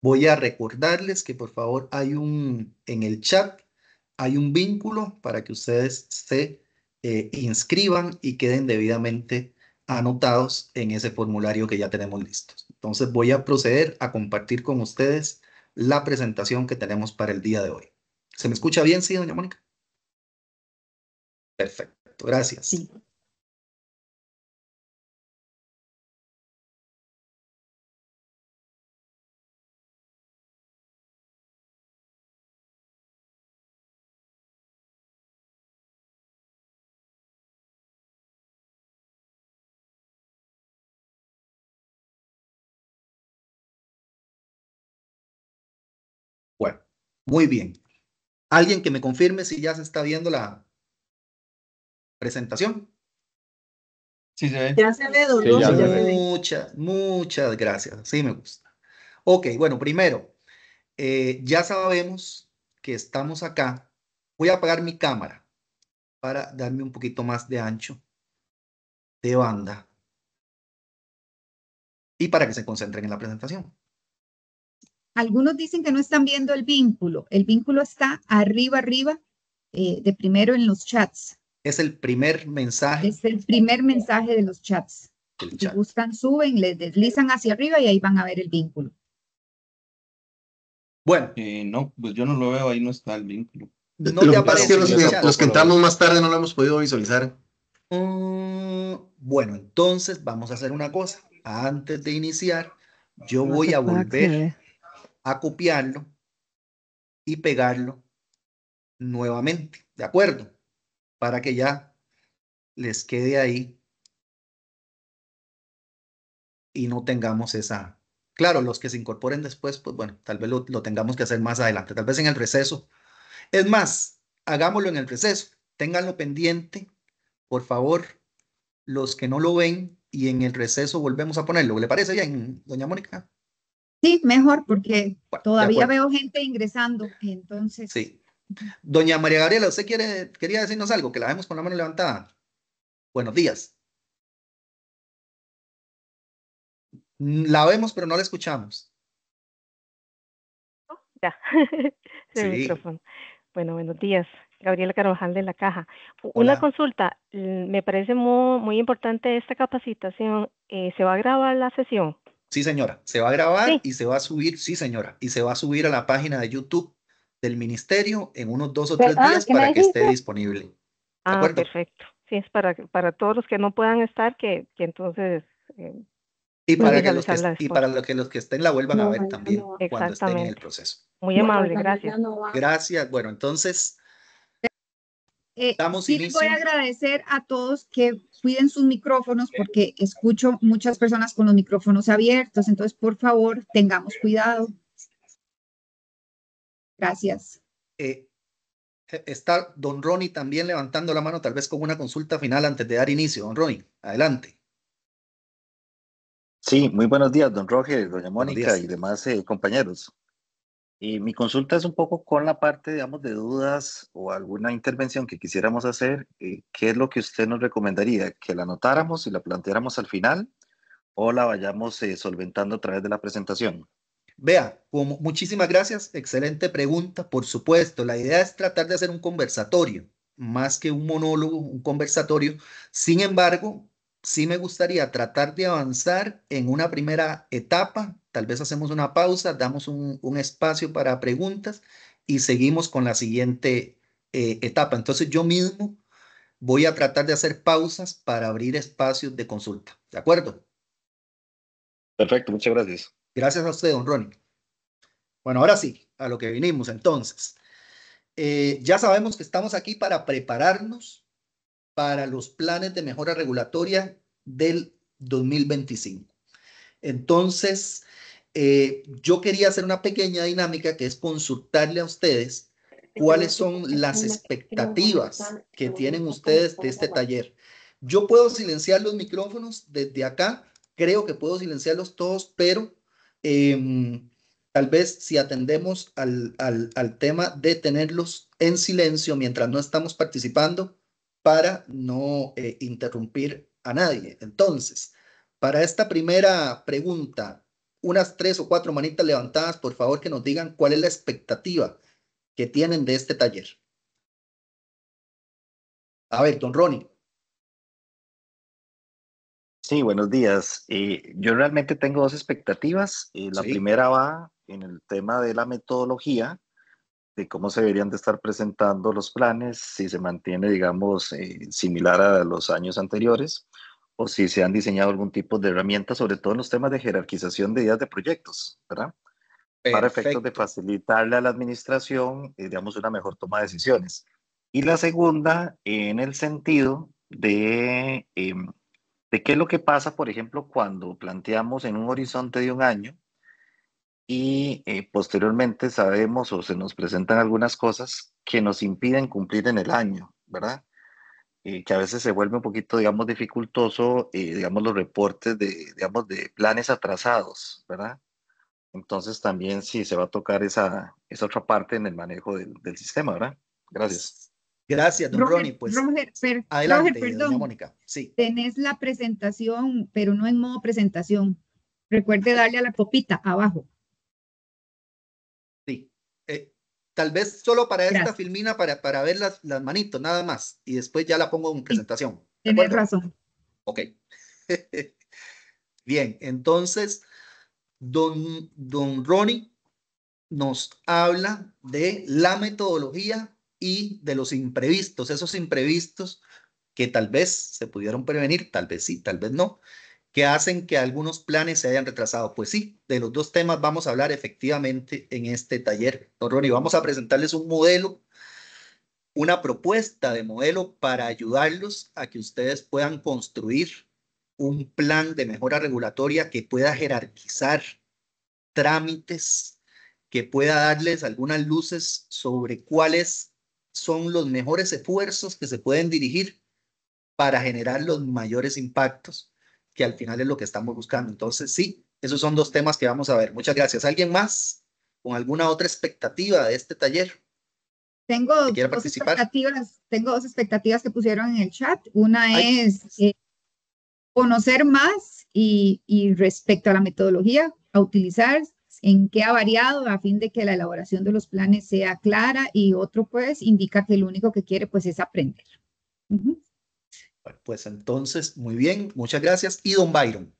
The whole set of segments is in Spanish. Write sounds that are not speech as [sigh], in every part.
Voy a recordarles que por favor hay un, en el chat, hay un vínculo para que ustedes se eh, inscriban y queden debidamente anotados en ese formulario que ya tenemos listos. Entonces voy a proceder a compartir con ustedes la presentación que tenemos para el día de hoy. ¿Se me escucha bien, sí, doña Mónica? Perfecto, gracias. Sí. Muy bien. Alguien que me confirme si ya se está viendo la presentación. Sí, se ve. se ve, Muchas, muchas gracias. Sí, me gusta. Ok, bueno, primero, eh, ya sabemos que estamos acá. Voy a apagar mi cámara para darme un poquito más de ancho de banda y para que se concentren en la presentación algunos dicen que no están viendo el vínculo. El vínculo está arriba, arriba, eh, de primero en los chats. Es el primer mensaje. Es el primer mensaje de los chats. Si Buscan, suben, les deslizan hacia arriba y ahí van a ver el vínculo. Bueno. Eh, no, pues yo no lo veo, ahí no está el vínculo. No lo que que los, que entramos más tarde no lo hemos podido visualizar. Mm, bueno, entonces vamos a hacer una cosa. Antes de iniciar, yo voy a volver a copiarlo y pegarlo nuevamente, ¿de acuerdo? Para que ya les quede ahí y no tengamos esa... Claro, los que se incorporen después, pues bueno, tal vez lo, tengamos que hacer más adelante, tal vez en el receso. Es más, hagámoslo en el receso, ténganlo pendiente, por favor, los que no lo ven y en el receso volvemos a ponerlo. ¿Le parece bien, doña Mónica? Sí, mejor, porque todavía veo gente ingresando, entonces. Sí. Doña María Gabriela, ¿usted quiere, quería decirnos algo? Que la vemos con la mano levantada. Buenos días. Mm, la vemos, pero no la escuchamos. ya, [laughs] sí. Bueno, buenos días. Gabriela Carvajal de la Caja. Una consulta, mm, me parece muy, importante esta capacitación. Eh, ¿Se va a grabar la sesión? Sí, señora. Se va a grabar y se va a subir, sí, señora. Y se va a subir a la página de YouTube del ministerio en unos dos o tres ah, días para que esté disponible. ah, perfecto. Sí, es para, para todos los que no puedan estar, que, entonces... Eh, y, para que los que, y para que los que estén la vuelvan a ver también cuando estén en el proceso. Muy amable, gracias. Gracias. Bueno, entonces eh, voy a agradecer a todos que cuiden sus micrófonos porque escucho muchas personas con los micrófonos abiertos, entonces por favor tengamos cuidado. Gracias. Eh, eh, está don Ronnie también levantando la mano, tal vez con una consulta final antes de dar inicio. Don Ronnie, adelante. Sí, muy buenos días, don Roger, doña Mónica y demás eh, compañeros. Y mi consulta es un poco con la parte, digamos, de dudas o alguna intervención que quisiéramos hacer. Eh, ¿Qué es lo que usted nos recomendaría? ¿Que la anotáramos y la planteáramos al final o la vayamos eh, solventando a través de la presentación? Vea, pues, muchísimas gracias. Excelente pregunta, por supuesto. La idea es tratar de hacer un conversatorio, más que un monólogo, un conversatorio. Sin embargo, sí me gustaría tratar de avanzar en una primera etapa Tal vez hacemos una pausa, damos un, espacio para preguntas y seguimos con la siguiente eh, etapa. Entonces yo mismo voy a tratar de hacer pausas para abrir espacios de consulta. ¿De acuerdo? Perfecto, muchas gracias. Gracias a usted, don Ronnie. Bueno, ahora sí, a lo que vinimos entonces. Eh, ya sabemos que estamos aquí para prepararnos para los planes de mejora regulatoria del 2025. Entonces, eh, yo quería hacer una pequeña dinámica que es consultarle a ustedes cuáles son las expectativas que tienen ustedes de este taller. Yo puedo silenciar los micrófonos desde acá, creo que puedo silenciarlos todos, pero em, tal vez si atendemos al, tema de tenerlos en silencio mientras no estamos participando para no eh, interrumpir a nadie. Entonces, para esta primera pregunta, unas tres o cuatro manitas levantadas, por favor, que nos digan cuál es la expectativa que tienen de este taller. A ver, don Ronnie. Sí, buenos días. Eh, yo realmente tengo dos expectativas. Eh, la primera va en el tema de la metodología, de cómo se deberían de estar presentando los planes, si se mantiene, digamos, eh, similar a los años anteriores o si se han diseñado algún tipo de herramientas, sobre todo en los temas de jerarquización de ideas de proyectos, ¿verdad? Para efectos de facilitarle a la administración, eh, digamos, una mejor toma de decisiones. Y la segunda, en el sentido de, em, de qué es lo que pasa, por ejemplo, cuando planteamos en un horizonte de un año y eh, posteriormente sabemos o se nos presentan algunas cosas que nos impiden cumplir en el año, ¿verdad? Eh, que a veces se vuelve un poquito, digamos, dificultoso, eh, digamos, los reportes de, digamos, de planes atrasados, ¿verdad? Entonces también sí se va a tocar esa, esa otra parte en el manejo del, sistema, ¿verdad? Gracias. Gracias, don Ronnie. Pues, Roger, adelante, perdón. Mónica. Sí. Tenés la presentación, pero no en modo presentación. Recuerde darle a la copita abajo. Tal vez solo para esta filmina, para, para ver las, manitos, nada más. Y después ya la pongo en presentación. Tienes razón. Ok. [laughs] Bien, entonces, don, don Ronnie nos habla de la metodología y de los imprevistos, esos imprevistos que tal vez se pudieron prevenir, tal vez sí, tal vez no, que hacen que algunos planes se hayan retrasado. Pues sí, de los dos temas vamos a hablar efectivamente en este taller. Ronnie, vamos a presentarles un modelo, una propuesta de modelo para ayudarlos a que ustedes puedan construir un plan de mejora regulatoria que pueda jerarquizar trámites, que pueda darles algunas luces sobre cuáles son los mejores esfuerzos que se pueden dirigir para generar los mayores impactos que al final es lo que estamos buscando. Entonces, sí, esos son dos temas que vamos a ver. Muchas gracias. ¿Alguien más con alguna otra expectativa de este taller? Tengo dos, participar? expectativas, tengo dos expectativas que pusieron en el chat. Una es eh, conocer más y, respecto a la metodología a utilizar, en qué ha variado a fin de que la elaboración de los planes sea clara y otro pues indica que lo único que quiere pues es aprender pues entonces, muy bien, muchas gracias. Y don Byron.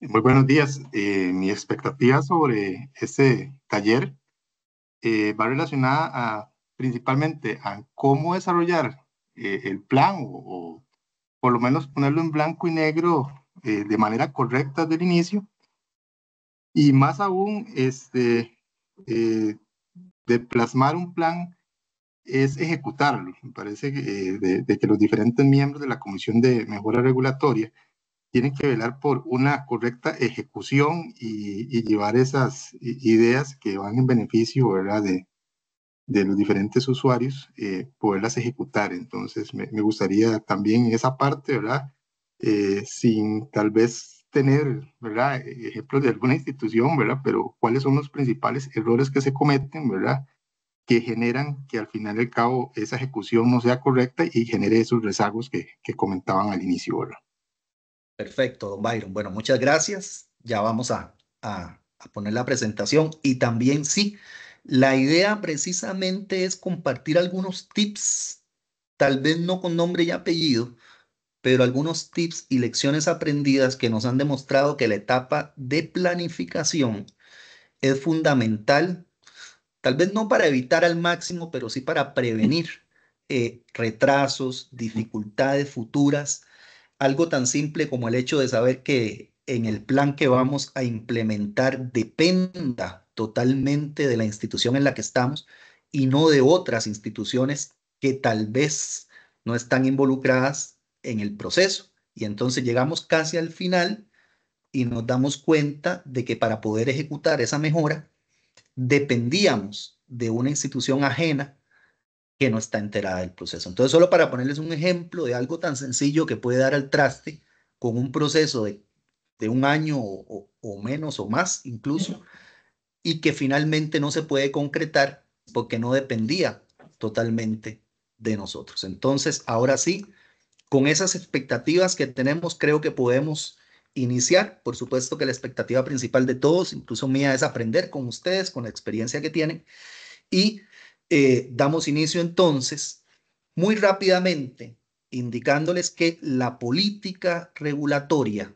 Muy buenos días. Eh, mi expectativa sobre este taller eh, va relacionada principalmente a cómo desarrollar eh, el plan o, por lo menos ponerlo en blanco y negro de manera correcta desde el inicio. Y más aún, este, de plasmar un plan es ejecutarlo. Me parece que, eh, de, que los diferentes miembros de la Comisión de Mejora Regulatoria tienen que velar por una correcta ejecución y, llevar esas ideas que van en beneficio ¿verdad? De, de los diferentes usuarios, eh, poderlas ejecutar. Entonces, me, gustaría también esa parte, ¿verdad? Eh, sin tal vez tener, ¿verdad? Ejemplos de alguna institución, ¿verdad? Pero cuáles son los principales errores que se cometen, ¿verdad? que generan que al final del cabo esa ejecución no sea correcta y genere esos rezagos que, comentaban al inicio. Perfecto, don Byron. Bueno, muchas gracias. Ya vamos a, a poner la presentación y también sí, la idea precisamente es compartir algunos tips, tal vez no con nombre y apellido, pero algunos tips y lecciones aprendidas que nos han demostrado que la etapa de planificación es fundamental tal vez no para evitar al máximo, pero sí para prevenir eh, retrasos, dificultades futuras, algo tan simple como el hecho de saber que en el plan que vamos a implementar dependa totalmente de la institución en la que estamos y no de otras instituciones que tal vez no están involucradas en el proceso. Y entonces llegamos casi al final y nos damos cuenta de que para poder ejecutar esa mejora dependíamos de una institución ajena que no está enterada del proceso. Entonces, solo para ponerles un ejemplo de algo tan sencillo que puede dar al traste con un proceso de, un año o menos o más incluso, y que finalmente no se puede concretar porque no dependía totalmente de nosotros. Entonces, ahora sí, con esas expectativas que tenemos, creo que podemos iniciar. Por supuesto que la expectativa principal de todos, incluso mía, es aprender con ustedes, con la experiencia que tienen. Y eh, damos inicio entonces muy rápidamente indicándoles que la política regulatoria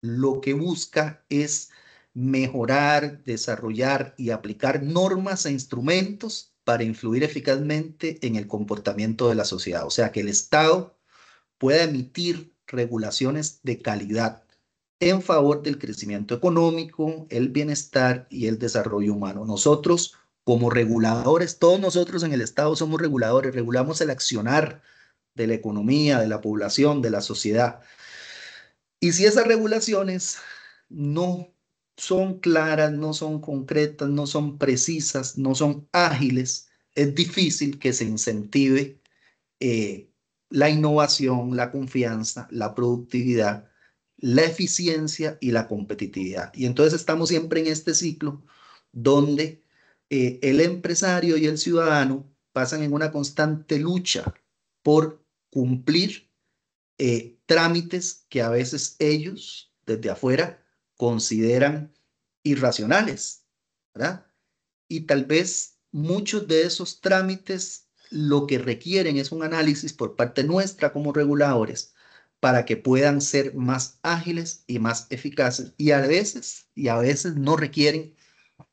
lo que busca es mejorar, desarrollar y aplicar normas e instrumentos para influir eficazmente en el comportamiento de la sociedad. O sea, que el Estado pueda emitir regulaciones de calidad en favor del crecimiento económico, el bienestar y el desarrollo humano. Nosotros, como reguladores, todos nosotros en el Estado somos reguladores, regulamos el accionar de la economía, de la población, de la sociedad. Y si esas regulaciones no son claras, no son concretas, no son precisas, no son ágiles, es difícil que se incentive eh, la innovación, la confianza, la productividad la eficiencia y la competitividad. Y entonces estamos siempre en este ciclo donde eh, el empresario y el ciudadano pasan en una constante lucha por cumplir eh, trámites que a veces ellos desde afuera consideran irracionales, Y tal vez muchos de esos trámites lo que requieren es un análisis por parte nuestra como reguladores para que puedan ser más ágiles y más eficaces y a veces y a veces no requieren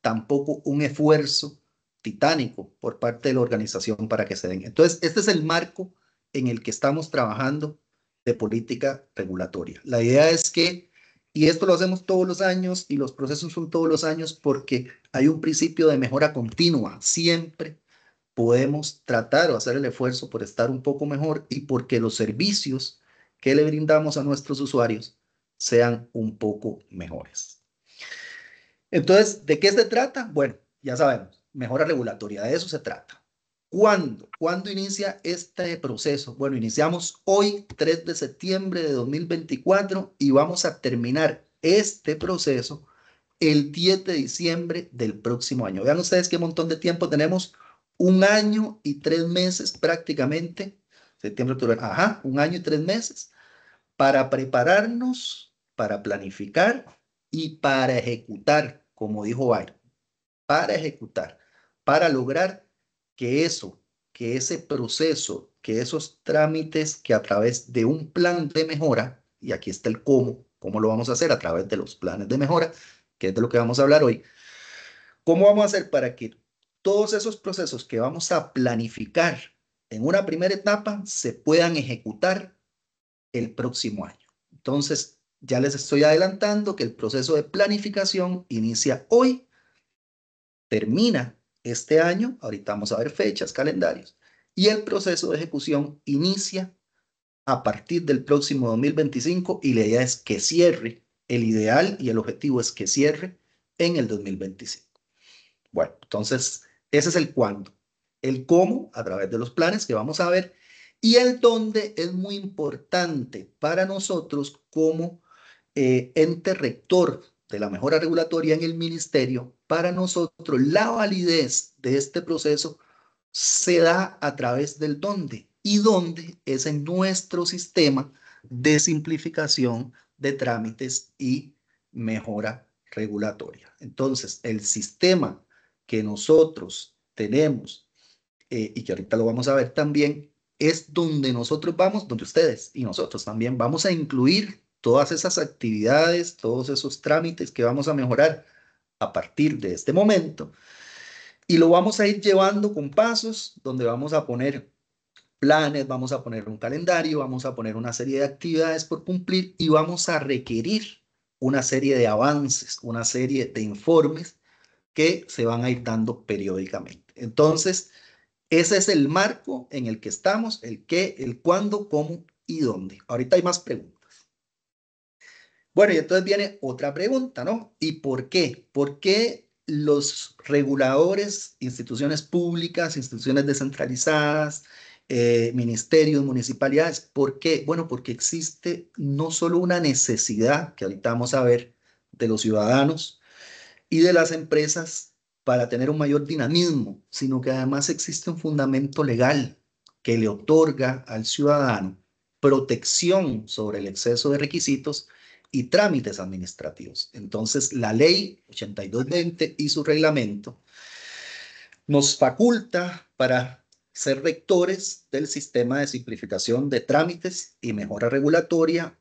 tampoco un esfuerzo titánico por parte de la organización para que se den. Entonces, este es el marco en el que estamos trabajando de política regulatoria. La idea es que, y esto lo hacemos todos los años y los procesos son todos los años porque hay un principio de mejora continua. Siempre podemos tratar o hacer el esfuerzo por estar un poco mejor y porque los servicios que le brindamos a nuestros usuarios sean un poco mejores. Entonces, ¿de qué se trata? Bueno, ya sabemos, mejora regulatoria, de eso se trata. ¿Cuándo? ¿Cuándo inicia este proceso? Bueno, iniciamos hoy, 3 de septiembre de 2024, y vamos a terminar este proceso el 10 de diciembre del próximo año. Vean ustedes qué montón de tiempo tenemos, un año y tres meses prácticamente septiembre, ajá, un año y tres meses para prepararnos, para planificar y para ejecutar, como dijo Byron, para ejecutar, para lograr que eso, que ese proceso, que esos trámites que a través de un plan de mejora, y aquí está el cómo, cómo lo vamos a hacer a través de los planes de mejora, que es de lo que vamos a hablar hoy, cómo vamos a hacer para que todos esos procesos que vamos a planificar en una primera etapa se puedan ejecutar el próximo año. Entonces, ya les estoy adelantando que el proceso de planificación inicia hoy, termina este año, ahorita vamos a ver fechas, calendarios, y el proceso de ejecución inicia a partir del próximo 2025 y la idea es que cierre, el ideal y el objetivo es que cierre en el 2025. Bueno, entonces ese es el cuándo el cómo a través de los planes que vamos a ver y el dónde es muy importante para nosotros como eh, ente rector de la mejora regulatoria en el ministerio. Para nosotros la validez de este proceso se da a través del dónde y dónde es en nuestro sistema de simplificación de trámites y mejora regulatoria. Entonces, el sistema que nosotros tenemos eh, y que ahorita lo vamos a ver también, es donde nosotros vamos, donde ustedes y nosotros también vamos a incluir todas esas actividades, todos esos trámites que vamos a mejorar a partir de este momento. Y lo vamos a ir llevando con pasos donde vamos a poner planes, vamos a poner un calendario, vamos a poner una serie de actividades por cumplir y vamos a requerir una serie de avances, una serie de informes que se van a ir dando periódicamente. Entonces, ese es el marco en el que estamos, el qué, el cuándo, cómo y dónde. Ahorita hay más preguntas. Bueno, y entonces viene otra pregunta, ¿no? ¿Y por qué? ¿Por qué los reguladores, instituciones públicas, instituciones descentralizadas, eh, ministerios, municipalidades. ¿Por qué? Bueno, porque existe no solo una necesidad, que ahorita vamos a ver, de los ciudadanos y de las empresas para tener un mayor dinamismo, sino que además existe un fundamento legal que le otorga al ciudadano protección sobre el exceso de requisitos y trámites administrativos. Entonces, la ley 8220 y su reglamento nos faculta para ser rectores del sistema de simplificación de trámites y mejora regulatoria,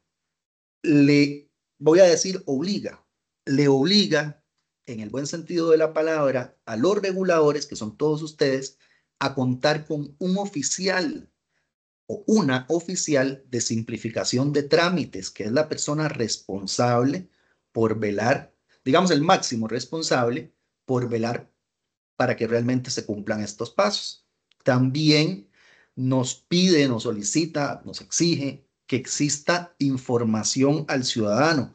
le voy a decir obliga, le obliga en el buen sentido de la palabra, a los reguladores, que son todos ustedes, a contar con un oficial o una oficial de simplificación de trámites, que es la persona responsable por velar, digamos el máximo responsable por velar para que realmente se cumplan estos pasos. También nos pide, nos solicita, nos exige que exista información al ciudadano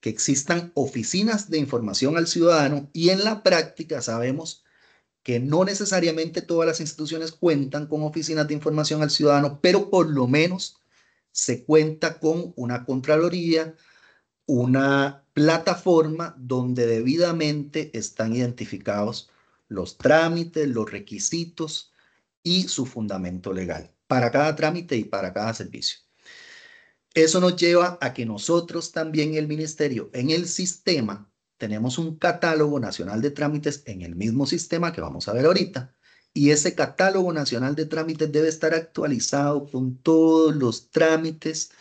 que existan oficinas de información al ciudadano y en la práctica sabemos que no necesariamente todas las instituciones cuentan con oficinas de información al ciudadano, pero por lo menos se cuenta con una Contraloría, una plataforma donde debidamente están identificados los trámites, los requisitos y su fundamento legal para cada trámite y para cada servicio. Eso nos lleva a que nosotros también el ministerio, en el sistema, tenemos un catálogo nacional de trámites en el mismo sistema que vamos a ver ahorita. Y ese catálogo nacional de trámites debe estar actualizado con todos los trámites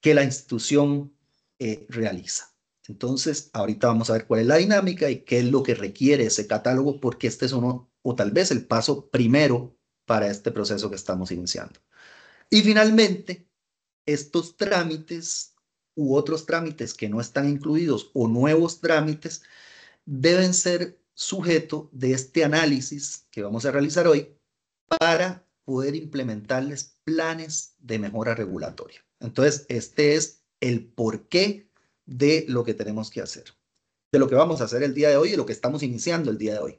que la institución eh, realiza. Entonces, ahorita vamos a ver cuál es la dinámica y qué es lo que requiere ese catálogo, porque este es uno, o tal vez el paso primero para este proceso que estamos iniciando. Y finalmente, estos trámites u otros trámites que no están incluidos o nuevos trámites deben ser sujeto de este análisis que vamos a realizar hoy para poder implementarles planes de mejora regulatoria. Entonces, este es el porqué de lo que tenemos que hacer, de lo que vamos a hacer el día de hoy y lo que estamos iniciando el día de hoy.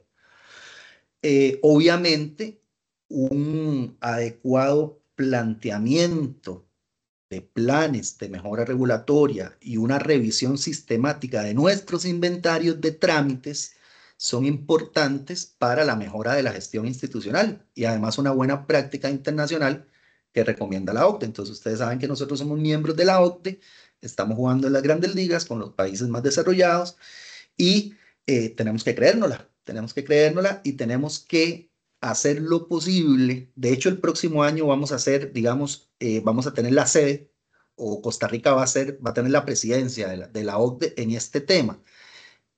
Eh, obviamente, un adecuado planteamiento de planes de mejora regulatoria y una revisión sistemática de nuestros inventarios de trámites son importantes para la mejora de la gestión institucional y además una buena práctica internacional que recomienda la OCDE. Entonces ustedes saben que nosotros somos miembros de la OCDE, estamos jugando en las grandes ligas con los países más desarrollados y eh, tenemos que creérnosla, tenemos que creérnosla y tenemos que hacer lo posible. De hecho, el próximo año vamos a hacer, digamos, eh, vamos a tener la sede o Costa Rica va a, ser, va a tener la presidencia de la, OCDE e en este tema.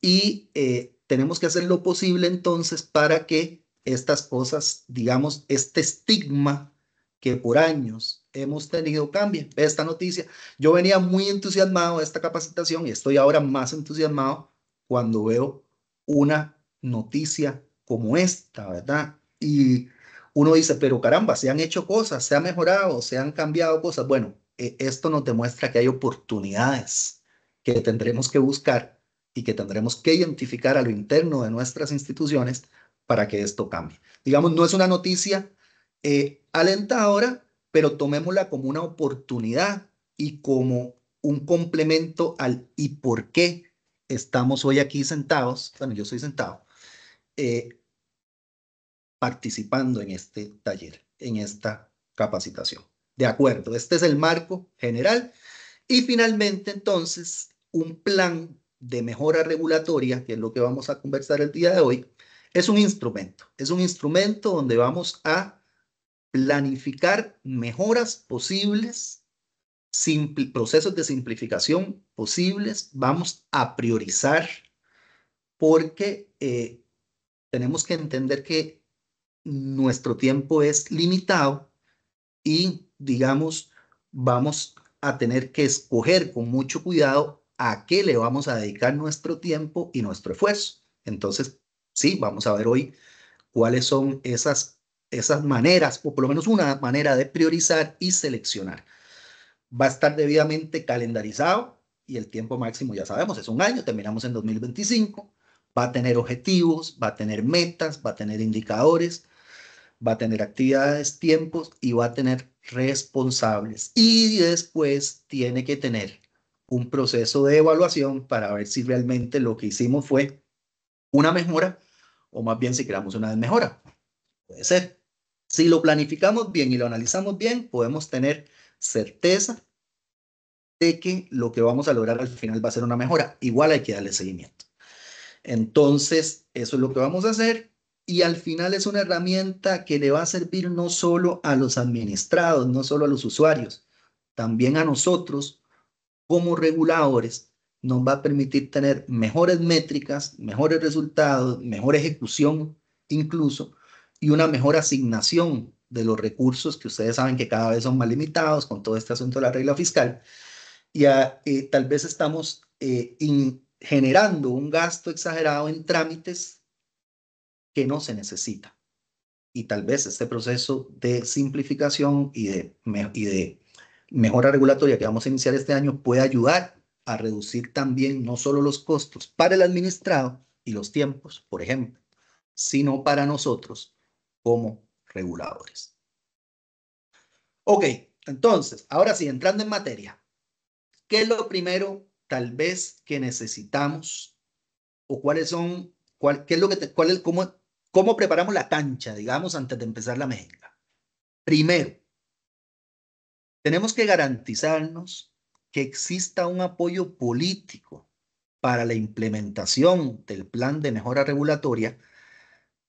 Y eh, tenemos que hacer lo posible entonces para que estas cosas, digamos, este estigma que por años hemos tenido cambie. Esta noticia, yo venía muy entusiasmado de esta capacitación y estoy ahora más entusiasmado cuando veo una noticia como esta, ¿verdad? Y uno dice, pero caramba, se han hecho cosas, se ha mejorado, se han cambiado cosas. Bueno, e, esto nos demuestra que hay oportunidades que tendremos que buscar y que tendremos que identificar a lo interno de nuestras instituciones para que esto cambie. Digamos, no es una noticia eh, alentadora, pero tomémosla como una oportunidad y como un complemento al y por qué estamos hoy aquí sentados, bueno, yo soy sentado, eh, participando en este taller, en esta capacitación. De acuerdo, este es el marco general. Y finalmente, entonces, un plan de mejora regulatoria, que es lo que vamos a conversar el día de hoy, es un instrumento. Es un instrumento donde vamos a planificar mejoras posibles, procesos de simplificación posibles, vamos a priorizar porque eh, tenemos que entender que nuestro tiempo es limitado y, digamos, vamos a tener que escoger con mucho cuidado a qué le vamos a dedicar nuestro tiempo y nuestro esfuerzo. Entonces, sí, vamos a ver hoy cuáles son esas, esas maneras, o por lo menos una manera de priorizar y seleccionar. Va a estar debidamente calendarizado y el tiempo máximo ya sabemos, es un año, terminamos en 2025 va a tener objetivos, va a tener metas, va a tener indicadores, va a tener actividades, tiempos y va a tener responsables. Y después tiene que tener un proceso de evaluación para ver si realmente lo que hicimos fue una mejora o más bien si creamos una desmejora. Puede ser. Si lo planificamos bien y lo analizamos bien, podemos tener certeza de que lo que vamos a lograr al final va a ser una mejora. Igual hay que darle seguimiento. Entonces, eso es lo que vamos a hacer y al final es una herramienta que le va a servir no solo a los administrados, no solo a los usuarios, también a nosotros como reguladores nos va a permitir tener mejores métricas, mejores resultados, mejor ejecución incluso y una mejor asignación de los recursos que ustedes saben que cada vez son más limitados con todo este asunto de la regla fiscal. Y ah, eh, tal vez estamos eh, generando un gasto exagerado en trámites que no se necesita. Y tal vez este proceso de simplificación y de, y de mejora regulatoria que vamos a iniciar este año puede ayudar a reducir también no solo los costos para el administrado y los tiempos, por ejemplo, sino para nosotros como reguladores. Ok, entonces, ahora sí, entrando en materia, ¿qué es lo primero tal vez que necesitamos o cuáles son, cuál, qué es lo que, cuál es, cómo, ¿Cómo preparamos la cancha, digamos, antes de empezar la mezcla? Primero, tenemos que garantizarnos que exista un apoyo político para la implementación del plan de mejora regulatoria,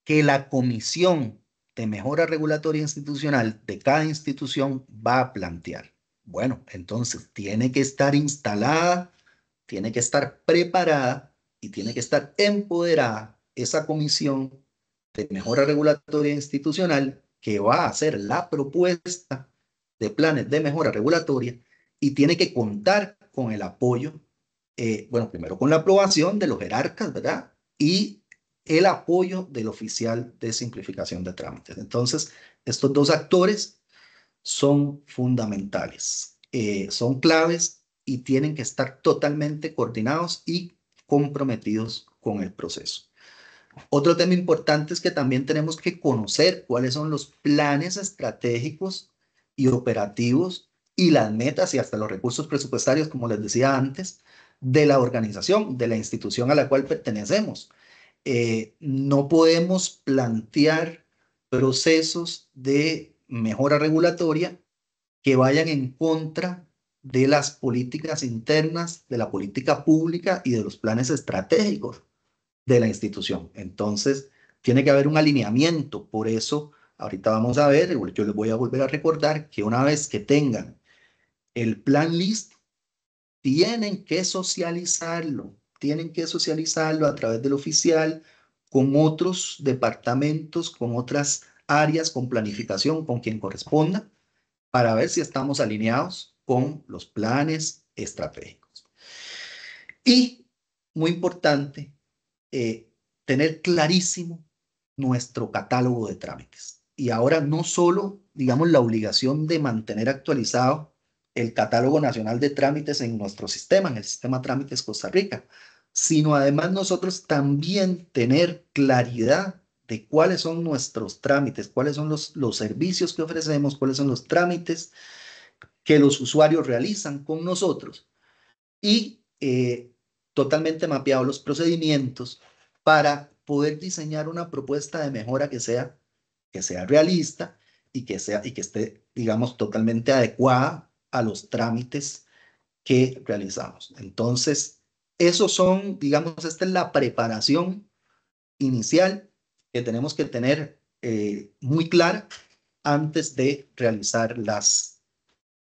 que la comisión de mejora regulatoria institucional de cada institución va a plantear. Bueno, entonces tiene que estar instalada, tiene que estar preparada y tiene que estar empoderada esa comisión de mejora regulatoria institucional que va a hacer la propuesta de planes de mejora regulatoria y tiene que contar con el apoyo, eh, bueno, primero con la aprobación de los jerarcas, ¿verdad? Y el apoyo del oficial de simplificación de trámites. Entonces, estos dos actores son fundamentales, eh, son claves y tienen que estar totalmente coordinados y comprometidos con el proceso. Otro tema importante es que también tenemos que conocer cuáles son los planes estratégicos y operativos y las metas y hasta los recursos presupuestarios, como les decía antes, de la organización, de la institución a la cual pertenecemos. Eh, no podemos plantear procesos de mejora regulatoria que vayan en contra de las políticas internas, de la política pública y de los planes estratégicos de la institución. Entonces, tiene que haber un alineamiento. Por eso, ahorita vamos a ver, yo les voy a volver a recordar que una vez que tengan el plan list tienen que socializarlo, tienen que socializarlo a través del oficial con otros departamentos, con otras áreas, con planificación, con quien corresponda, para ver si estamos alineados con los planes estratégicos. Y, muy importante, eh, tener clarísimo nuestro catálogo de trámites. Y ahora no solo, digamos, la obligación de mantener actualizado el catálogo nacional de trámites en nuestro sistema, en el sistema Trámites Costa Rica, sino además nosotros también tener claridad de cuáles son nuestros trámites, cuáles son los, los servicios que ofrecemos, cuáles son los trámites que los usuarios realizan con nosotros. Y eh, totalmente mapeados los procedimientos para poder diseñar una propuesta de mejora que sea, que sea realista y que, sea, y que esté, digamos, totalmente adecuada a los trámites que realizamos. Entonces, esos son, digamos, esta es la preparación inicial que tenemos que tener eh, muy clara antes de realizar las,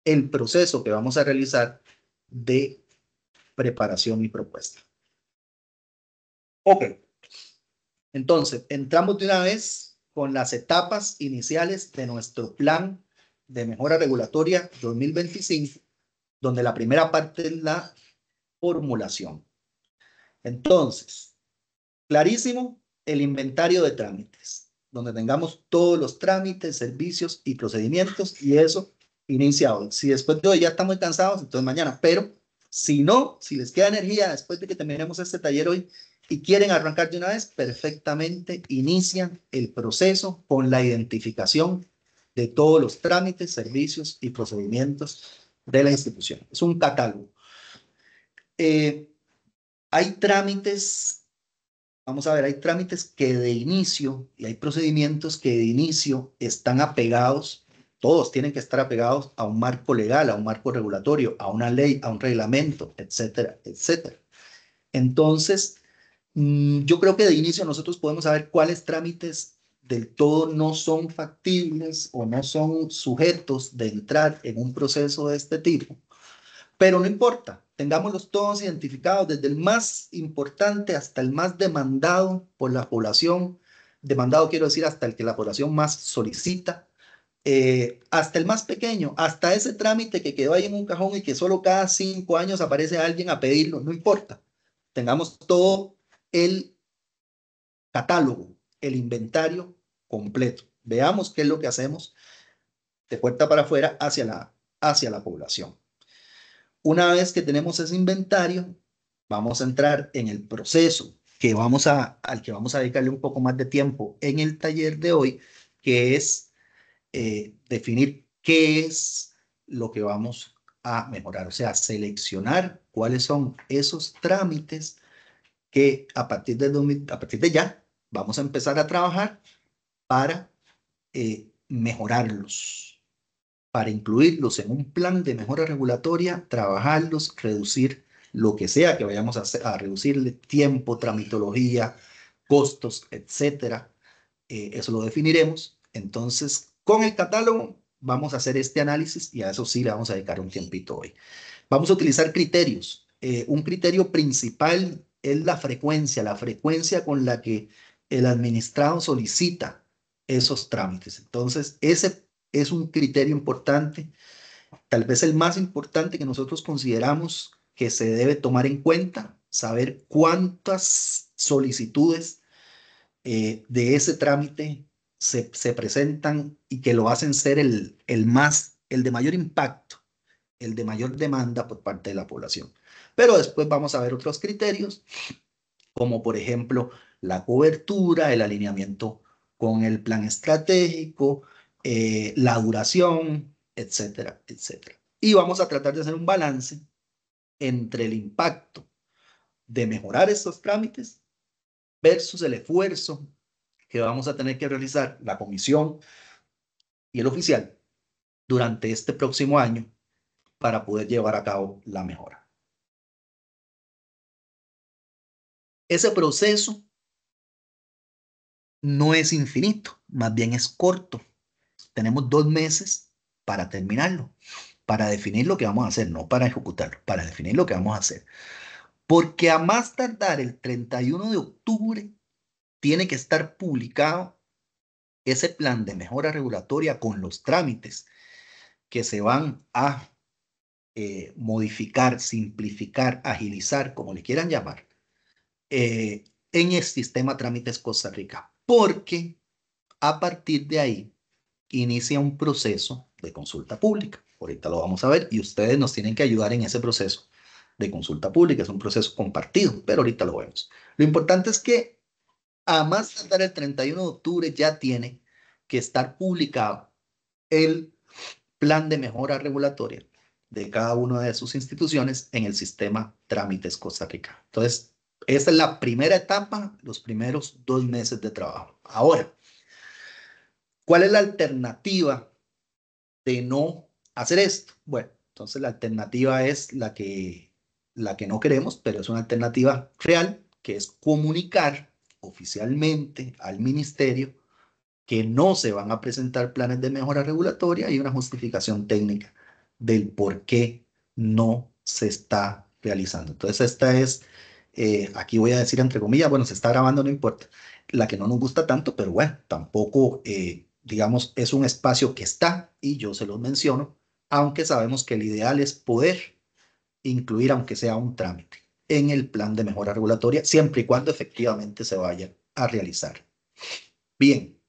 el proceso que vamos a realizar de preparación y propuesta. Ok. Entonces, entramos de una vez con las etapas iniciales de nuestro plan de mejora regulatoria 2025, donde la primera parte es la formulación. Entonces, clarísimo, el inventario de trámites, donde tengamos todos los trámites, servicios y procedimientos, y eso iniciado. Si después de hoy ya estamos cansados, entonces mañana, pero si no, si les queda energía después de que terminemos este taller hoy y quieren arrancar de una vez, perfectamente inician el proceso con la identificación de todos los trámites, servicios y procedimientos de la institución. Es un catálogo. Eh, hay trámites, vamos a ver, hay trámites que de inicio y hay procedimientos que de inicio están apegados todos tienen que estar apegados a un marco legal, a un marco regulatorio, a una ley, a un reglamento, etcétera, etcétera. Entonces, mm, yo creo que de inicio nosotros podemos saber cuáles trámites del todo no son factibles o no son sujetos de entrar en un proceso de este tipo. Pero no importa, tengámoslos todos identificados, desde el más importante hasta el más demandado por la población, demandado quiero decir hasta el que la población más solicita, eh, hasta el más pequeño, hasta ese trámite que quedó ahí en un cajón y que solo cada cinco años aparece alguien a pedirlo, no importa. Tengamos todo el catálogo, el inventario completo. Veamos qué es lo que hacemos de puerta para afuera hacia la, hacia la población. Una vez que tenemos ese inventario, vamos a entrar en el proceso que vamos a, al que vamos a dedicarle un poco más de tiempo en el taller de hoy, que es eh, definir qué es lo que vamos a mejorar, o sea, seleccionar cuáles son esos trámites que a partir de, a partir de ya vamos a empezar a trabajar para eh, mejorarlos, para incluirlos en un plan de mejora regulatoria, trabajarlos, reducir lo que sea que vayamos a, reducirle tiempo, tramitología, costos, etcétera. Eh, eso lo definiremos. Entonces, con el catálogo vamos a hacer este análisis y a eso sí le vamos a dedicar un tiempito hoy. Vamos a utilizar criterios. Eh, un criterio principal es la frecuencia, la frecuencia con la que el administrado solicita esos trámites. Entonces, ese es un criterio importante, tal vez el más importante que nosotros consideramos que se debe tomar en cuenta, saber cuántas solicitudes eh, de ese trámite se, presentan y que lo hacen ser el, más, el de mayor impacto, el de mayor demanda por parte de la población. Pero después vamos a ver otros criterios, como por ejemplo la cobertura, el alineamiento con el plan estratégico, eh, la duración, etcétera, etcétera. Y vamos a tratar de hacer un balance entre el impacto de mejorar estos trámites versus el esfuerzo que vamos a tener que realizar la comisión y el oficial durante este próximo año para poder llevar a cabo la mejora. Ese proceso no es infinito, más bien es corto. Tenemos dos meses para terminarlo, para definir lo que vamos a hacer, no para ejecutarlo, para definir lo que vamos a hacer. Porque a más tardar el 31 de octubre tiene que estar publicado ese plan de mejora regulatoria con los trámites que se van a eh, modificar, simplificar, agilizar, como le quieran llamar, eh, en el sistema Trámites Costa Rica, porque a partir de ahí inicia un proceso de consulta pública. Ahorita lo vamos a ver y ustedes nos tienen que ayudar en ese proceso de consulta pública. Es un proceso compartido, pero ahorita lo vemos. Lo importante es que Además, más el 31 de octubre ya tiene que estar publicado el plan de mejora regulatoria de cada una de sus instituciones en el sistema Trámites Costa Rica. Entonces, esa es la primera etapa, los primeros dos meses de trabajo. Ahora, ¿cuál es la alternativa de no hacer esto? Bueno, entonces la alternativa es la que, la que no queremos, pero es una alternativa real, que es comunicar oficialmente al ministerio que no se van a presentar planes de mejora regulatoria y una justificación técnica del por qué no se está realizando. Entonces, esta es, eh, aquí voy a decir entre comillas, bueno, se está grabando, no importa, la que no nos gusta tanto, pero bueno, tampoco, eh, digamos, es un espacio que está y yo se los menciono, aunque sabemos que el ideal es poder incluir, aunque sea un trámite en el plan de mejora regulatoria, siempre y cuando efectivamente se vaya a realizar. Bien.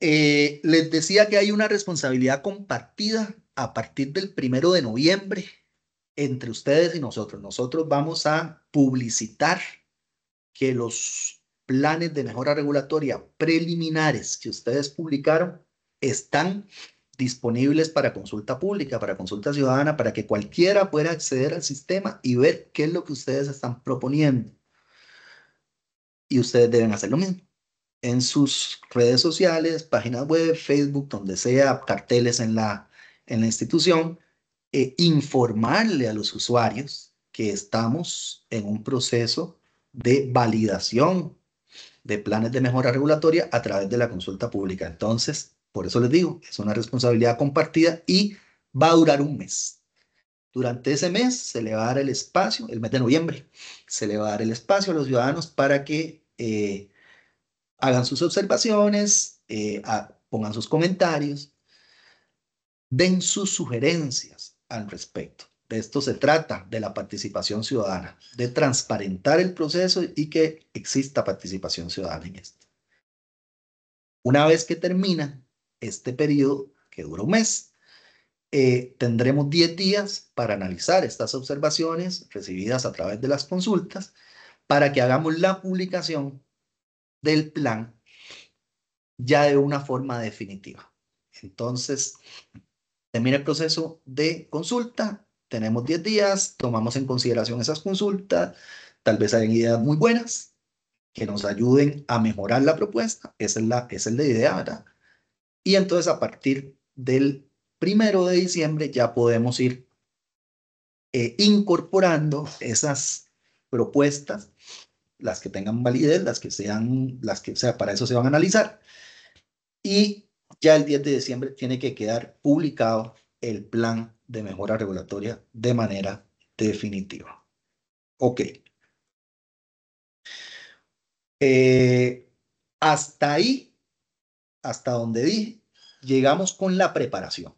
Eh, les decía que hay una responsabilidad compartida a partir del primero de noviembre entre ustedes y nosotros. Nosotros vamos a publicitar que los planes de mejora regulatoria preliminares que ustedes publicaron están disponibles para consulta pública, para consulta ciudadana, para que cualquiera pueda acceder al sistema y ver qué es lo que ustedes están proponiendo. Y ustedes deben hacer lo mismo en sus redes sociales, páginas web, Facebook, donde sea, carteles en la, en la institución, e informarle a los usuarios que estamos en un proceso de validación de planes de mejora regulatoria a través de la consulta pública. Entonces, por eso les digo, es una responsabilidad compartida y va a durar un mes. Durante ese mes se le va a dar el espacio, el mes de noviembre, se le va a dar el espacio a los ciudadanos para que eh, hagan sus observaciones, eh, pongan sus comentarios, den sus sugerencias al respecto. De esto se trata, de la participación ciudadana, de transparentar el proceso y que exista participación ciudadana en esto. Una vez que termina este periodo, que dura un mes, eh, tendremos 10 días para analizar estas observaciones recibidas a través de las consultas para que hagamos la publicación del plan ya de una forma definitiva. Entonces, termina el proceso de consulta, tenemos 10 días, tomamos en consideración esas consultas, tal vez hayan ideas muy buenas que nos ayuden a mejorar la propuesta, esa es la, de es idea, ¿verdad? Y entonces a partir del primero de diciembre ya podemos ir eh, incorporando esas propuestas, las que tengan validez, las que sean, las que sea, para eso se van a analizar. Y ya el 10 de diciembre tiene que quedar publicado el plan de mejora regulatoria de manera definitiva. Ok. Eh, hasta ahí hasta donde dije, llegamos con la preparación.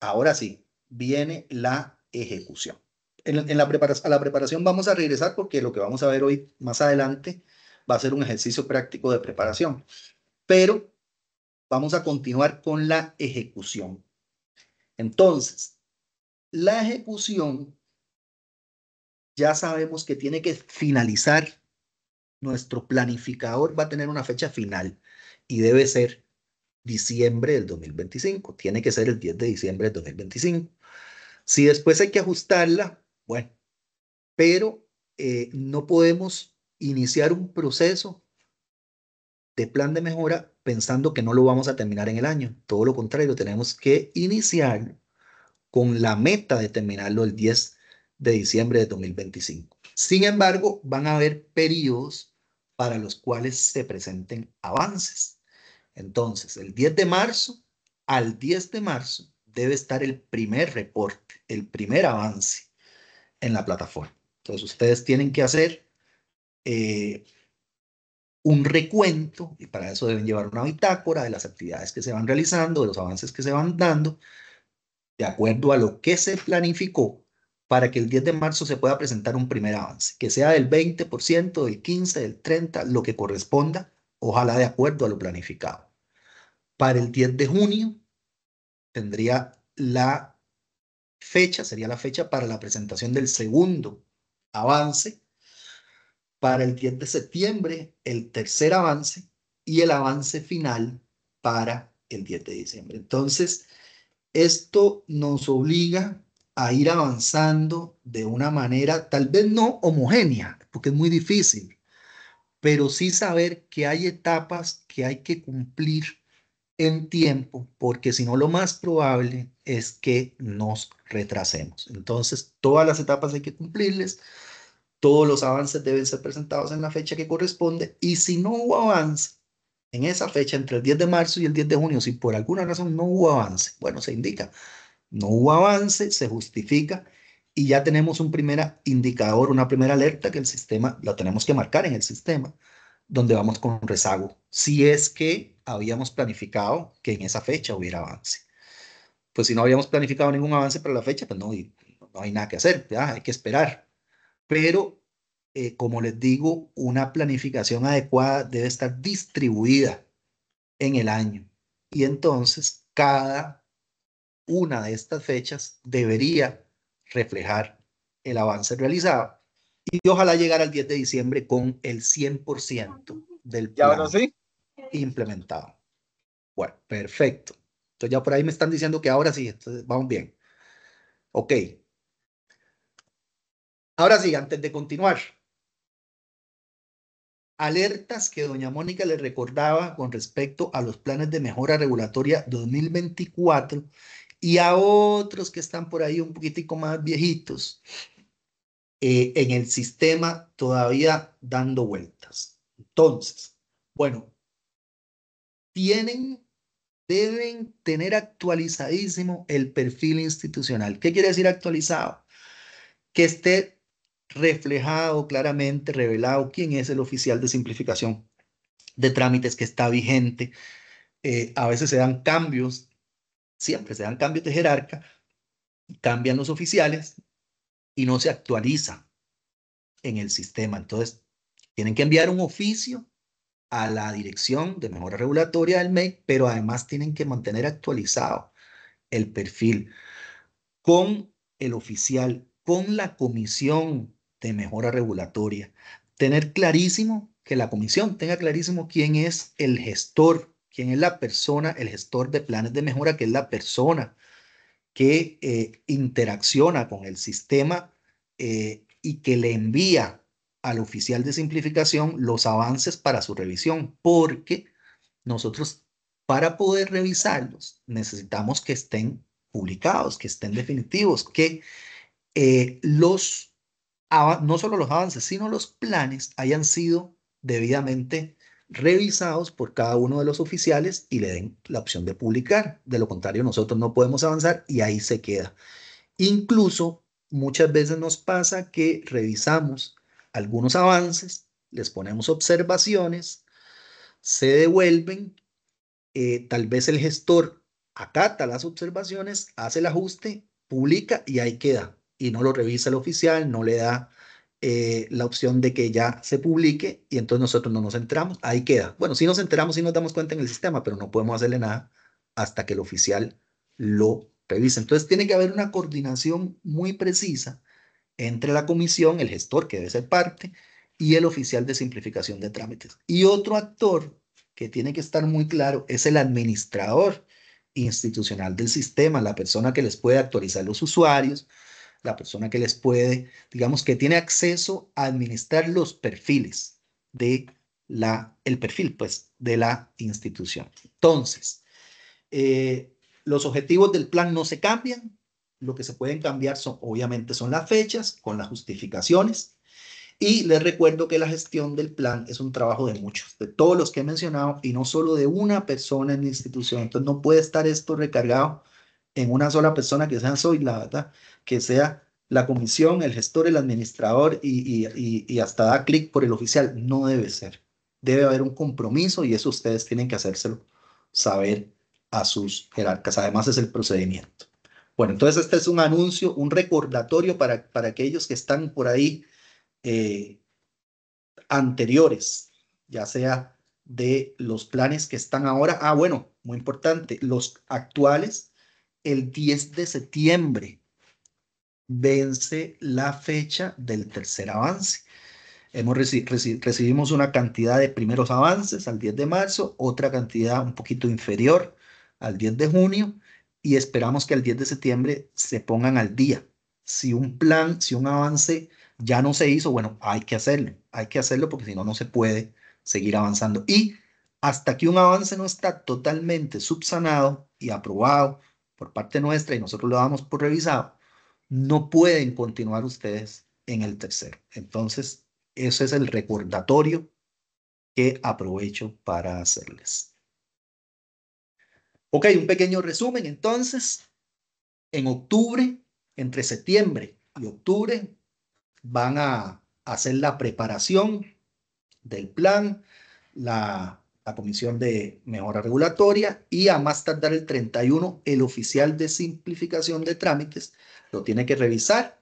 Ahora sí, viene la ejecución. En, a la preparación vamos a regresar porque lo que vamos a ver hoy más adelante va a ser un ejercicio práctico de preparación. Pero vamos a continuar con la ejecución. Entonces, la ejecución ya sabemos que tiene que finalizar. Nuestro planificador va a tener una fecha final y debe ser diciembre del 2025. Tiene que ser el 10 de diciembre del 2025. Si después hay que ajustarla, bueno, pero eh, no podemos iniciar un proceso de plan de mejora pensando que no lo vamos a terminar en el año. Todo lo contrario, tenemos que iniciar con la meta de terminarlo el 10 de diciembre de 2025. Sin embargo, van a haber periodos para los cuales se presenten avances. Entonces, el 10 de marzo al 10 de marzo debe estar el primer reporte, el primer avance en la plataforma. Entonces, ustedes tienen que hacer eh, un recuento, y para eso deben llevar una bitácora de las actividades que se van realizando, de los avances que se van dando, de acuerdo a lo que se planificó para que el 10 de marzo se pueda presentar un primer avance, que sea del 20%, del 15%, del 30%, lo que corresponda, ojalá de acuerdo a lo planificado para el 10 de junio tendría la fecha, sería la fecha para la presentación del segundo avance, para el 10 de septiembre el tercer avance y el avance final para el 10 de diciembre. Entonces, esto nos obliga a ir avanzando de una manera tal vez no homogénea, porque es muy difícil, pero sí saber que hay etapas que hay que cumplir en tiempo, porque si no lo más probable es que nos retrasemos. Entonces, todas las etapas hay que cumplirles, todos los avances deben ser presentados en la fecha que corresponde y si no hubo avance en esa fecha, entre el 10 de marzo y el 10 de junio, si por alguna razón no hubo avance, bueno, se indica, no hubo avance, se justifica y ya tenemos un primer indicador, una primera alerta que el sistema, la tenemos que marcar en el sistema donde vamos con rezago, si es que habíamos planificado que en esa fecha hubiera avance. Pues si no habíamos planificado ningún avance para la fecha, pues no, no hay nada que hacer, hay que esperar. Pero, eh, como les digo, una planificación adecuada debe estar distribuida en el año. Y entonces, cada una de estas fechas debería reflejar el avance realizado y ojalá llegar al 10 de diciembre con el 100% del plan implementado. Bueno, perfecto. Entonces ya por ahí me están diciendo que ahora sí, entonces vamos bien. Ok. Ahora sí, antes de continuar. Alertas que doña Mónica le recordaba con respecto a los planes de mejora regulatoria 2024 y a otros que están por ahí un poquitico más viejitos eh, en el sistema todavía dando vueltas. Entonces, bueno, tienen, deben tener actualizadísimo el perfil institucional. ¿Qué quiere decir actualizado? Que esté reflejado claramente, revelado quién es el oficial de simplificación de trámites que está vigente. Eh, a veces se dan cambios, siempre se dan cambios de jerarca, cambian los oficiales, y no se actualiza en el sistema. Entonces, tienen que enviar un oficio a la Dirección de Mejora Regulatoria del MEI, pero además tienen que mantener actualizado el perfil con el oficial, con la Comisión de Mejora Regulatoria. Tener clarísimo que la comisión tenga clarísimo quién es el gestor, quién es la persona, el gestor de planes de mejora, que es la persona que eh, interacciona con el sistema eh, y que le envía al oficial de simplificación los avances para su revisión, porque nosotros para poder revisarlos necesitamos que estén publicados, que estén definitivos, que eh, los, no solo los avances, sino los planes hayan sido debidamente revisados por cada uno de los oficiales y le den la opción de publicar. De lo contrario, nosotros no podemos avanzar y ahí se queda. Incluso muchas veces nos pasa que revisamos algunos avances, les ponemos observaciones, se devuelven, eh, tal vez el gestor acata las observaciones, hace el ajuste, publica y ahí queda. Y no lo revisa el oficial, no le da eh, la opción de que ya se publique y entonces nosotros no nos enteramos, ahí queda. Bueno, si nos enteramos, si nos damos cuenta en el sistema, pero no podemos hacerle nada hasta que el oficial lo revise. Entonces tiene que haber una coordinación muy precisa entre la comisión, el gestor que debe ser parte, y el oficial de simplificación de trámites. Y otro actor que tiene que estar muy claro es el administrador institucional del sistema, la persona que les puede actualizar los usuarios, la persona que les puede, digamos que tiene acceso a administrar los perfiles de la, el perfil, pues, de la institución. Entonces, eh, los objetivos del plan no se cambian, lo que se pueden cambiar son, obviamente, son las fechas con las justificaciones. Y les recuerdo que la gestión del plan es un trabajo de muchos, de todos los que he mencionado y no solo de una persona en la institución. Entonces no puede estar esto recargado en una sola persona que sea soy la verdad, que sea la comisión, el gestor, el administrador y, hasta da clic por el oficial. No debe ser. Debe haber un compromiso y eso ustedes tienen que hacérselo saber a sus jerarcas. Además es el procedimiento. Bueno, entonces este es un anuncio, un recordatorio para, para aquellos que están por ahí eh, anteriores, ya sea de los planes que están ahora. Ah, bueno, muy importante, los actuales el 10 de septiembre. Vence la fecha del tercer avance. Hemos recibimos una cantidad de primeros avances al 10 de marzo, otra cantidad un poquito inferior al 10 de junio y esperamos que al 10 de septiembre se pongan al día. Si un plan, si un avance ya no se hizo, bueno, hay que hacerlo, hay que hacerlo porque si no, no se puede seguir avanzando. Y hasta que un avance no está totalmente subsanado y aprobado por parte nuestra y nosotros lo damos por revisado, no pueden continuar ustedes en el tercero. Entonces, eso es el recordatorio que aprovecho para hacerles. Ok, un pequeño resumen. Entonces, en octubre, entre septiembre y octubre, van a hacer la preparación del plan, la la Comisión de Mejora Regulatoria y a más tardar el 31, el oficial de simplificación de trámites lo tiene que revisar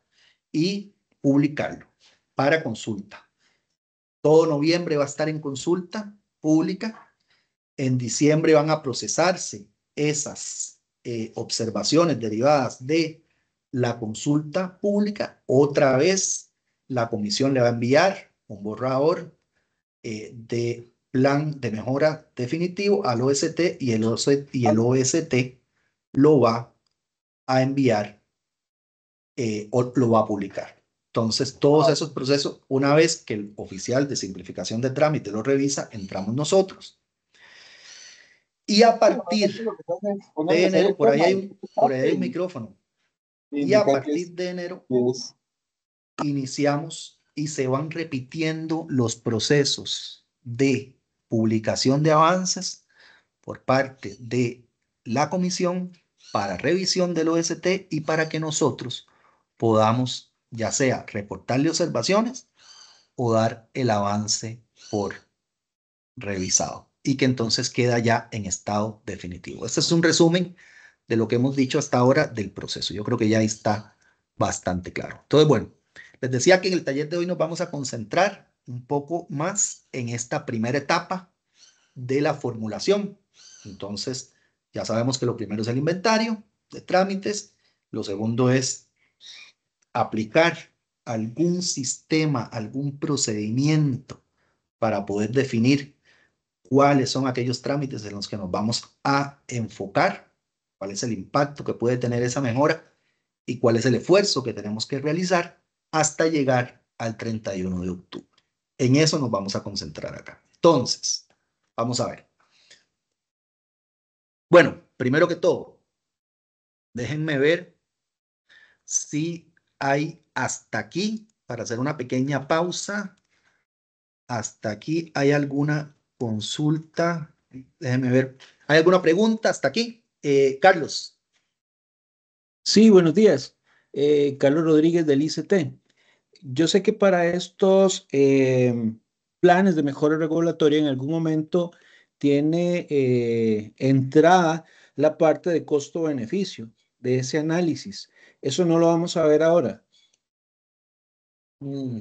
y publicarlo para consulta. Todo noviembre va a estar en consulta pública. En diciembre van a procesarse esas eh, observaciones derivadas de la consulta pública. Otra vez la comisión le va a enviar un borrador eh, de plan de mejora definitivo al OST y el, OST, y el OST lo va a enviar eh, o lo va a publicar. Entonces, todos esos procesos, una vez que el oficial de simplificación de trámite lo revisa, entramos nosotros. Y a partir de enero, por ahí hay por ahí hay un micrófono. Y a partir de enero iniciamos y se van repitiendo los procesos de publicación de avances por parte de la comisión para revisión del OST y para que nosotros podamos ya sea reportarle observaciones o dar el avance por revisado y que entonces queda ya en estado definitivo. Este es un resumen de lo que hemos dicho hasta ahora del proceso. Yo creo que ya está bastante claro. Entonces, bueno, les decía que en el taller de hoy nos vamos a concentrar un poco más en esta primera etapa de la formulación. Entonces, ya sabemos que lo primero es el inventario de trámites, lo segundo es aplicar algún sistema, algún procedimiento para poder definir cuáles son aquellos trámites en los que nos vamos a enfocar, cuál es el impacto que puede tener esa mejora y cuál es el esfuerzo que tenemos que realizar hasta llegar al 31 de octubre. En eso nos vamos a concentrar acá. Entonces, vamos a ver. Bueno, primero que todo, déjenme ver si hay hasta aquí, para hacer una pequeña pausa, hasta aquí hay alguna consulta. Déjenme ver. ¿Hay alguna pregunta hasta aquí? Eh, Carlos. Sí, buenos días. Eh, Carlos Rodríguez del ICT yo sé que para estos em, planes de mejora regulatoria en algún momento tiene eh, entrada la parte de costo-beneficio de ese análisis. Eso no lo vamos a ver ahora. Mm.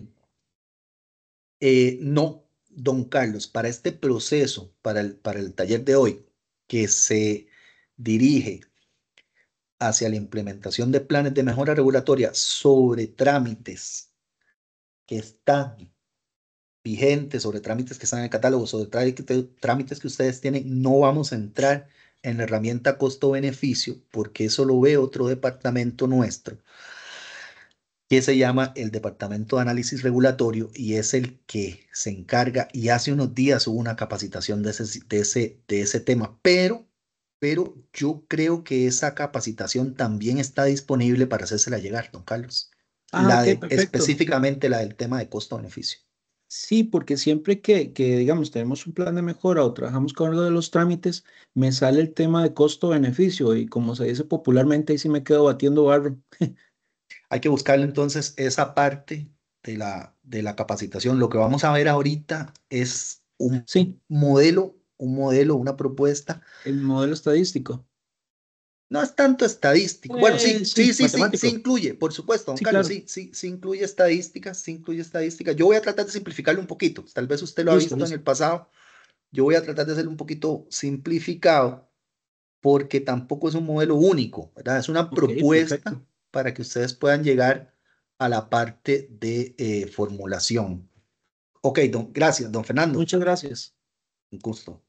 Eh, no, don Carlos, para este proceso, para para el taller de hoy, que se dirige hacia la implementación de planes de mejora regulatoria sobre trámites que están vigentes, sobre trámites que están en el catálogo, sobre trámites que ustedes tienen, no vamos a entrar en la herramienta costo-beneficio, porque eso lo ve otro departamento nuestro, que se llama el Departamento de Análisis Regulatorio y es el que se encarga y hace unos días hubo una capacitación de ese, ese, de ese tema, pero, pero yo creo que esa capacitación también está disponible para hacérsela llegar, don Carlos. Ah, la específicamente la del tema de costo-beneficio. Sí, porque siempre que, que, digamos, tenemos un plan de mejora o trabajamos con algo de los trámites, me sale el tema de costo-beneficio y como se dice popularmente, ahí sí me quedo batiendo barro. [laughs] Hay que buscarle entonces esa parte de la, de la capacitación. Lo que vamos a ver ahorita es un modelo, un modelo, una propuesta. El modelo estadístico. No es tanto estadístico. bueno, sí, pues, sí, sí, sí, sí, incluye, por supuesto, don sí, Carlos, sí, sí, sí incluye estadísticas, sí incluye estadística, Yo voy a tratar de simplificarlo un poquito. Tal vez usted lo ha visto en el pasado. Yo voy a tratar de hacerlo un poquito simplificado porque tampoco es un modelo único, ¿verdad? Es una propuesta para que ustedes puedan llegar a la parte de eh, formulación. Ok, don, gracias, don Fernando. Muchas gracias. Un gusto.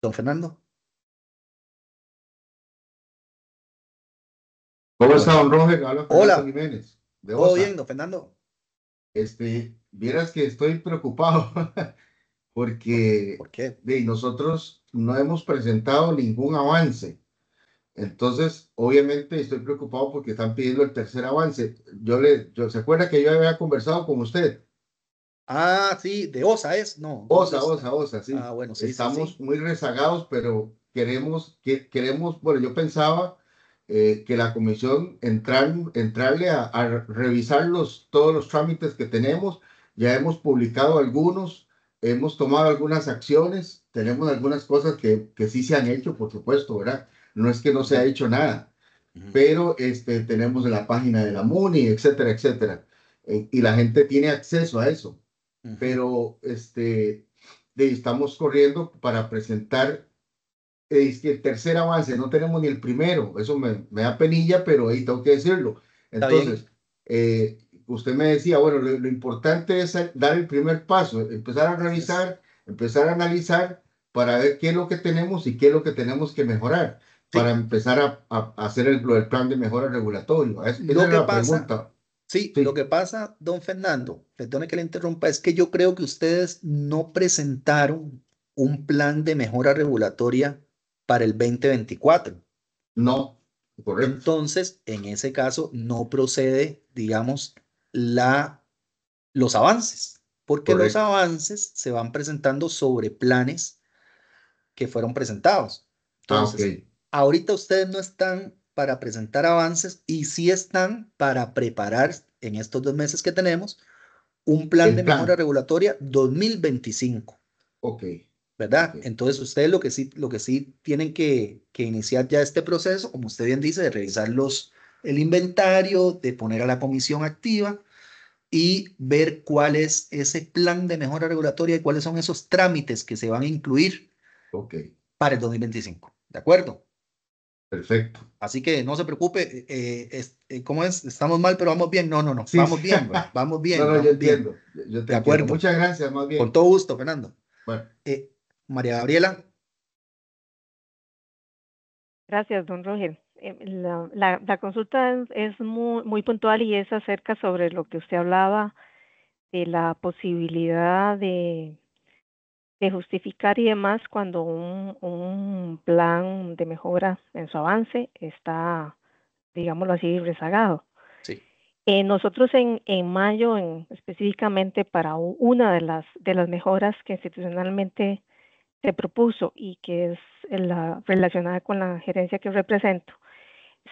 Don Fernando. ¿Cómo está, don Roger? Hola. Jiménez. ¿Todo bien, don Fernando? Este, vieras que estoy preocupado [laughs] porque nosotros no hemos presentado ningún avance. Entonces, obviamente estoy preocupado porque están pidiendo el tercer avance. Yo le, yo, ¿se acuerda que yo había conversado con usted? Ah, sí, de OSA es, no. OSA, OSA, OSA, sí. Ah, bueno, Estamos muy rezagados, pero queremos, que, queremos, bueno, yo pensaba eh, que la comisión entrar, entrarle a, revisar los, todos los trámites que tenemos, ya hemos publicado algunos, hemos tomado algunas acciones, tenemos algunas cosas que, que sí se han hecho, por supuesto, ¿verdad? No es que no se ha hecho nada, pero este, tenemos la página de la MUNI, etcétera, etcétera. Eh, y la gente tiene acceso a eso pero este, estamos corriendo para presentar el tercer avance, no tenemos ni el primero, eso me, da penilla, pero ahí tengo que decirlo. Entonces, eh, usted me decía, bueno, lo, importante es dar el primer paso, empezar a revisar, empezar a analizar para ver qué es lo que tenemos y qué es lo que tenemos que mejorar, para empezar a, hacer el, plan de mejora regulatorio. Es, lo pasa, pregunta. Sí, lo que pasa, don Fernando, perdone que le interrumpa, es que yo creo que ustedes no presentaron un plan de mejora regulatoria para el 2024. No, correcto. Entonces, en ese caso, no procede, digamos, la, los avances, porque los avances se van presentando sobre planes que fueron presentados. Ah, Entonces, ahorita ustedes no están para presentar avances y si están para preparar en estos dos meses que tenemos un plan de mejora regulatoria 2025. Ok. ¿Verdad? Entonces ustedes lo que sí, lo que sí tienen que, iniciar ya este proceso, como usted bien dice, de revisar el inventario, de poner a la comisión activa y ver cuál es ese plan de mejora regulatoria y cuáles son esos trámites que se van a incluir para el 2025. ¿De acuerdo? Perfecto. Así que no se preocupe, eh, eh, ¿cómo es? Estamos mal, pero vamos bien. No, no, no, vamos, Bien, [laughs] vamos bien, yo Entiendo. te de acuerdo. Muchas gracias, más bien. Con todo gusto, Fernando. Bueno. Eh, María Gabriela. Gracias, don Roger. La, consulta es, es muy, muy puntual y es acerca sobre lo que usted hablaba de la posibilidad de de justificar y demás cuando un, plan de mejora en su avance está, digámoslo así, rezagado. Sí. Eh, nosotros en, mayo, en, específicamente para una de las, de las mejoras que institucionalmente se propuso y que es la, relacionada con la gerencia que represento,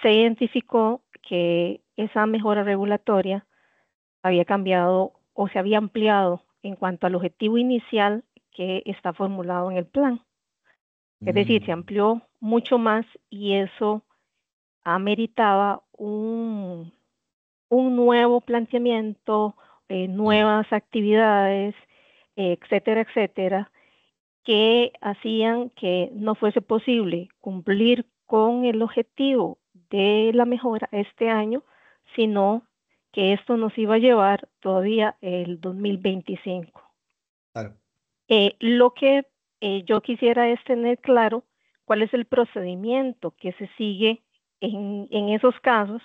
se identificó que esa mejora regulatoria había cambiado o se había ampliado en cuanto al objetivo inicial que está formulado en el plan. Es decir, se mm. amplió mucho más y eso ameritaba un, un nuevo planteamiento, eh, nuevas actividades, etcétera, etcétera, que hacían que no fuese posible cumplir con el objetivo de la mejora este año, sino que esto nos iba a llevar todavía el 2025. Claro. Eh, lo que eh, yo quisiera es tener claro cuál es el procedimiento que se sigue en, en esos casos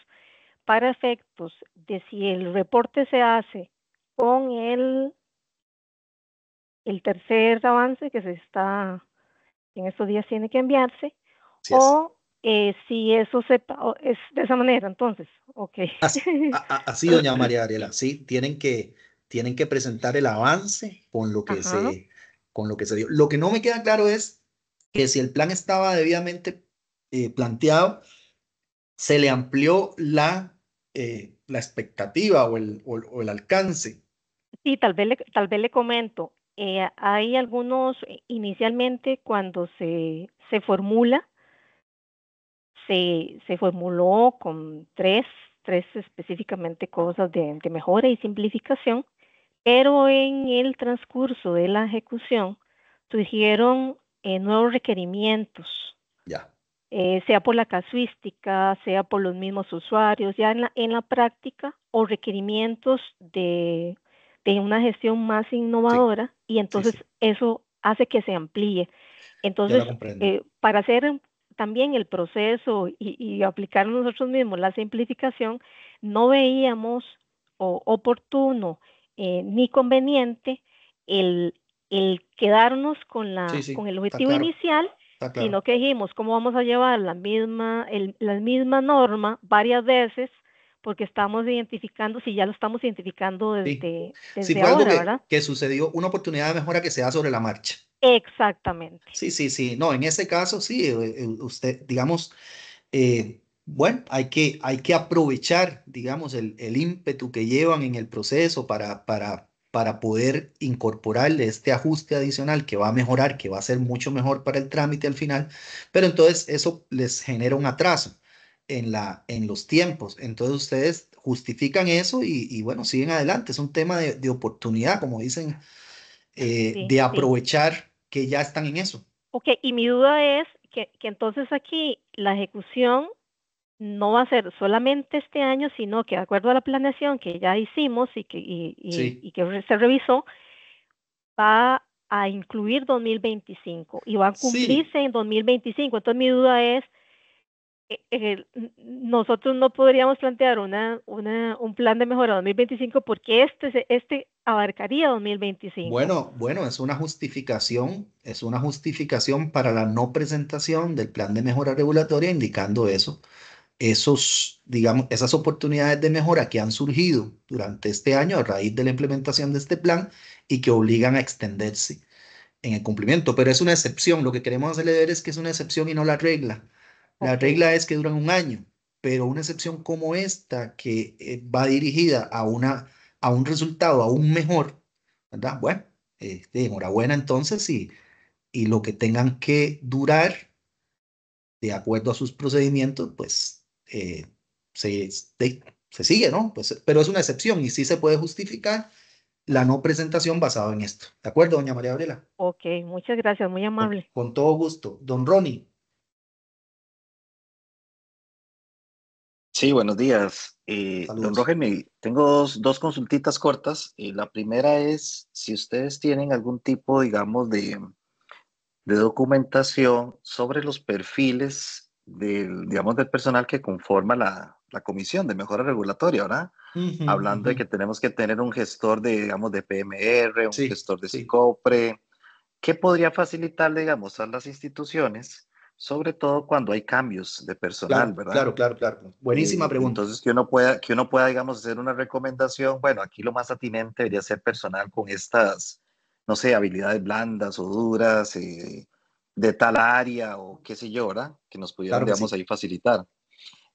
para efectos de si el reporte se hace con el, el tercer avance que se está, en estos días tiene que enviarse, o eh, si eso se, es de esa manera, entonces, ok. Así, doña María Ariela sí, tienen que tienen que presentar el avance con lo que, se, con lo que se dio. Lo que no me queda claro es que si el plan estaba debidamente eh, planteado, se le amplió la, eh, la expectativa o el, el, alcance. Sí, tal vez le, tal vez le comento. Eh, hay algunos, inicialmente cuando se, se formula, se, se, formuló con tres, tres específicamente cosas de, de mejora y simplificación, pero en el transcurso de la ejecución surgieron eh, nuevos requerimientos. Ya. Eh, sea por la casuística, sea por los mismos usuarios, ya en la, en la práctica, o requerimientos de, una gestión más innovadora, y entonces eso hace que se amplíe. Entonces, eh, para hacer también el proceso y, aplicar nosotros mismos la simplificación, no veíamos oportuno eh, ni conveniente el, el quedarnos con, la, con el objetivo inicial, sino que dijimos cómo vamos a llevar la misma, el, la misma norma varias veces porque estamos identificando, si ya lo estamos identificando desde, desde ahora, que, sucedió, una oportunidad de mejora que se da sobre la marcha. Exactamente. Sí, sí, sí. No, en ese caso, sí, eh, eh, usted, digamos, eh, bueno, hay que, hay que aprovechar, digamos, el, el ímpetu que llevan en el proceso para, para, para poder incorporarle este ajuste adicional que va a mejorar, que va a ser mucho mejor para el trámite al final, pero entonces eso les genera un atraso en, la, en los tiempos. Entonces ustedes justifican eso y, y bueno, siguen adelante. Es un tema de, de oportunidad, como dicen, eh, de aprovechar que ya están en eso. Ok, y mi duda es que, que entonces aquí la ejecución no va a ser solamente este año, sino que de acuerdo a la planeación que ya hicimos y que, se revisó, va a incluir 2025 y va a cumplirse en 2025. Entonces mi duda es, eh, eh, nosotros no podríamos plantear una, un plan de mejora 2025 porque este, este abarcaría 2025. Bueno, bueno, es una justificación, es una justificación para la no presentación del plan de mejora regulatoria indicando eso esos, digamos, esas oportunidades de mejora que han surgido durante este año a raíz de la implementación de este plan y que obligan a extenderse en el cumplimiento. Pero es una excepción, lo que queremos hacerle ver es que es una excepción y no la regla. La regla es que duran un año, pero una excepción como esta que eh, va dirigida a, una, a un resultado aún mejor, ¿verdad? Bueno, este, enhorabuena entonces y, y lo que tengan que durar de acuerdo a sus procedimientos, pues eh, se, sigue, ¿no? Pues, pero es una excepción y sí se puede justificar la no presentación basada en esto. ¿De acuerdo, doña María Abrela Ok, muchas gracias, muy amable. Con, todo gusto. Don Ronnie. Sí, buenos días. Eh, don Roger, tengo dos, dos consultitas cortas. Eh, la primera es si ustedes tienen algún tipo, digamos, de, de documentación sobre los perfiles del, digamos, del personal que conforma la, la Comisión de Mejora Regulatoria, ¿verdad? Hablando de que tenemos que tener un gestor de, digamos, de PMR, un gestor de SICOPRE, ¿qué que podría facilitar, digamos, a las instituciones, sobre todo cuando hay cambios de personal, ¿verdad? Claro, claro, claro. Buenísima eh, pregunta. Entonces, que uno, pueda, que uno pueda, digamos, hacer una recomendación, bueno, aquí lo más atinente debería ser personal con estas, no sé, habilidades blandas o duras, y... Eh, de tal área o qué sé yo, ¿verdad? Que nos pudieran, digamos, ahí facilitar.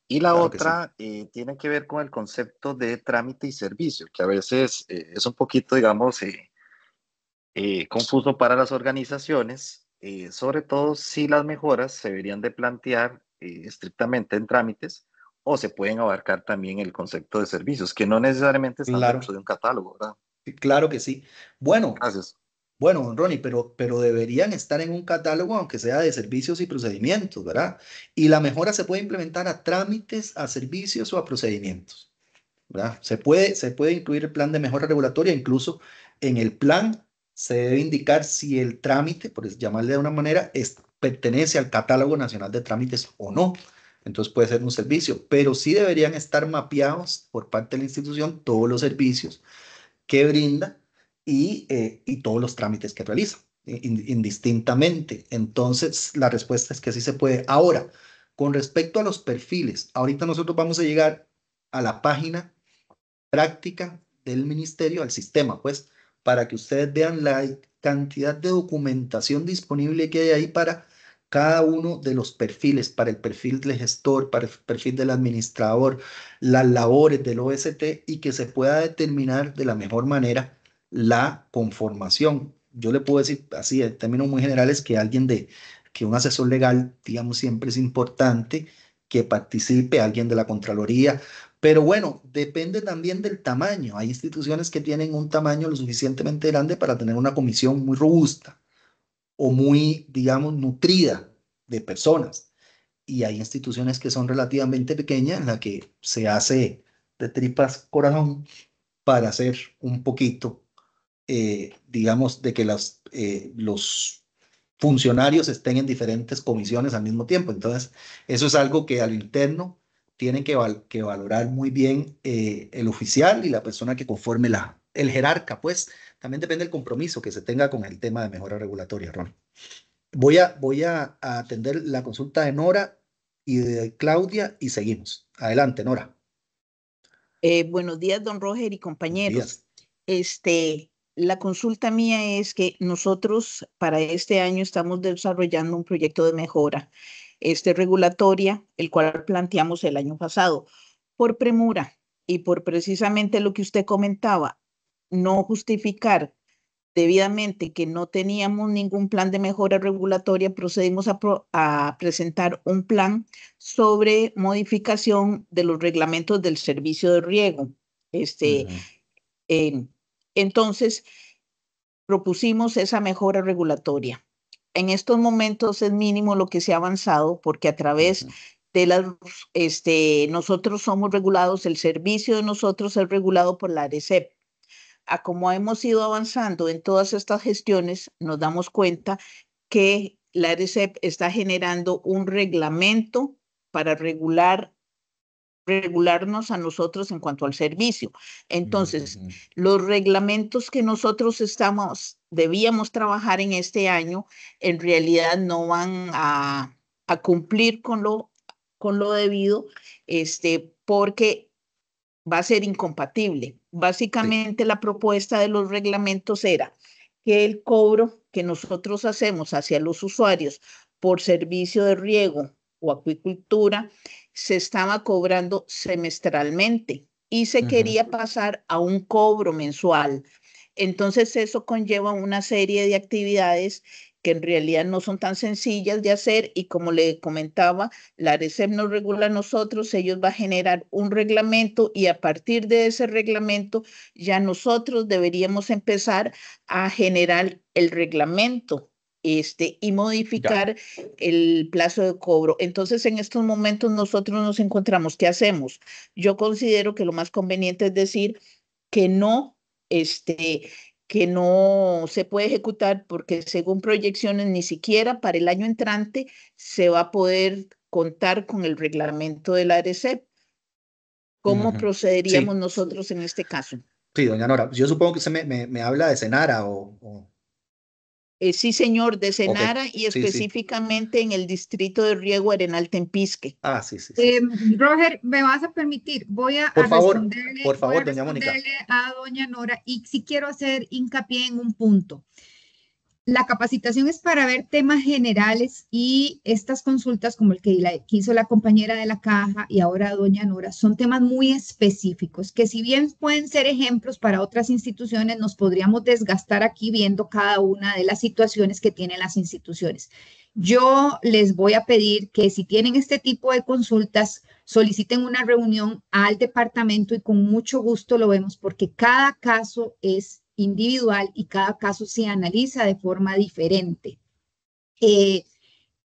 Y la otra eh, tiene que ver con el concepto de trámite y servicio, que a veces eh, es un poquito, digamos, eh, confuso para las organizaciones, sobre todo si las mejoras se deberían de plantear estrictamente en trámites o se pueden abarcar también el concepto de servicios, que no necesariamente están dentro de un catálogo, ¿verdad? Claro que sí. Bueno, Gracias. Bueno, Ronnie, pero, pero deberían estar en un catálogo, aunque sea de servicios y procedimientos, ¿verdad? Y la mejora se puede implementar a trámites, a servicios o a procedimientos, ¿verdad? Se puede, se puede incluir el plan de mejora regulatoria, incluso en el plan se debe indicar si el trámite, por llamarle de una manera, pertenece al catálogo nacional de trámites o no. Entonces puede ser un servicio, pero sí deberían estar mapeados por parte de la institución todos los servicios que brinda eh, y, todos los trámites que realiza, eh, indistintamente. Entonces, la respuesta es que sí se puede. Ahora, con respecto a los perfiles, ahorita nosotros vamos a llegar a la página práctica del ministerio, al sistema, pues, para que ustedes vean la cantidad de documentación disponible que hay ahí para cada uno de los perfiles, para el perfil del gestor, para el perfil del administrador, las labores del OST y que se pueda determinar de la mejor manera la conformación. Yo le puedo decir así, en términos muy generales, que alguien de, que un asesor legal, digamos, siempre es importante que participe alguien de la Contraloría. Pero bueno, depende también del tamaño. Hay instituciones que tienen un tamaño lo suficientemente grande para tener una comisión muy robusta o muy, digamos, nutrida de personas. Y hay instituciones que son relativamente pequeñas en las que se hace de tripas corazón para hacer un poquito eh, digamos, de que eh, los funcionarios estén en diferentes comisiones al mismo tiempo. Entonces, eso es algo que al interno tienen que, que valorar muy bien eh, el oficial y la persona que conforme la, el jerarca, pues también depende del compromiso que se tenga con el tema de mejora regulatoria, Ron. Voy a, voy a atender la consulta de Nora y de Claudia y seguimos. Adelante, Nora. buenos días, don Roger y compañeros. Este, la consulta mía es que nosotros para este año estamos desarrollando un proyecto de mejora este regulatoria, el cual planteamos el año pasado, por premura y por precisamente lo que usted comentaba, no justificar debidamente que no teníamos ningún plan de mejora regulatoria, procedimos a, presentar un plan sobre modificación de los reglamentos del servicio de riego. Este, entonces, propusimos esa mejora regulatoria. En estos momentos es mínimo lo que se ha avanzado porque a través de las, este, nosotros somos regulados, el servicio de nosotros es regulado por la ARECEP. A como hemos ido avanzando en todas estas gestiones, nos damos cuenta que la ARECEP está generando un reglamento para regular regularnos a nosotros en cuanto al servicio. Mm, Entonces, los reglamentos que nosotros estamos, debíamos trabajar en este año, en realidad no van a, cumplir con lo, con lo debido, este, porque va a ser incompatible. Básicamente la propuesta de los reglamentos era que el cobro que nosotros hacemos hacia los usuarios por servicio de riego o acuicultura se estaba cobrando semestralmente y se quería pasar a un cobro mensual. Entonces eso conlleva una serie de actividades que en realidad no son tan sencillas de hacer y como le comentaba, la ARECEP nos regula a nosotros, ellos va a generar un reglamento y a partir de ese reglamento ya nosotros deberíamos empezar a generar el reglamento este, y modificar el plazo de cobro. Entonces, en estos momentos nosotros nos encontramos, ¿qué hacemos? Yo considero que lo más conveniente es decir que no, este, que no se puede ejecutar porque según proyecciones ni siquiera para el año entrante se va a poder contar con el reglamento del la ¿Cómo procederíamos nosotros en este caso? Sí, doña Nora, yo supongo que usted me, habla de Senara o eh, sí, señor, de Senara y específicamente en el distrito de Riego Arenal Tempisque. Ah, sí, sí. Eh, Roger, me vas a permitir, voy a, por favor, responderle, a doña Mónica. a doña Nora y si quiero hacer hincapié en un punto. La capacitación es para ver temas generales y estas consultas, como el que, hizo la compañera de la caja y ahora doña Nora, son temas muy específicos que si bien pueden ser ejemplos para otras instituciones, nos podríamos desgastar aquí viendo cada una de las situaciones que tienen las instituciones. Yo les voy a pedir que si tienen este tipo de consultas, soliciten una reunión al departamento y con mucho gusto lo vemos porque cada caso es individual y cada caso se analiza de forma diferente. Eh,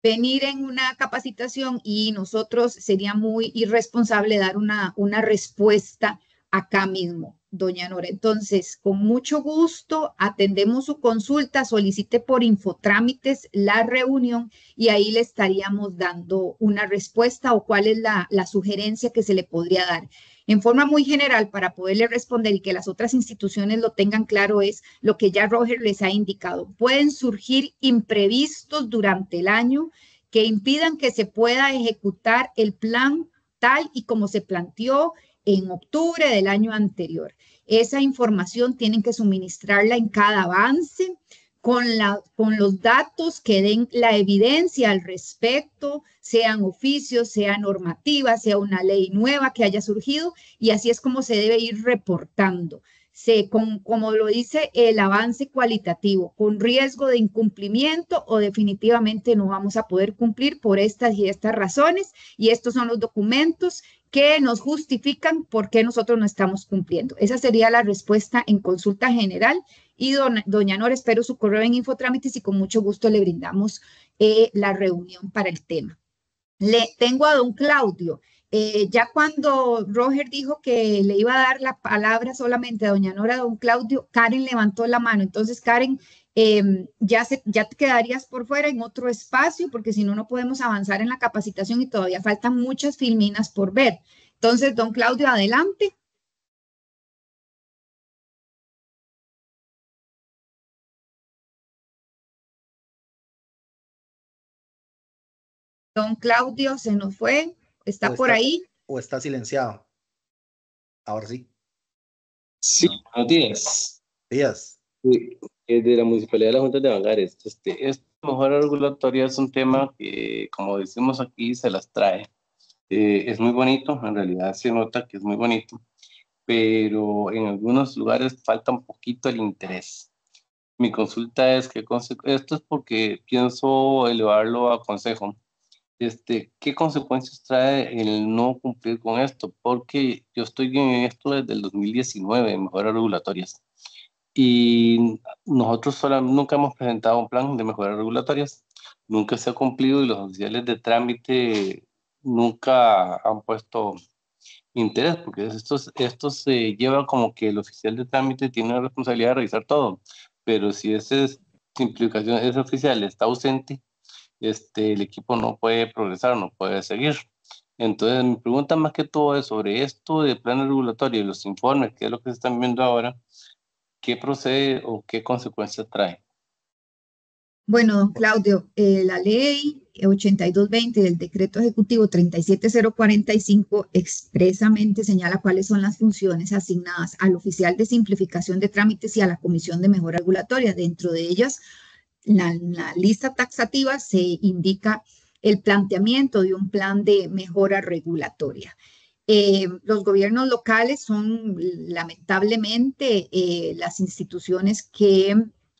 venir en una capacitación y nosotros sería muy irresponsable dar una, una respuesta acá mismo, doña Nora. Entonces, con mucho gusto atendemos su consulta, solicite por infotrámites la reunión y ahí le estaríamos dando una respuesta o cuál es la sugerencia que se le podría dar. En forma muy general, para poderle responder y que las otras instituciones lo tengan claro, es lo que ya Roger les ha indicado. Pueden surgir imprevistos durante el año que impidan que se pueda ejecutar el plan tal y como se planteó en octubre del año anterior. Esa información tienen que suministrarla en cada avance con, la, con los datos que den la evidencia al respecto, sean oficios, sea normativa, sea una ley nueva que haya surgido, y así es como se debe ir reportando. Se, con, como lo dice el avance cualitativo, con riesgo de incumplimiento o definitivamente no vamos a poder cumplir por estas y estas razones. Y estos son los documentos que nos justifican por qué nosotros no estamos cumpliendo. Esa sería la respuesta en consulta general. Y doña Nora, espero su correo en Infotrámites y con mucho gusto le brindamos eh, la reunión para el tema. Le tengo a don Claudio. Eh, ya cuando Roger dijo que le iba a dar la palabra solamente a doña Nora, don Claudio, Karen levantó la mano. Entonces, Karen, Em, ya, ya te quedarías por fuera en otro espacio, porque si no, no podemos avanzar en la capacitación y todavía faltan muchas filminas por ver. Entonces, don Claudio, adelante. Don Claudio se nos fue, está, por ahí. O está silenciado. Ahora sí. Sí, buenos días. Eh, de la Municipalidad de la Junta de Bangares. Este, esta mejora regulatoria es un tema que, como decimos aquí, se las trae. Eh, es muy bonito, en realidad se nota que es muy bonito, pero en algunos lugares falta un poquito el interés. Mi consulta es que esto es porque pienso elevarlo a consejo. Este, ¿Qué consecuencias trae el no cumplir con esto? Porque yo estoy en esto desde el 2019, mejoras regulatorias y nosotros nunca hemos presentado un plan de mejoras regulatorias, nunca se ha cumplido y los oficiales de trámite nunca han puesto interés, porque esto, esto se lleva como que el oficial de trámite tiene la responsabilidad de revisar todo, pero si ese, simplificación, ese oficial está ausente, este, el equipo no puede progresar, no puede seguir. Entonces, mi pregunta más que todo es sobre esto de plan regulatorio y los informes, que es lo que se están viendo ahora, ¿qué procede o qué consecuencias trae? Bueno, don Claudio, eh, la ley 8220 del decreto ejecutivo 37045 expresamente señala cuáles son las funciones asignadas al oficial de simplificación de trámites y a la comisión de mejora regulatoria. Dentro de ellas, en la lista taxativa se indica el planteamiento de un plan de mejora regulatoria. Eh, los gobiernos locales son lamentablemente eh, las instituciones que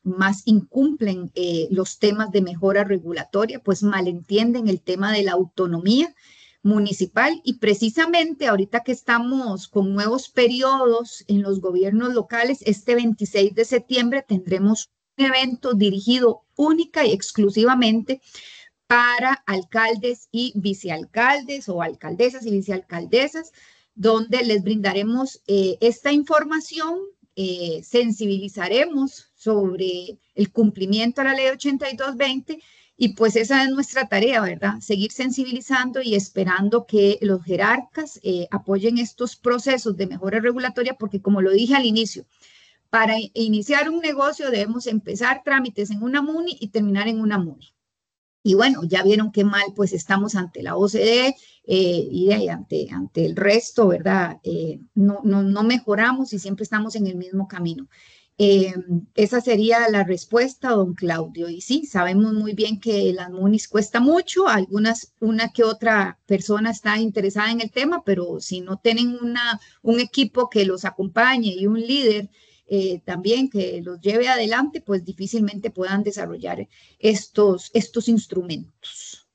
más incumplen eh, los temas de mejora regulatoria, pues malentienden el tema de la autonomía municipal y precisamente ahorita que estamos con nuevos periodos en los gobiernos locales, este 26 de septiembre tendremos un evento dirigido única y exclusivamente para alcaldes y vicealcaldes o alcaldesas y vicealcaldesas, donde les brindaremos eh, esta información, eh, sensibilizaremos sobre el cumplimiento a la ley 8220 y pues esa es nuestra tarea, ¿verdad? Seguir sensibilizando y esperando que los jerarcas eh, apoyen estos procesos de mejora regulatoria porque como lo dije al inicio, para iniciar un negocio debemos empezar trámites en una MUNI y terminar en una MUNI. Y bueno, ya vieron qué mal pues estamos ante la OCDE eh, y ante, ante el resto, ¿verdad? Eh, no, no, mejoramos y siempre estamos en el mismo camino. Eh, esa sería la respuesta, don Claudio. Y sí, sabemos muy bien que las MUNIS cuesta mucho, algunas, una que otra persona está interesada en el tema, pero si no tienen una, un equipo que los acompañe y un líder eh, también que los lleve adelante, pues difícilmente puedan desarrollar estos, estos instrumentos.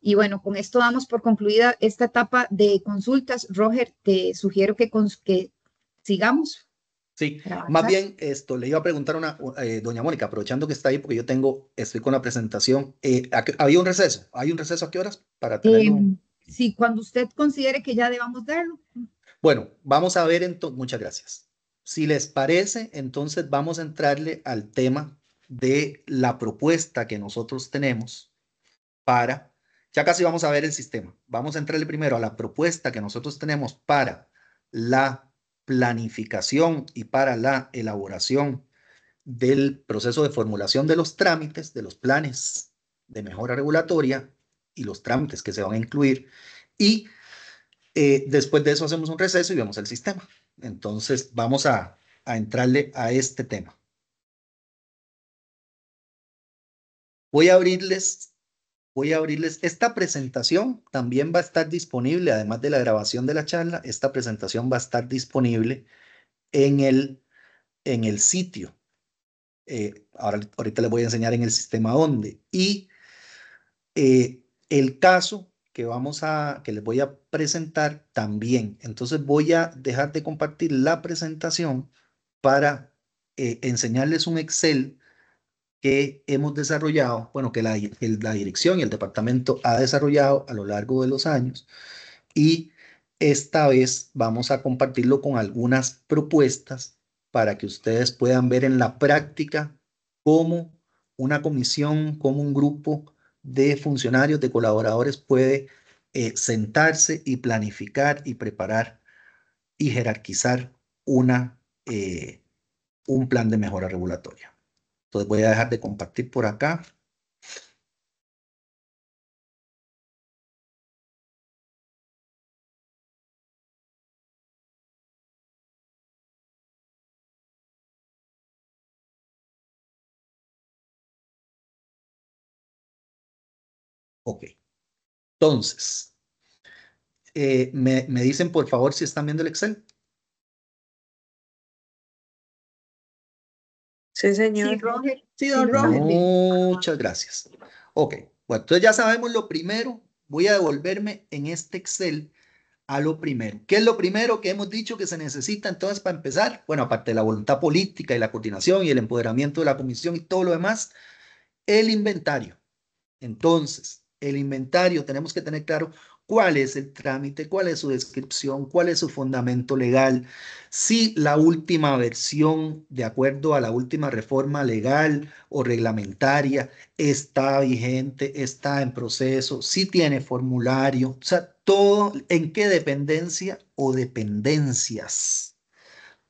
Y bueno, con esto damos por concluida esta etapa de consultas. Roger, te sugiero que, que sigamos. Sí, más bien esto, le iba a preguntar a una, eh, doña Mónica, aprovechando que está ahí, porque yo tengo, estoy con la presentación, eh, ¿había un receso? ¿Hay un receso a qué horas para tenerlo? Em, sí, cuando usted considere que ya debamos darlo. Bueno, vamos a ver entonces, muchas gracias. Si les parece, entonces vamos a entrarle al tema de la propuesta que nosotros tenemos para, ya casi vamos a ver el sistema, vamos a entrarle primero a la propuesta que nosotros tenemos para la planificación y para la elaboración del proceso de formulación de los trámites, de los planes de mejora regulatoria y los trámites que se van a incluir. Y eh, después de eso hacemos un receso y vemos el sistema. Entonces, vamos a, entrarle a este tema. Voy a abrirles, voy a abrirles esta presentación. También va a estar disponible, además de la grabación de la charla, esta presentación va a estar disponible en el, en el sitio. Eh, ahora, ahorita les voy a enseñar en el sistema dónde. Y eh, el caso que vamos a, que les voy a presentar también. Entonces voy a dejar de compartir la presentación para eh, enseñarles un Excel que hemos desarrollado, bueno, que la, la, dirección y el departamento ha desarrollado a lo largo de los años. Y esta vez vamos a compartirlo con algunas propuestas para que ustedes puedan ver en la práctica cómo una comisión, cómo un grupo de funcionarios, de colaboradores, puede eh, sentarse y planificar y preparar y jerarquizar una, eh, un plan de mejora regulatoria. Entonces voy a dejar de compartir por acá. Ok. Entonces, eh, me, dicen por favor si están viendo el Excel. Sí, señor. Sí, Roger. Sí, don Roger. Muchas gracias. Ok, bueno, entonces ya sabemos lo primero. Voy a devolverme en este Excel a lo primero. ¿Qué es lo primero que hemos dicho que se necesita entonces para empezar? Bueno, aparte de la voluntad política y la coordinación y el empoderamiento de la comisión y todo lo demás, el inventario. Entonces, el inventario, tenemos que tener claro cuál es el trámite, cuál es su descripción, cuál es su fundamento legal, si la última versión, de acuerdo a la última reforma legal o reglamentaria, está vigente, está en proceso, si tiene formulario, o sea, todo en qué dependencia o dependencias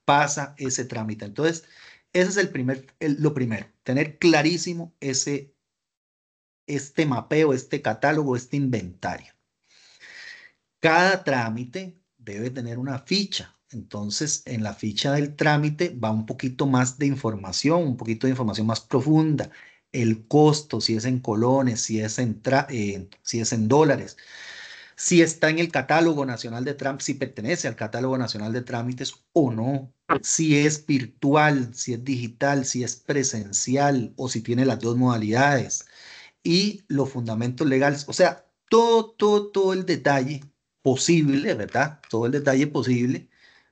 pasa ese trámite. Entonces, ese es el primer, lo primero, tener clarísimo ese este mapeo, este catálogo, este inventario. Cada trámite debe tener una ficha. Entonces, en la ficha del trámite va un poquito más de información, un poquito de información más profunda. El costo, si es en colones, si es en, eh, si es en dólares, si está en el catálogo nacional de trámites, si pertenece al catálogo nacional de trámites o no, si es virtual, si es digital, si es presencial o si tiene las dos modalidades y los fundamentos legales. O sea, todo, todo, todo el detalle posible, ¿verdad? Todo el detalle posible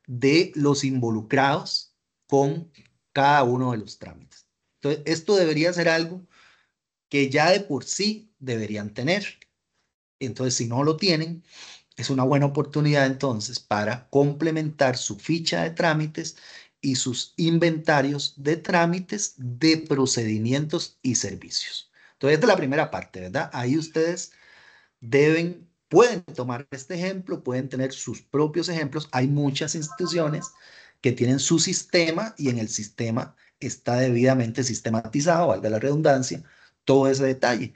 de los involucrados con cada uno de los trámites. Entonces, esto debería ser algo que ya de por sí deberían tener. Entonces, si no lo tienen, es una buena oportunidad entonces para complementar su ficha de trámites y sus inventarios de trámites de procedimientos y servicios. Entonces, es la primera parte, ¿verdad? Ahí ustedes deben, pueden tomar este ejemplo, pueden tener sus propios ejemplos. Hay muchas instituciones que tienen su sistema y en el sistema está debidamente sistematizado, valga la redundancia, todo ese detalle.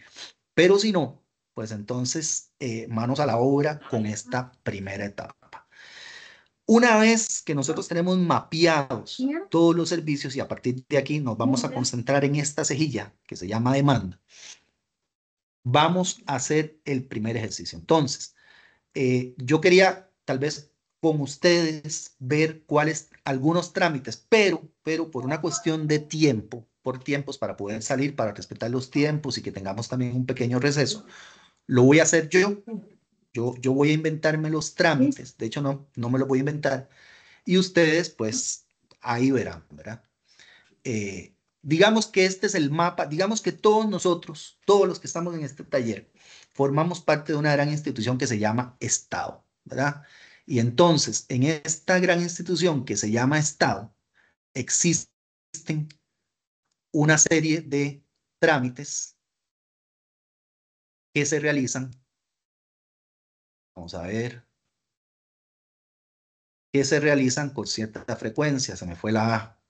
Pero si no, pues entonces eh, manos a la obra con esta primera etapa. Una vez que nosotros tenemos mapeados todos los servicios y a partir de aquí nos vamos a concentrar en esta cejilla que se llama demanda, vamos a hacer el primer ejercicio. Entonces, eh, yo quería tal vez con ustedes ver cuáles algunos trámites, pero, pero por una cuestión de tiempo, por tiempos para poder salir, para respetar los tiempos y que tengamos también un pequeño receso, lo voy a hacer yo yo, voy a inventarme los trámites, de hecho no, no me los voy a inventar. Y ustedes, pues, ahí verán, ¿verdad? Eh, digamos que este es el mapa, digamos que todos nosotros, todos los que estamos en este taller, formamos parte de una gran institución que se llama Estado, ¿verdad? Y entonces, en esta gran institución que se llama Estado, existen una serie de trámites que se realizan Vamos a ver. ¿Qué se realizan con cierta frecuencia. Se me fue la A.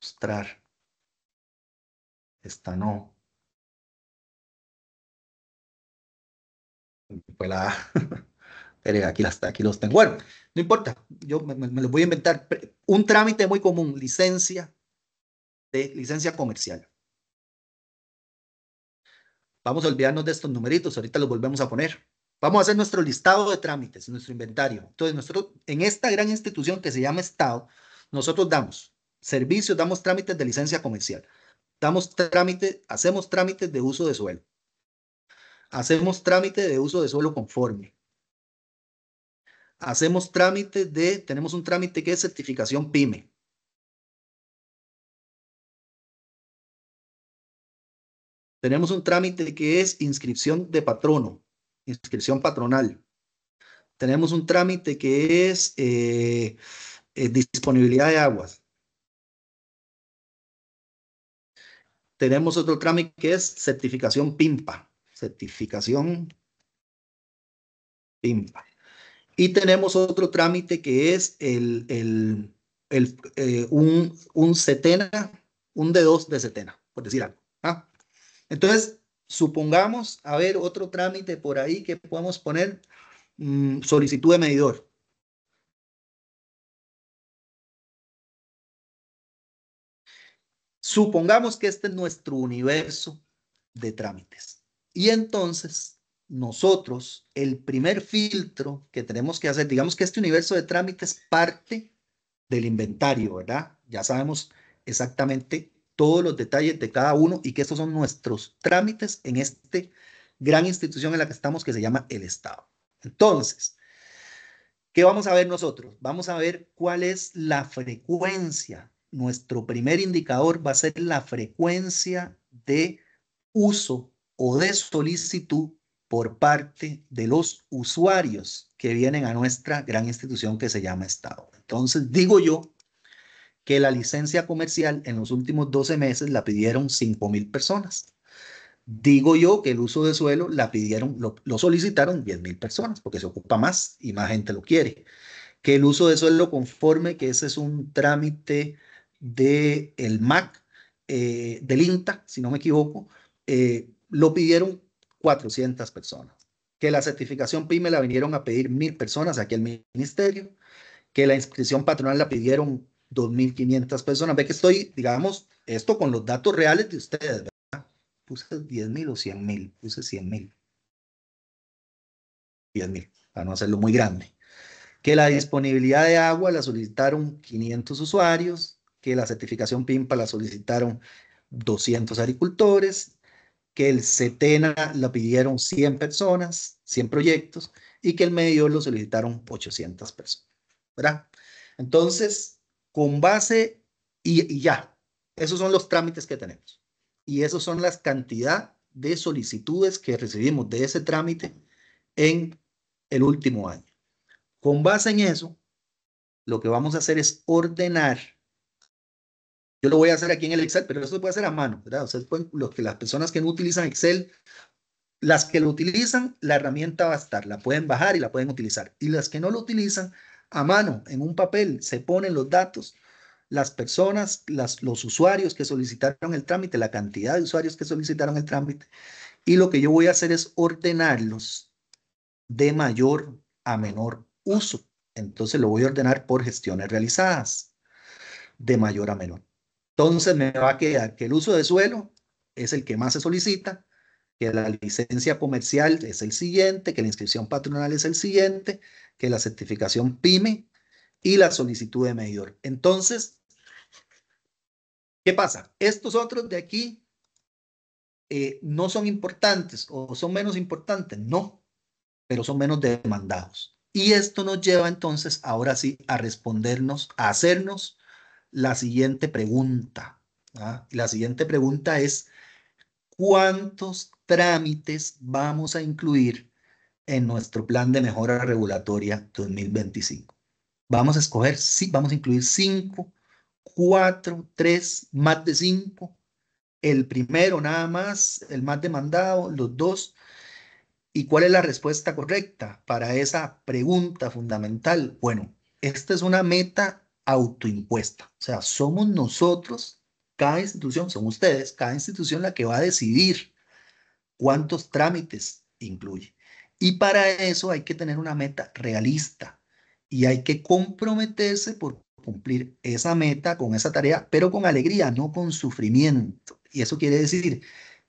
Mostrar. Esta no. Se me fue la A. [laughs] aquí, aquí los tengo. Bueno, no importa. Yo me, los voy a inventar. Un trámite muy común. Licencia. De licencia comercial. Vamos a olvidarnos de estos numeritos. Ahorita los volvemos a poner. Vamos a hacer nuestro listado de trámites, nuestro inventario. Entonces, nosotros en esta gran institución que se llama Estado, nosotros damos servicios, damos trámites de licencia comercial, damos hacemos trámites de uso de suelo, hacemos trámite de uso de suelo conforme, hacemos trámites de, tenemos un trámite que es certificación PYME. Tenemos un trámite que es inscripción de patrono, inscripción patronal. Tenemos un trámite que es eh, eh, disponibilidad de aguas. Tenemos otro trámite que es certificación PIMPA. Certificación PIMPA. Y tenemos otro trámite que es el, el, eh, un, un un D2 de CETENA. por decir algo. ¿ah? Entonces, supongamos a ver otro trámite por ahí que podemos poner mm, solicitud de medidor. Supongamos que este es nuestro universo de trámites. Y entonces, nosotros, el primer filtro que tenemos que hacer, digamos que este universo de trámites parte del inventario, ¿verdad? Ya sabemos exactamente todos los detalles de cada uno y que estos son nuestros trámites en esta gran institución en la que estamos que se llama el Estado. Entonces, ¿qué vamos a ver nosotros? Vamos a ver cuál es la frecuencia. Nuestro primer indicador va a ser la frecuencia de uso o de solicitud por parte de los usuarios que vienen a nuestra gran institución que se llama Estado. Entonces, digo yo que la licencia comercial en los últimos 12 meses la pidieron 5 mil personas. Digo yo que el uso de suelo la pidieron, lo, solicitaron 10 mil personas porque se ocupa más y más gente lo quiere. Que el uso de suelo conforme, que ese es un trámite del el MAC, eh, del INTA, si no me equivoco, eh, lo pidieron 400 personas. Que la certificación PYME la vinieron a pedir mil personas aquí al ministerio. Que la inscripción patronal la pidieron 2.500 personas. Ve que estoy, digamos, esto con los datos reales de ustedes, ¿verdad? Puse 10.000 o 100.000, puse 100.000. 10.000, para no hacerlo muy grande. Que la disponibilidad de agua la solicitaron 500 usuarios, que la certificación PIMPA la solicitaron 200 agricultores, que el CETENA la pidieron 100 personas, 100 proyectos, y que el medio lo solicitaron 800 personas, ¿verdad? Entonces, con base y, ya. Esos son los trámites que tenemos. Y esas son las cantidades de solicitudes que recibimos de ese trámite en el último año. Con base en eso, lo que vamos a hacer es ordenar. Yo lo voy a hacer aquí en el Excel, pero eso se puede hacer a mano, ¿verdad? Pues que, las personas que no utilizan Excel, las que lo utilizan, la herramienta va a estar, la pueden bajar y la pueden utilizar. Y las que no lo utilizan, a mano, en un papel, se ponen los datos, las personas, los usuarios que solicitaron el trámite, la cantidad de usuarios que solicitaron el trámite, y lo que yo voy a hacer es ordenarlos de mayor a menor uso. Entonces lo voy a ordenar por gestiones realizadas, de mayor a menor. Entonces me va a quedar que el uso de suelo es el que más se solicita, que la licencia comercial es el siguiente, que la inscripción patronal es el siguiente, que la certificación PYME y la solicitud de medidor. Entonces, ¿qué pasa? Estos otros de aquí eh, no son importantes o son menos importantes, no, pero son menos demandados. Y esto nos lleva entonces ahora sí a respondernos, a hacernos la siguiente pregunta. ¿ah? La siguiente pregunta es, ¿cuántos trámites vamos a incluir en nuestro plan de mejora regulatoria 2025? Vamos a escoger, sí, vamos a incluir cinco, cuatro, tres, más de cinco. El primero nada más, el más demandado, los dos. ¿Y cuál es la respuesta correcta para esa pregunta fundamental? Bueno, esta es una meta autoimpuesta. O sea, somos nosotros, cada institución, son ustedes, cada institución la que va a decidir cuántos trámites incluye. Y para eso hay que tener una meta realista y hay que comprometerse por cumplir esa meta con esa tarea, pero con alegría, no con sufrimiento. Y eso quiere decir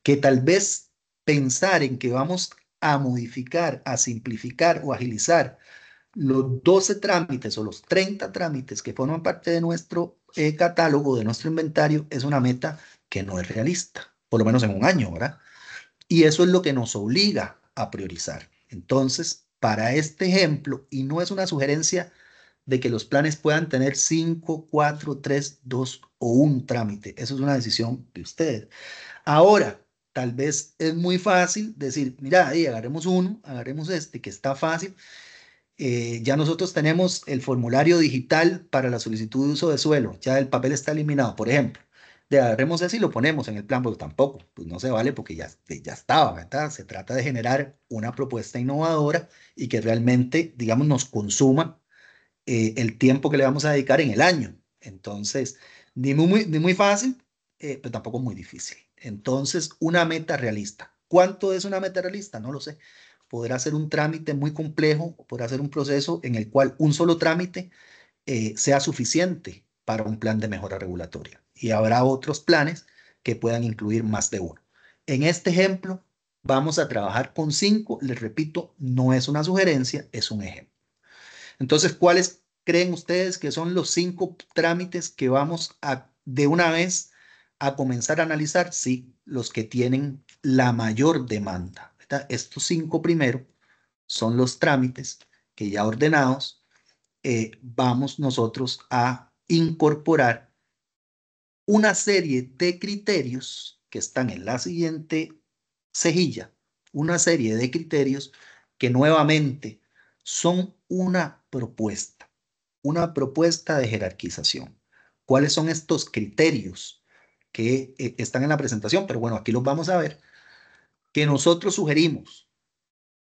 que tal vez pensar en que vamos a modificar, a simplificar o agilizar los 12 trámites o los 30 trámites que forman parte de nuestro eh, catálogo, de nuestro inventario, es una meta que no es realista, por lo menos en un año, ¿verdad? Y eso es lo que nos obliga a priorizar. Entonces, para este ejemplo, y no es una sugerencia de que los planes puedan tener 5, 4, 3, 2 o un trámite. Eso es una decisión de ustedes. Ahora, tal vez es muy fácil decir, mira, ahí agarremos uno, agarremos este, que está fácil. Eh, ya nosotros tenemos el formulario digital para la solicitud de uso de suelo, ya el papel está eliminado, por ejemplo de agarremos eso y lo ponemos en el plan, porque tampoco, pues no se vale porque ya, eh, ya estaba, ¿verdad? Se trata de generar una propuesta innovadora y que realmente, digamos, nos consuma eh, el tiempo que le vamos a dedicar en el año. Entonces, ni muy, ni muy fácil, eh, pero tampoco muy difícil. Entonces, una meta realista. ¿Cuánto es una meta realista? No lo sé. Podrá ser un trámite muy complejo, podrá ser un proceso en el cual un solo trámite sea suficiente para un plan de mejora regulatoria y habrá otros planes que puedan incluir más de uno. En este ejemplo vamos a trabajar con cinco. Les repito, no es una sugerencia, es un ejemplo. Entonces, ¿cuáles creen ustedes que son los cinco trámites que vamos a de una vez a comenzar a analizar? Sí, los que tienen la mayor demanda. Estos cinco primero son los trámites que ya ordenados eh, vamos nosotros a incorporar una serie de criterios que están en la siguiente cejilla, una serie de criterios que nuevamente son una propuesta, una propuesta de jerarquización. ¿Cuáles son estos criterios que eh, están en la presentación? Pero bueno, aquí los vamos a ver, que nosotros sugerimos,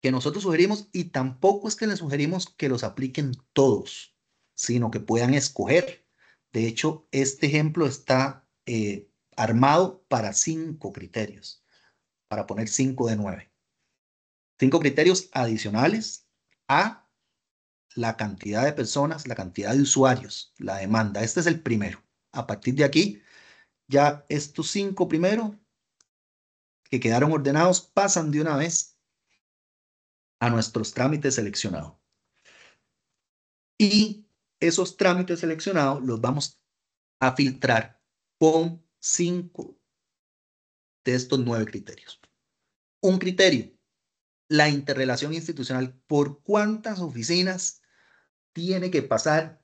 que nosotros sugerimos y tampoco es que les sugerimos que los apliquen todos, sino que puedan escoger de hecho, este ejemplo está eh, armado para cinco criterios, para poner cinco de nueve. Cinco criterios adicionales a la cantidad de personas, la cantidad de usuarios, la demanda. Este es el primero. A partir de aquí, ya estos cinco primeros que quedaron ordenados pasan de una vez a nuestros trámites seleccionados. Y esos trámites seleccionados los vamos a filtrar con cinco de estos nueve criterios. Un criterio, la interrelación institucional. ¿Por cuántas oficinas tiene que pasar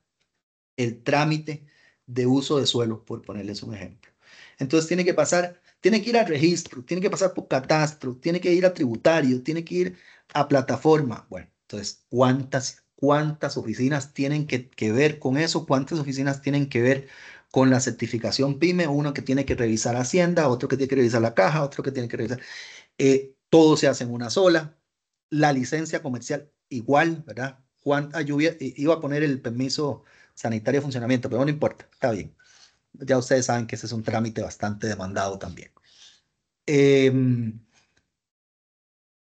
el trámite de uso de suelo, por ponerles un ejemplo? Entonces tiene que pasar, tiene que ir al registro, tiene que pasar por catastro, tiene que ir a tributario, tiene que ir a plataforma. Bueno, entonces, ¿cuántas cuántas oficinas tienen que, ver con eso, cuántas oficinas tienen que ver con la certificación PYME, uno que tiene que revisar Hacienda, otro que tiene que revisar la caja, otro que tiene que revisar. Eh, todo se hace en una sola. La licencia comercial, igual, ¿verdad? Juan lluvia. Ah, iba a poner el permiso sanitario de funcionamiento, pero no importa, está bien. Ya ustedes saben que ese es un trámite bastante demandado también. Eh,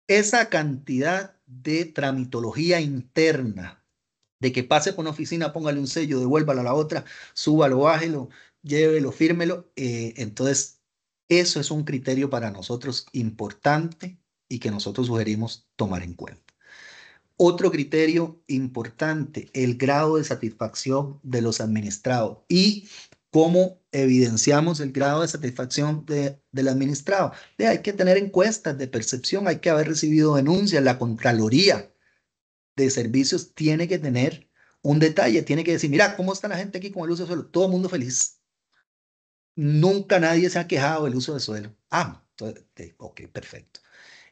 esa cantidad de tramitología interna, de que pase por una oficina, póngale un sello, devuélvalo a la otra, súbalo, bájelo, llévelo, fírmelo. Eh, entonces, eso es un criterio para nosotros importante y que nosotros sugerimos tomar en cuenta. Otro criterio importante, el grado de satisfacción de los administrados y cómo evidenciamos el grado de satisfacción del administrado. hay que tener encuestas de percepción, hay que haber recibido denuncias, la Contraloría de Servicios tiene que tener un detalle, tiene que decir, mira, ¿cómo está la gente aquí con el uso de suelo? Todo el mundo feliz. Nunca nadie se ha quejado del uso de suelo. Ah, ok, perfecto.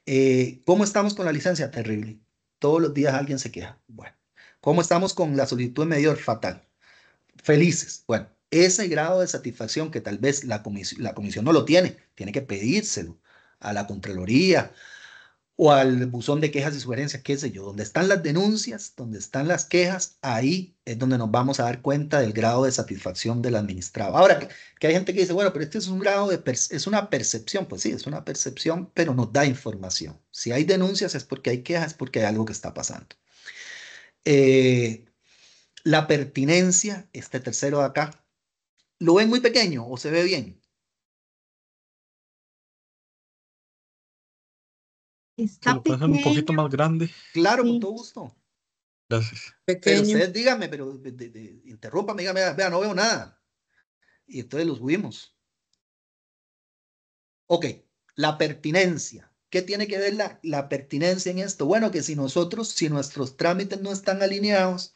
Eh, ¿Cómo estamos con la licencia? Terrible. Todos los días alguien se queja. Bueno. ¿Cómo estamos con la solicitud de medidor? Fatal. Felices. Bueno, ese grado de satisfacción que tal vez la, comisión, la comisión no lo tiene, tiene que pedírselo a la Contraloría o al buzón de quejas y sugerencias, qué sé yo, donde están las denuncias, donde están las quejas, ahí es donde nos vamos a dar cuenta del grado de satisfacción del administrado. Ahora, que, hay gente que dice, bueno, pero este es un grado de, es una percepción, pues sí, es una percepción, pero nos da información. Si hay denuncias es porque hay quejas, es porque hay algo que está pasando. Eh, la pertinencia, este tercero de acá, ¿Lo ven muy pequeño o se ve bien? Está un poquito más grande. Claro, con todo gusto. Gracias. Pequeño. Pero ustedes díganme, pero interrumpa, vea, no veo nada. Y entonces los subimos. Ok, la pertinencia. ¿Qué tiene que ver la, la, pertinencia en esto? Bueno, que si nosotros, si nuestros trámites no están alineados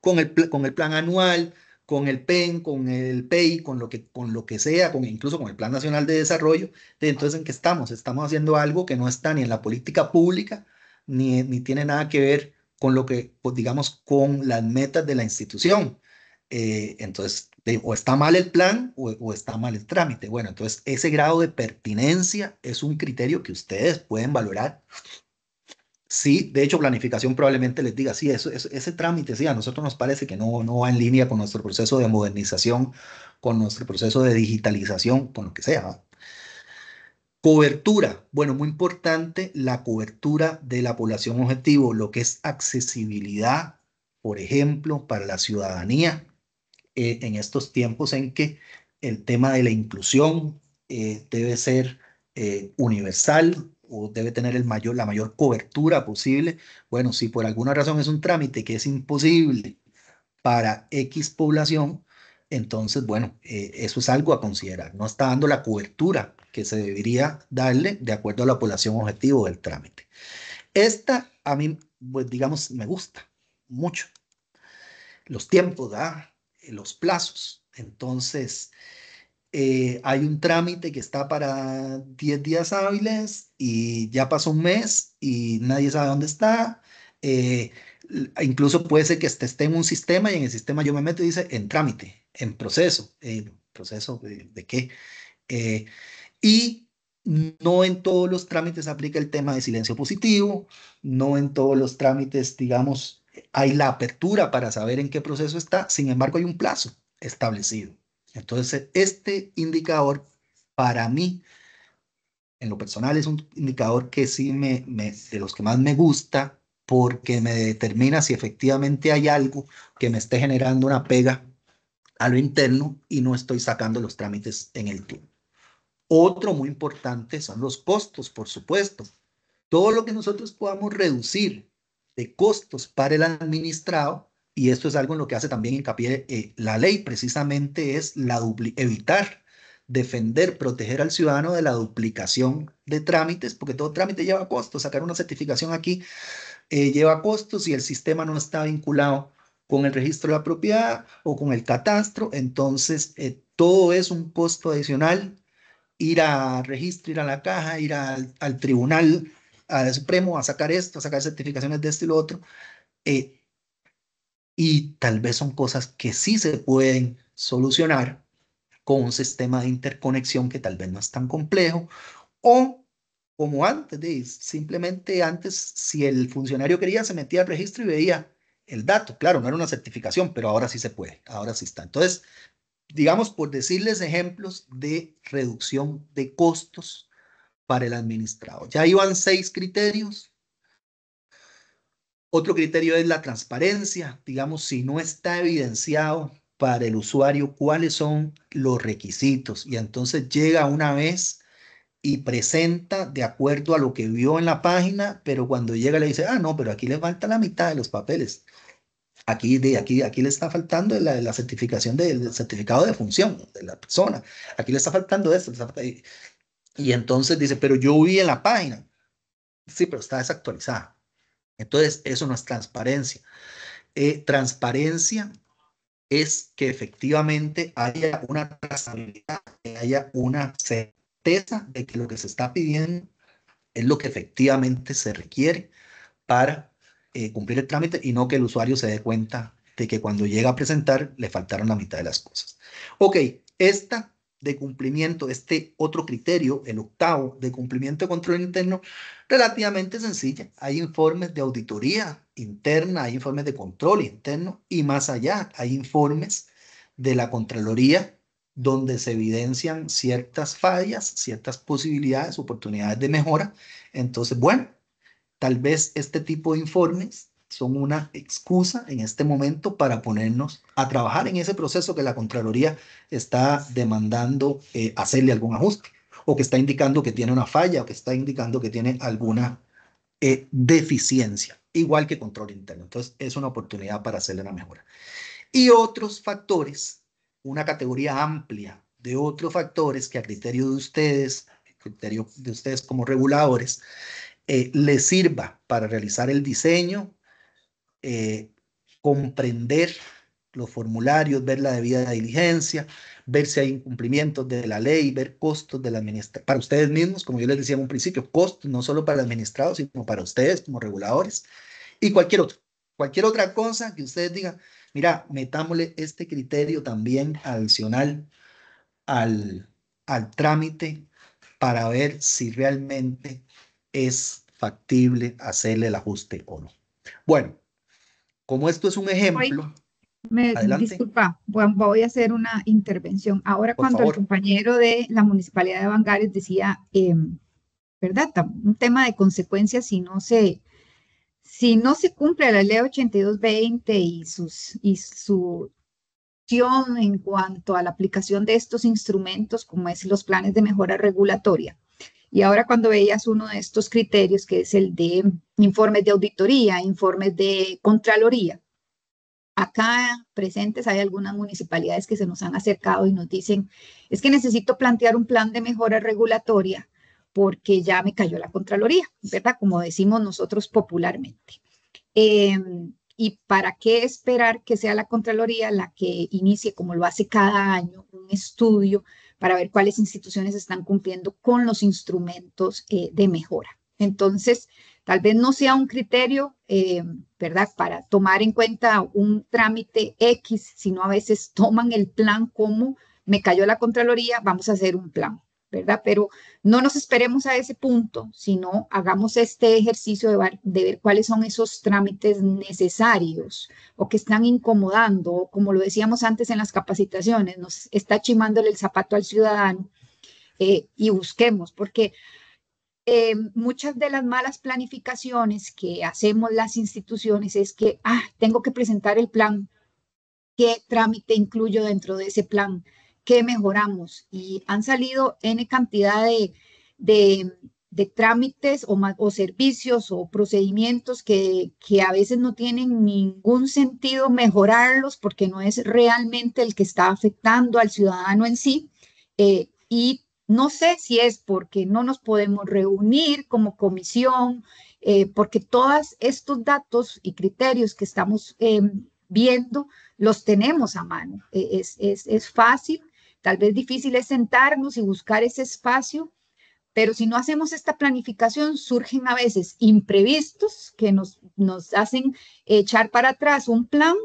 con el, con el plan anual, con el PEN, con el PEI, con lo que, con lo que sea, con, incluso con el Plan Nacional de Desarrollo, entonces en qué estamos. Estamos haciendo algo que no está ni en la política pública, ni, ni tiene nada que ver con lo que, pues, digamos, con las metas de la institución. Eh, entonces, o está mal el plan o, o, está mal el trámite. Bueno, entonces ese grado de pertinencia es un criterio que ustedes pueden valorar Sí, de hecho, planificación probablemente les diga, sí, eso, ese trámite, sí, a nosotros nos parece que no, no va en línea con nuestro proceso de modernización, con nuestro proceso de digitalización, con lo que sea. Cobertura. Bueno, muy importante la cobertura de la población objetivo, lo que es accesibilidad, por ejemplo, para la ciudadanía eh, en estos tiempos en que el tema de la inclusión eh, debe ser eh, universal, o debe tener el mayor, la mayor cobertura posible. Bueno, si por alguna razón es un trámite que es imposible para X población, entonces, bueno, eh, eso es algo a considerar. No está dando la cobertura que se debería darle de acuerdo a la población objetivo del trámite. Esta a mí, pues digamos, me gusta mucho. Los tiempos, da eh, los plazos. Entonces, eh, hay un trámite que está para 10 días hábiles y ya pasó un mes y nadie sabe dónde está. Eh, incluso puede ser que esté, en un sistema y en el sistema yo me meto y dice en trámite, en proceso, en proceso de, de qué. Eh, y no en todos los trámites aplica el tema de silencio positivo, no en todos los trámites, digamos, hay la apertura para saber en qué proceso está, sin embargo hay un plazo establecido. Entonces, este indicador para mí, en lo personal, es un indicador que sí me, de los que más me gusta porque me determina si efectivamente hay algo que me esté generando una pega a lo interno y no estoy sacando los trámites en el tiempo. Otro muy importante son los costos, por supuesto. Todo lo que nosotros podamos reducir de costos para el administrado y esto es algo en lo que hace también hincapié eh, la ley, precisamente es la evitar, defender, proteger al ciudadano de la duplicación de trámites, porque todo trámite lleva costos, sacar una certificación aquí eh, lleva costos y el sistema no está vinculado con el registro de la propiedad o con el catastro, entonces eh, todo es un costo adicional, ir a registro, ir a la caja, ir al, tribunal al Supremo a sacar esto, a sacar certificaciones de esto y lo otro y tal vez son cosas que sí se pueden solucionar con un sistema de interconexión que tal vez no es tan complejo o como antes, simplemente antes si el funcionario quería se metía al registro y veía el dato, claro, no era una certificación, pero ahora sí se puede, ahora sí está. Entonces, digamos, por decirles ejemplos de reducción de costos para el administrado. Ya iban seis criterios, otro criterio es la transparencia, digamos, si no está evidenciado para el usuario cuáles son los requisitos y entonces llega una vez y presenta de acuerdo a lo que vio en la página, pero cuando llega le dice, ah, no, pero aquí le falta la mitad de los papeles. Aquí, de, aquí, aquí le está faltando la, certificación del certificado de función de la persona. Aquí le está faltando eso. Y entonces dice, pero yo vi en la página. Sí, pero está desactualizada. Entonces, eso no es transparencia. Eh, transparencia es que efectivamente haya una trazabilidad, que haya una certeza de que lo que se está pidiendo es lo que efectivamente se requiere para eh, cumplir el trámite y no que el usuario se dé cuenta de que cuando llega a presentar le faltaron la mitad de las cosas. Ok, esta de cumplimiento, este otro criterio, el octavo de cumplimiento de control interno, relativamente sencilla. Hay informes de auditoría interna, hay informes de control interno y más allá, hay informes de la Contraloría donde se evidencian ciertas fallas, ciertas posibilidades, oportunidades de mejora. Entonces, bueno, tal vez este tipo de informes son una excusa en este momento para ponernos a trabajar en ese proceso que la Contraloría está demandando eh, hacerle algún ajuste o que está indicando que tiene una falla o que está indicando que tiene alguna eh, deficiencia, igual que control interno. Entonces es una oportunidad para hacerle la mejora. Y otros factores, una categoría amplia de otros factores que a criterio de ustedes, criterio de ustedes como reguladores, eh, les sirva para realizar el diseño, eh, comprender los formularios, ver la debida diligencia, ver si hay incumplimientos de la ley, ver costos de la para ustedes mismos, como yo les decía en un principio, costos no solo para el administrado, sino para ustedes como reguladores y cualquier otro. Cualquier otra cosa que ustedes digan, mira, metámosle este criterio también adicional al, al trámite para ver si realmente es factible hacerle el ajuste o no. Bueno, como esto es un ejemplo. Me, disculpa, voy a hacer una intervención. Ahora, cuando el compañero de la municipalidad de Bangares decía, em, ¿verdad? Un tema de consecuencias si no se, si no se cumple la ley 8220 y, sus, y su acción en cuanto a la aplicación de estos instrumentos, como es los planes de mejora regulatoria. Y ahora cuando veías uno de estos criterios, que es el de informes de auditoría, informes de contraloría, acá presentes hay algunas municipalidades que se nos han acercado y nos dicen, es que necesito plantear un plan de mejora regulatoria porque ya me cayó la Contraloría, ¿verdad? Como decimos nosotros popularmente. Em, ¿Y para qué esperar que sea la Contraloría la que inicie, como lo hace cada año, un estudio para ver cuáles instituciones están cumpliendo con los instrumentos eh, de mejora. Entonces, tal vez no sea un criterio, eh, ¿verdad?, para tomar en cuenta un trámite X, sino a veces toman el plan como me cayó la Contraloría, vamos a hacer un plan. ¿verdad? Pero no nos esperemos a ese punto, sino hagamos este ejercicio de, ver cuáles son esos trámites necesarios o que están incomodando, como lo decíamos antes en las capacitaciones, nos está chimándole el zapato al ciudadano eh, y busquemos, porque eh, muchas de las malas planificaciones que hacemos las instituciones es que, ah, tengo que presentar el plan, ¿qué trámite incluyo dentro de ese plan? qué mejoramos. Y han salido N cantidad de, trámites o, o, servicios o procedimientos que, a veces no tienen ningún sentido mejorarlos porque no es realmente el que está afectando al ciudadano en sí. Eh, y no sé si es porque no nos podemos reunir como comisión, eh, porque todos estos datos y criterios que estamos em, viendo los tenemos a mano. Eh, es, es, fácil Tal vez difícil es sentarnos y buscar ese espacio, pero si no hacemos esta planificación, surgen a veces imprevistos que nos, nos hacen echar para atrás un plan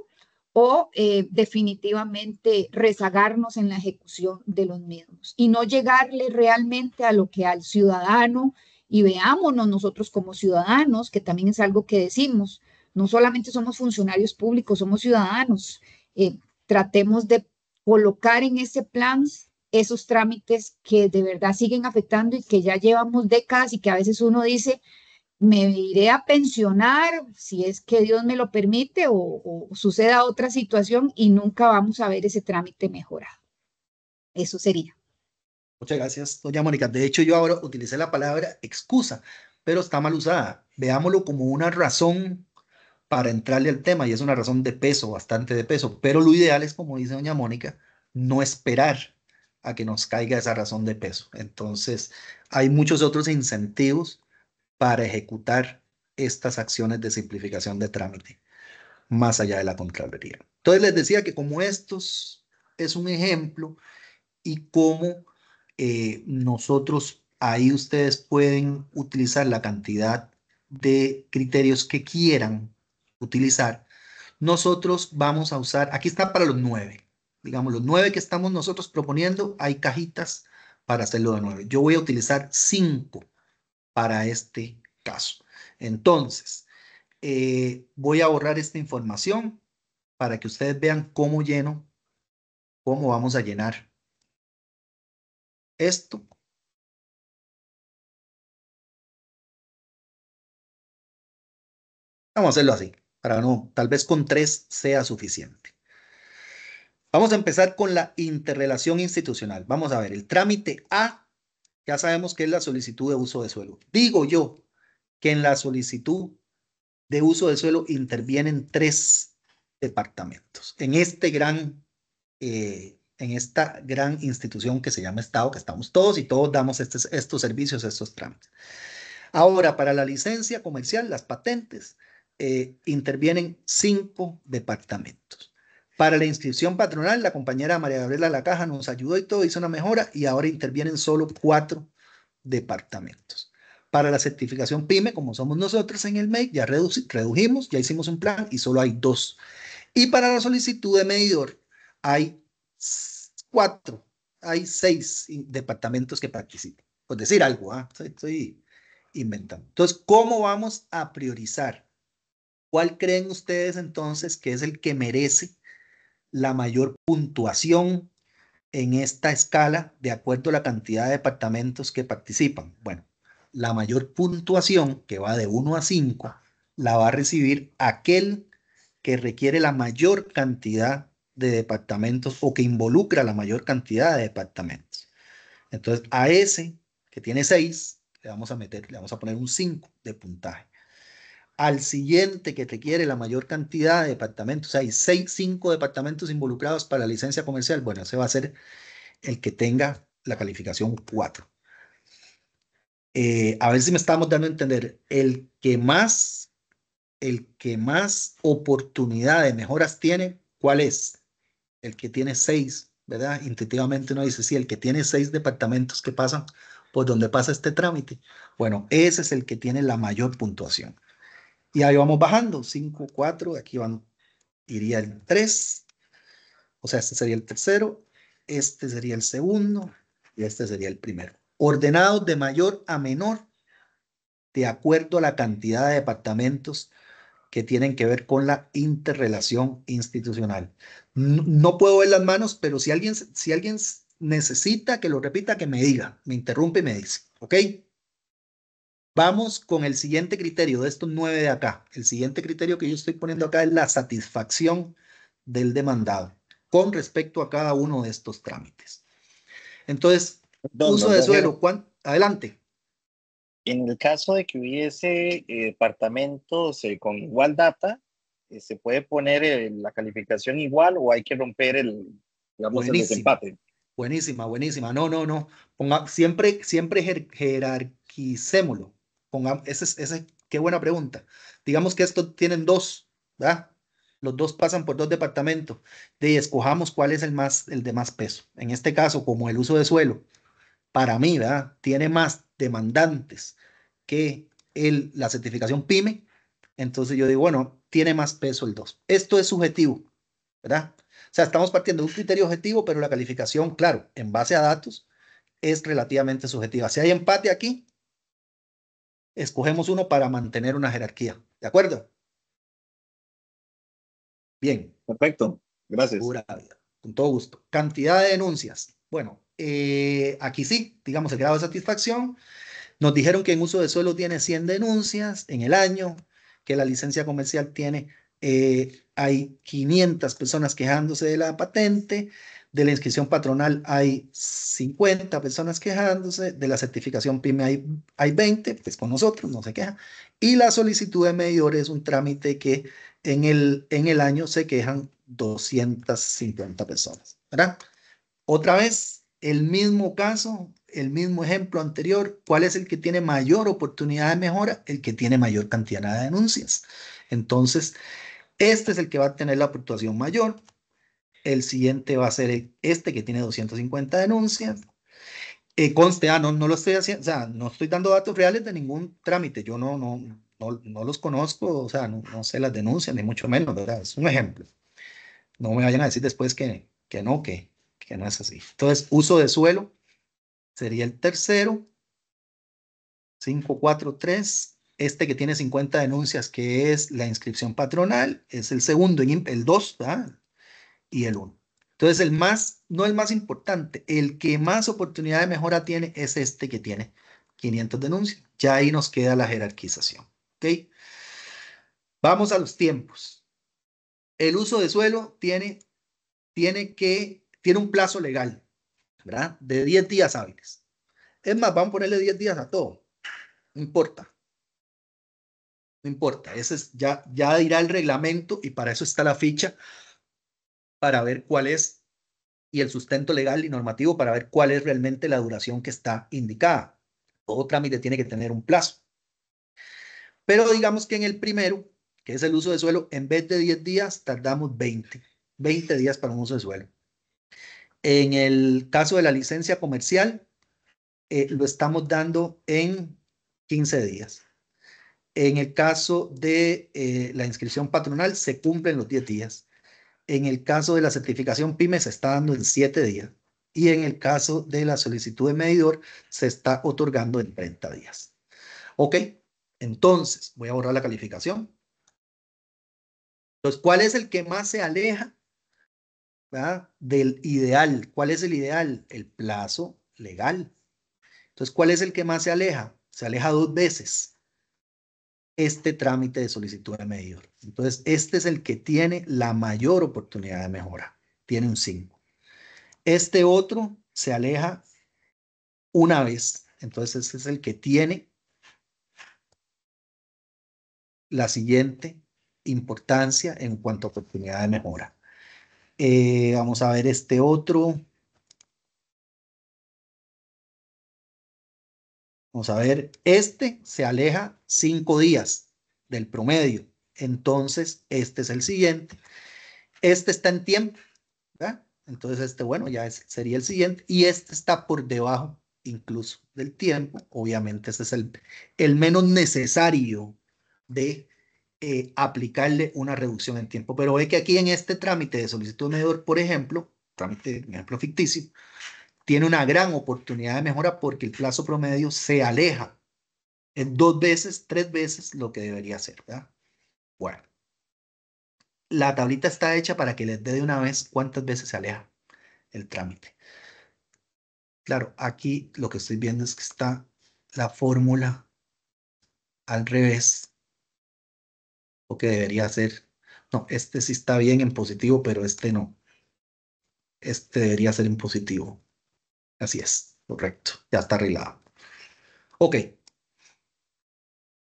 o eh, definitivamente rezagarnos en la ejecución de los mismos y no llegarle realmente a lo que al ciudadano y veámonos nosotros como ciudadanos, que también es algo que decimos, no solamente somos funcionarios públicos, somos ciudadanos. Eh, tratemos de colocar en ese plan esos trámites que de verdad siguen afectando y que ya llevamos décadas y que a veces uno dice, me iré a pensionar si es que Dios me lo permite o, suceda otra situación y nunca vamos a ver ese trámite mejorado. Eso sería. Muchas gracias, doña Mónica. De hecho, yo ahora utilicé la palabra excusa, pero está mal usada. Veámoslo como una razón para entrarle al tema y es una razón de peso, bastante de peso, pero lo ideal es, como dice doña Mónica, no esperar a que nos caiga esa razón de peso. Entonces, hay muchos otros incentivos para ejecutar estas acciones de simplificación de trámite más allá de la Contraloría. Entonces, les decía que como estos es un ejemplo y cómo eh, nosotros ahí ustedes pueden utilizar la cantidad de criterios que quieran utilizar, nosotros vamos a usar, aquí está para los nueve, digamos, los nueve que estamos nosotros proponiendo, hay cajitas para hacerlo de nueve. Yo voy a utilizar cinco para este caso. Entonces, eh, voy a borrar esta información para que ustedes vean cómo lleno, cómo vamos a llenar esto. Vamos a hacerlo así para no, tal vez con tres sea suficiente. Vamos a empezar con la interrelación institucional. Vamos a ver, el trámite A, ya sabemos que es la solicitud de uso de suelo. Digo yo que en la solicitud de uso de suelo intervienen tres departamentos en este gran, eh, en esta gran institución que se llama Estado, que estamos todos y todos damos este, estos servicios, estos trámites. Ahora, para la licencia comercial, las patentes, eh, intervienen cinco departamentos. Para la inscripción patronal, la compañera María Gabriela La Caja nos ayudó y todo, hizo una mejora y ahora intervienen solo cuatro departamentos. Para la certificación PYME, como somos nosotros en el MEI, ya redujimos, ya hicimos un plan y solo hay dos. Y para la solicitud de medidor, hay cuatro, hay seis departamentos que participan. Por decir algo, ¿ah? estoy inventando. Entonces, ¿cómo vamos a priorizar? ¿Cuál creen ustedes entonces que es el que merece la mayor puntuación en esta escala de acuerdo a la cantidad de departamentos que participan? Bueno, la mayor puntuación, que va de 1 a 5, la va a recibir aquel que requiere la mayor cantidad de departamentos o que involucra la mayor cantidad de departamentos. Entonces, a ese que tiene 6, le vamos a meter, le vamos a poner un 5 de puntaje al siguiente que te quiere la mayor cantidad de departamentos, hay seis, cinco departamentos involucrados para la licencia comercial, bueno, ese va a ser el que tenga la calificación 4. Eh, a ver si me estamos dando a entender, el que más, el que más oportunidad de mejoras tiene, ¿cuál es? El que tiene seis, ¿verdad? Intuitivamente uno dice, sí, el que tiene seis departamentos que pasan por donde pasa este trámite. Bueno, ese es el que tiene la mayor puntuación. Y ahí vamos bajando, 5, 4, aquí van, iría el 3, o sea, este sería el tercero, este sería el segundo y este sería el primero. Ordenados de mayor a menor, de acuerdo a la cantidad de departamentos que tienen que ver con la interrelación institucional. No, puedo ver las manos, pero si alguien, si alguien necesita que lo repita, que me diga, me interrumpe y me dice, ¿ok? Vamos con el siguiente criterio de estos nueve de acá. El siguiente criterio que yo estoy poniendo acá es la satisfacción del demandado con respecto a cada uno de estos trámites. Entonces, uso de suelo, adelante. En el caso de que hubiese eh, departamentos eh, con igual data, eh, ¿se puede poner eh, la calificación igual o hay que romper el, digamos, Buenísima, buenísima. No, no, no. Ponga, siempre, siempre jerarquicémoslo. Pongamos, ese, ese, qué buena pregunta. Digamos que esto tienen dos, ¿verdad? Los dos pasan por dos departamentos. De escojamos cuál es el, más, el de más peso. En este caso, como el uso de suelo, para mí, ¿verdad? Tiene más demandantes que el, la certificación PYME. Entonces yo digo, bueno, tiene más peso el dos Esto es subjetivo, ¿verdad? O sea, estamos partiendo de un criterio objetivo, pero la calificación, claro, en base a datos, es relativamente subjetiva. Si hay empate aquí, escogemos uno para mantener una jerarquía. ¿De acuerdo? Bien. Perfecto. Gracias. Pura Con todo gusto. Cantidad de denuncias. Bueno, eh, aquí sí, digamos, el grado de satisfacción. Nos dijeron que en uso de suelo tiene 100 denuncias en el año, que la licencia comercial tiene, eh, hay 500 personas quejándose de la patente, de la inscripción patronal hay 50 personas quejándose, de la certificación PYME hay, hay 20, pues con nosotros no se queja. Y la solicitud de medidores es un trámite que en el, en el año se quejan 250 personas, ¿verdad? Otra vez, el mismo caso, el mismo ejemplo anterior, ¿cuál es el que tiene mayor oportunidad de mejora? El que tiene mayor cantidad de denuncias. Entonces, este es el que va a tener la puntuación mayor. El siguiente va a ser e-, este que tiene 250 denuncias. Eh, conste, ah, no, lo estoy haciendo, o sea, no estoy dando datos reales de ningún trámite, yo no, no, no, los conozco, o sea, no, sé las denuncias, ni mucho menos, ¿verdad? Es un ejemplo. No me vayan a decir después que, que no, que, que no es así. Entonces, uso de suelo sería el tercero. 543, este que tiene 50 denuncias, que es la inscripción patronal, es el segundo, el 2, y el 1. Entonces, el más, no el más importante, el que más oportunidad de mejora tiene es este que tiene 500 denuncias. Ya ahí nos queda la jerarquización. ¿ok? Vamos a los tiempos. El uso de suelo tiene, tiene, que, tiene un plazo legal, ¿verdad? De 10 días hábiles. Es más, vamos a ponerle 10 días a todo. No importa. No importa. Ese es, ya, ya dirá el reglamento y para eso está la ficha para ver cuál es y el sustento legal y normativo para ver cuál es realmente la duración que está indicada. Todo trámite tiene que tener un plazo. Pero digamos que en el primero, que es el uso de suelo, en vez de 10 días, tardamos 20. 20 días para un uso de suelo. En el caso de la licencia comercial, eh, lo estamos dando en 15 días. En el caso de eh, la inscripción patronal, se cumplen los 10 días. En el caso de la certificación PYME se está dando en 7 días y en el caso de la solicitud de medidor se está otorgando en 30 días. Ok, entonces voy a borrar la calificación. Entonces, ¿cuál es el que más se aleja del ideal? ¿Cuál es el ideal? El plazo legal. Entonces, ¿cuál es el que más se aleja? Se aleja dos veces este trámite de solicitud de medidor. Entonces, este es el que tiene la mayor oportunidad de mejora. Tiene un 5. Este otro se aleja una vez. Entonces, este es el que tiene la siguiente importancia en cuanto a oportunidad de mejora. Eh, vamos a ver este otro. Vamos a ver, este se aleja cinco días del promedio. Entonces, este es el siguiente. Este está en tiempo. Entonces, este, bueno, ya sería el siguiente. Y este está por debajo incluso del tiempo. Obviamente, este es el, el menos necesario de eh, aplicarle una reducción en tiempo. Pero ve que aquí en este trámite de solicitud de medidor, por ejemplo, trámite, eh, ejemplo ficticio, tiene una gran oportunidad de mejora porque el plazo promedio se aleja en dos veces, tres veces lo que debería ser. ¿verdad? Bueno, la tablita está hecha para que les dé de una vez cuántas veces se aleja el trámite. Claro, aquí lo que estoy viendo es que está la fórmula al revés, o que debería ser. No, este sí está bien en positivo, pero este no. Este debería ser en positivo. Así es, correcto. Ya está arreglado. Ok.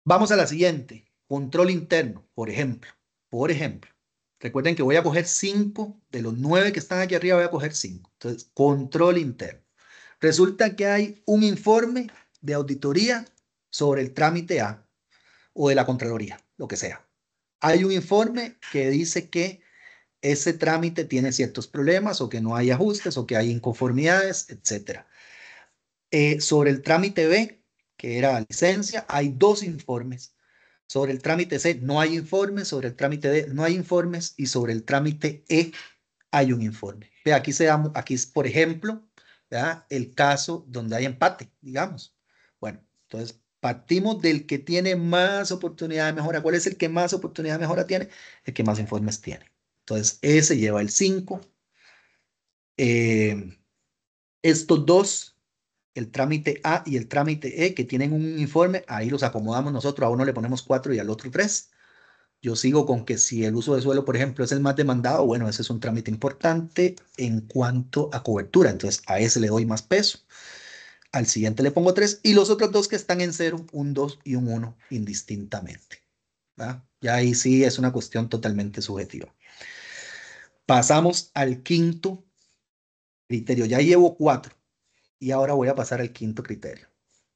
Vamos a la siguiente. Control interno, por ejemplo. Por ejemplo. Recuerden que voy a coger cinco De los nueve que están aquí arriba voy a coger cinco. Entonces, control interno. Resulta que hay un informe de auditoría sobre el trámite A o de la Contraloría, lo que sea. Hay un informe que dice que ese trámite tiene ciertos problemas o que no hay ajustes o que hay inconformidades, etc. Eh, sobre el trámite B, que era la licencia, hay dos informes. Sobre el trámite C no hay informes, sobre el trámite D no hay informes y sobre el trámite E hay un informe. aquí, se aquí es, por ejemplo, el caso donde hay empate, digamos. Bueno, entonces partimos del que tiene más oportunidad de mejora. ¿Cuál es el que más oportunidad de mejora tiene? El que más informes tiene. Entonces, ese lleva el 5. Eh, estos dos, el trámite A y el trámite E, que tienen un informe, ahí los acomodamos nosotros, a uno le ponemos 4 y al otro 3. Yo sigo con que si el uso de suelo, por ejemplo, es el más demandado, bueno, ese es un trámite importante en cuanto a cobertura. Entonces, a ese le doy más peso. Al siguiente le pongo 3 y los otros dos que están en 0, un 2 y un 1 indistintamente. ¿va? Ya ahí sí es una cuestión totalmente subjetiva. Pasamos al quinto criterio. Ya llevo cuatro y ahora voy a pasar al quinto criterio.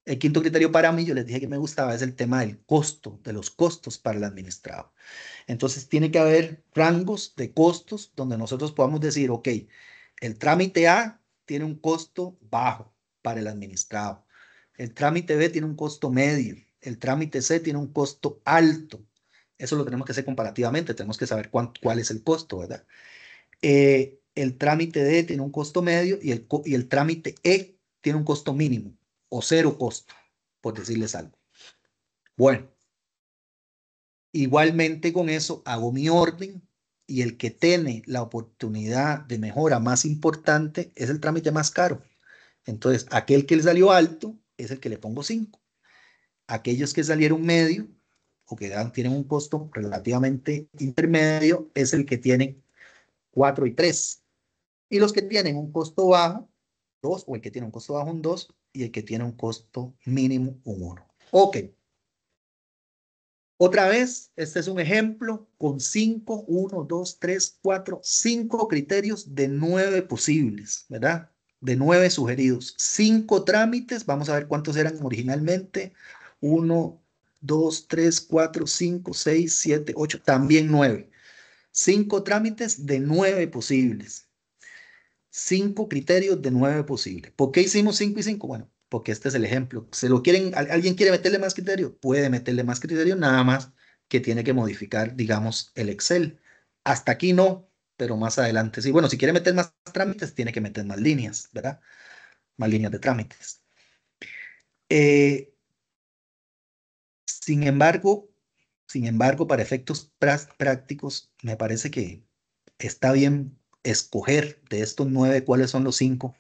El quinto criterio para mí, yo les dije que me gustaba, es el tema del costo, de los costos para el administrado. Entonces, tiene que haber rangos de costos donde nosotros podamos decir, ok, el trámite A tiene un costo bajo para el administrado, el trámite B tiene un costo medio, el trámite C tiene un costo alto. Eso lo tenemos que hacer comparativamente, tenemos que saber cuál es el costo, ¿verdad? Eh, el trámite D tiene un costo medio y el, y el trámite E tiene un costo mínimo o cero costo, por decirles algo. Bueno, igualmente con eso hago mi orden y el que tiene la oportunidad de mejora más importante es el trámite más caro. Entonces, aquel que le salió alto es el que le pongo 5. Aquellos que salieron medio o que tienen un costo relativamente intermedio es el que tienen 4 y 3. Y los que tienen un costo bajo, 2, o el que tiene un costo bajo, un 2, y el que tiene un costo mínimo, un 1. Ok. Otra vez, este es un ejemplo con 5, 1, 2, 3, 4, 5 criterios de 9 posibles, ¿verdad? De 9 sugeridos. 5 trámites, vamos a ver cuántos eran originalmente. 1, 2, 3, 4, 5, 6, 7, 8, también 9. Cinco trámites de nueve posibles. Cinco criterios de nueve posibles. ¿Por qué hicimos cinco y cinco? Bueno, porque este es el ejemplo. ¿Se lo quieren, ¿Alguien quiere meterle más criterio? Puede meterle más criterio, nada más que tiene que modificar, digamos, el Excel. Hasta aquí no, pero más adelante sí. Bueno, si quiere meter más trámites, tiene que meter más líneas, ¿verdad? Más líneas de trámites. Eh, sin embargo, sin embargo, para efectos prácticos, me parece que está bien escoger de estos nueve cuáles son los cinco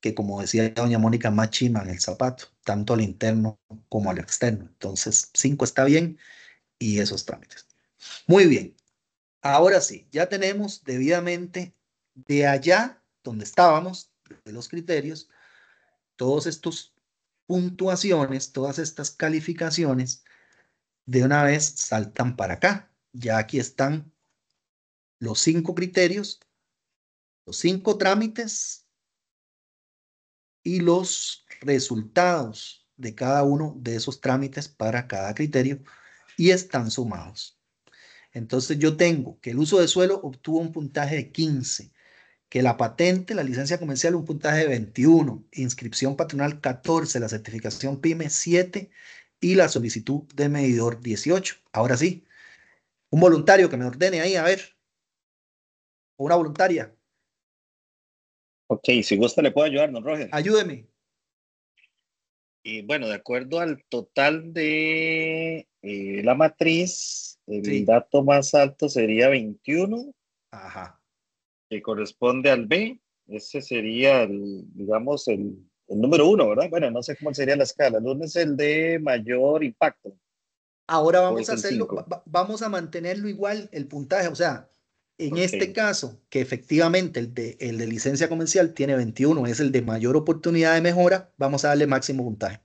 que, como decía doña Mónica, más en el zapato, tanto al interno como al externo. Entonces, cinco está bien y esos trámites. Muy bien. Ahora sí, ya tenemos debidamente de allá donde estábamos, de los criterios, todos estos puntuaciones, todas estas calificaciones de una vez saltan para acá. Ya aquí están los cinco criterios, los cinco trámites y los resultados de cada uno de esos trámites para cada criterio y están sumados. Entonces yo tengo que el uso de suelo obtuvo un puntaje de 15, que la patente, la licencia comercial un puntaje de 21, inscripción patronal 14, la certificación PYME 7 y la solicitud de medidor 18. Ahora sí, un voluntario que me ordene ahí, a ver, una voluntaria. Ok, si gusta le puedo ayudar, don Roger. Ayúdeme. Y bueno, de acuerdo al total de eh, la matriz, el dato más alto sería 21. Ajá. Que corresponde al B. Ese sería, el, digamos, el el número uno, ¿verdad? Bueno, no sé cómo sería la escala. El uno es el de mayor impacto. Ahora vamos a hacerlo, vamos a mantenerlo igual el puntaje. O sea, en este caso, que efectivamente el de, el de licencia comercial tiene 21, es el de mayor oportunidad de mejora, vamos a darle máximo puntaje.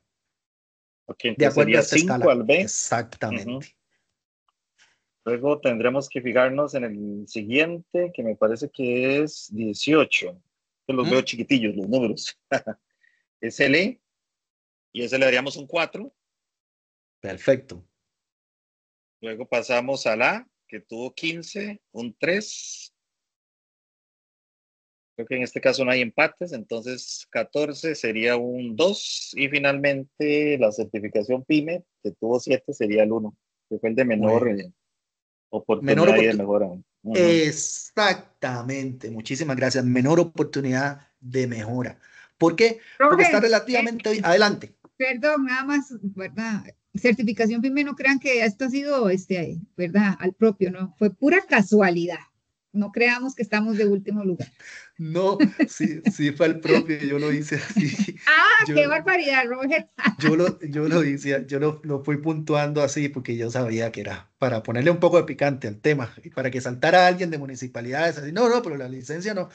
de acuerdo a esta escala. al Exactamente. Luego tendremos que fijarnos en el siguiente, que me parece que es 18. Yo los veo chiquitillos, los números. [laughs] SLE, y ese le daríamos un 4. Perfecto. Luego pasamos a la que tuvo 15, un 3. Creo que en este caso no hay empates, entonces 14 sería un 2 y finalmente la certificación PYME que tuvo 7 sería el 1, que fue el de menor oportunidad de mejora. Exactamente, muchísimas gracias. Menor oportunidad de mejora. ¿Por qué? Porque está relativamente adelante. Perdón, nada más, ¿verdad? Certificación PYME, no crean que esto ha sido, este, ¿verdad? Al propio, ¿no? Fue pura casualidad. No creamos que estamos de último lugar. No, sí, sí fue el propio, yo lo hice así. [laughs] ¡Ah, qué barbaridad, Roger! Yo lo, yo lo hice, yo lo, fui puntuando así porque yo sabía que era para ponerle un poco de picante al tema y para que saltara alguien de municipalidades así, no, no, pero la licencia no.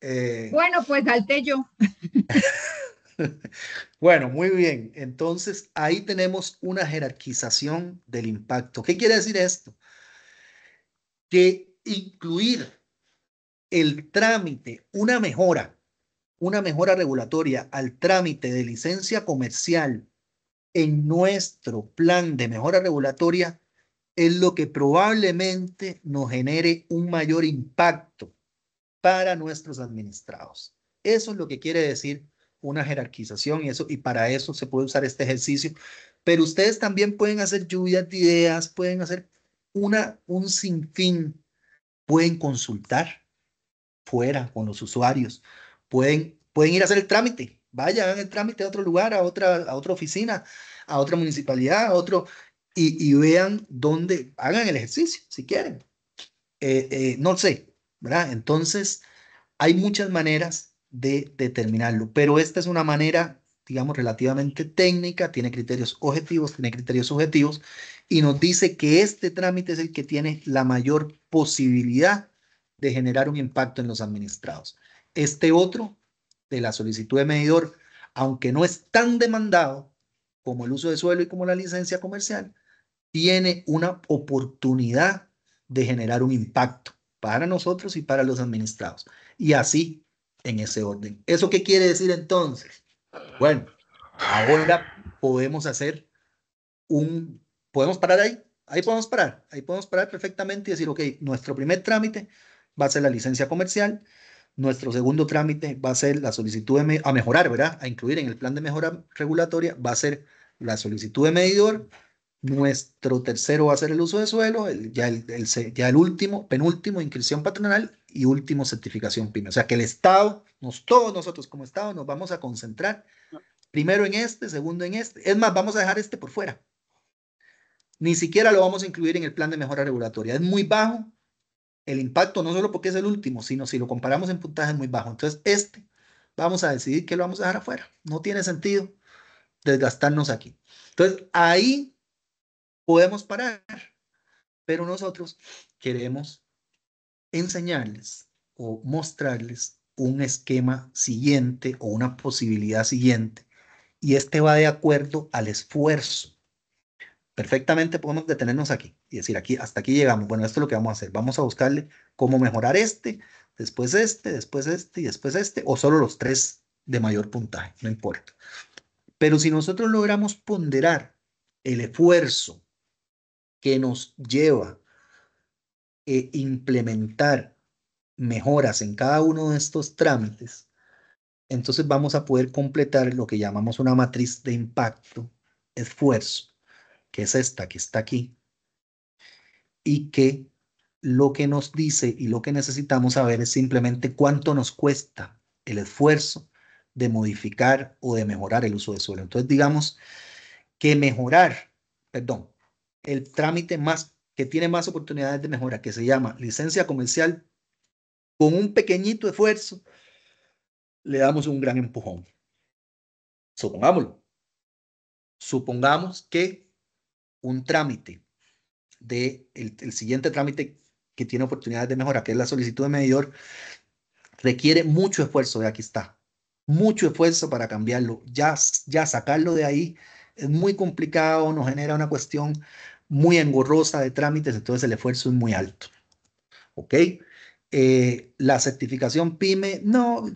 Eh, bueno, pues salté yo. [laughs] bueno, muy bien. Entonces, ahí tenemos una jerarquización del impacto. ¿Qué quiere decir esto? Que incluir el trámite, una mejora, una mejora regulatoria al trámite de licencia comercial en nuestro plan de mejora regulatoria es lo que probablemente nos genere un mayor impacto para nuestros administrados. Eso es lo que quiere decir una jerarquización y, eso, y para eso se puede usar este ejercicio. Pero ustedes también pueden hacer lluvias de ideas, pueden hacer una, un sinfín, pueden consultar fuera con los usuarios, pueden, pueden ir a hacer el trámite, vayan hagan el trámite a otro lugar, a otra, a otra oficina, a otra municipalidad, a otro, y, vean dónde, hagan el ejercicio si quieren. Eh, eh, no sé, entonces, hay muchas maneras de determinarlo, pero esta es una manera, digamos, relativamente técnica, tiene criterios objetivos, tiene criterios subjetivos, y nos dice que este trámite es el que tiene la mayor posibilidad de generar un impacto en los administrados. Este otro, de la solicitud de medidor, aunque no es tan demandado como el uso de suelo y como la licencia comercial, tiene una oportunidad de generar un impacto para nosotros y para los administrados. Y así, en ese orden. ¿Eso qué quiere decir entonces? Bueno, ahora podemos hacer un, podemos parar ahí, ahí podemos parar, ahí podemos parar perfectamente y decir, ok, nuestro primer trámite va a ser la licencia comercial, nuestro segundo trámite va a ser la solicitud de a mejorar, ¿verdad? A incluir en el plan de mejora regulatoria, va a ser la solicitud de medidor, nuestro tercero va a ser el uso de suelo, ya, el, ya el último, penúltimo, inscripción patronal y último, certificación PYME. O sea que el Estado, nos, todos nosotros como Estado nos vamos a concentrar primero en este, segundo en este. Es más, vamos a dejar este por fuera. Ni siquiera lo vamos a incluir en el plan de mejora regulatoria. Es muy bajo el impacto, no solo porque es el último, sino si lo comparamos en puntaje es muy bajo. Entonces, este vamos a decidir que lo vamos a dejar afuera. No tiene sentido desgastarnos aquí. Entonces, ahí podemos parar, pero nosotros queremos enseñarles o mostrarles un esquema siguiente o una posibilidad siguiente y este va de acuerdo al esfuerzo. Perfectamente podemos detenernos aquí y decir aquí hasta aquí llegamos. Bueno, esto es lo que vamos a hacer. Vamos a buscarle cómo mejorar este, después este, después este y después este o solo los tres de mayor puntaje, no importa. Pero si nosotros logramos ponderar el esfuerzo que nos lleva e implementar mejoras en cada uno de estos trámites, entonces vamos a poder completar lo que llamamos una matriz de impacto, esfuerzo, que es esta que está aquí, y que lo que nos dice y lo que necesitamos saber es simplemente cuánto nos cuesta el esfuerzo de modificar o de mejorar el uso de suelo. Entonces digamos que mejorar, perdón, el trámite más que tiene más oportunidades de mejora, que se llama licencia comercial, con un pequeñito esfuerzo, le damos un gran empujón. Supongámoslo. Supongamos que un trámite de el, siguiente trámite que tiene oportunidades de mejora, que es la solicitud de medidor, requiere mucho esfuerzo de aquí está. Mucho esfuerzo para cambiarlo. Ya, ya sacarlo de ahí es muy complicado, nos genera una cuestión muy engorrosa de trámites, entonces el esfuerzo es muy alto. ¿Ok? Eh, la certificación PYME, no,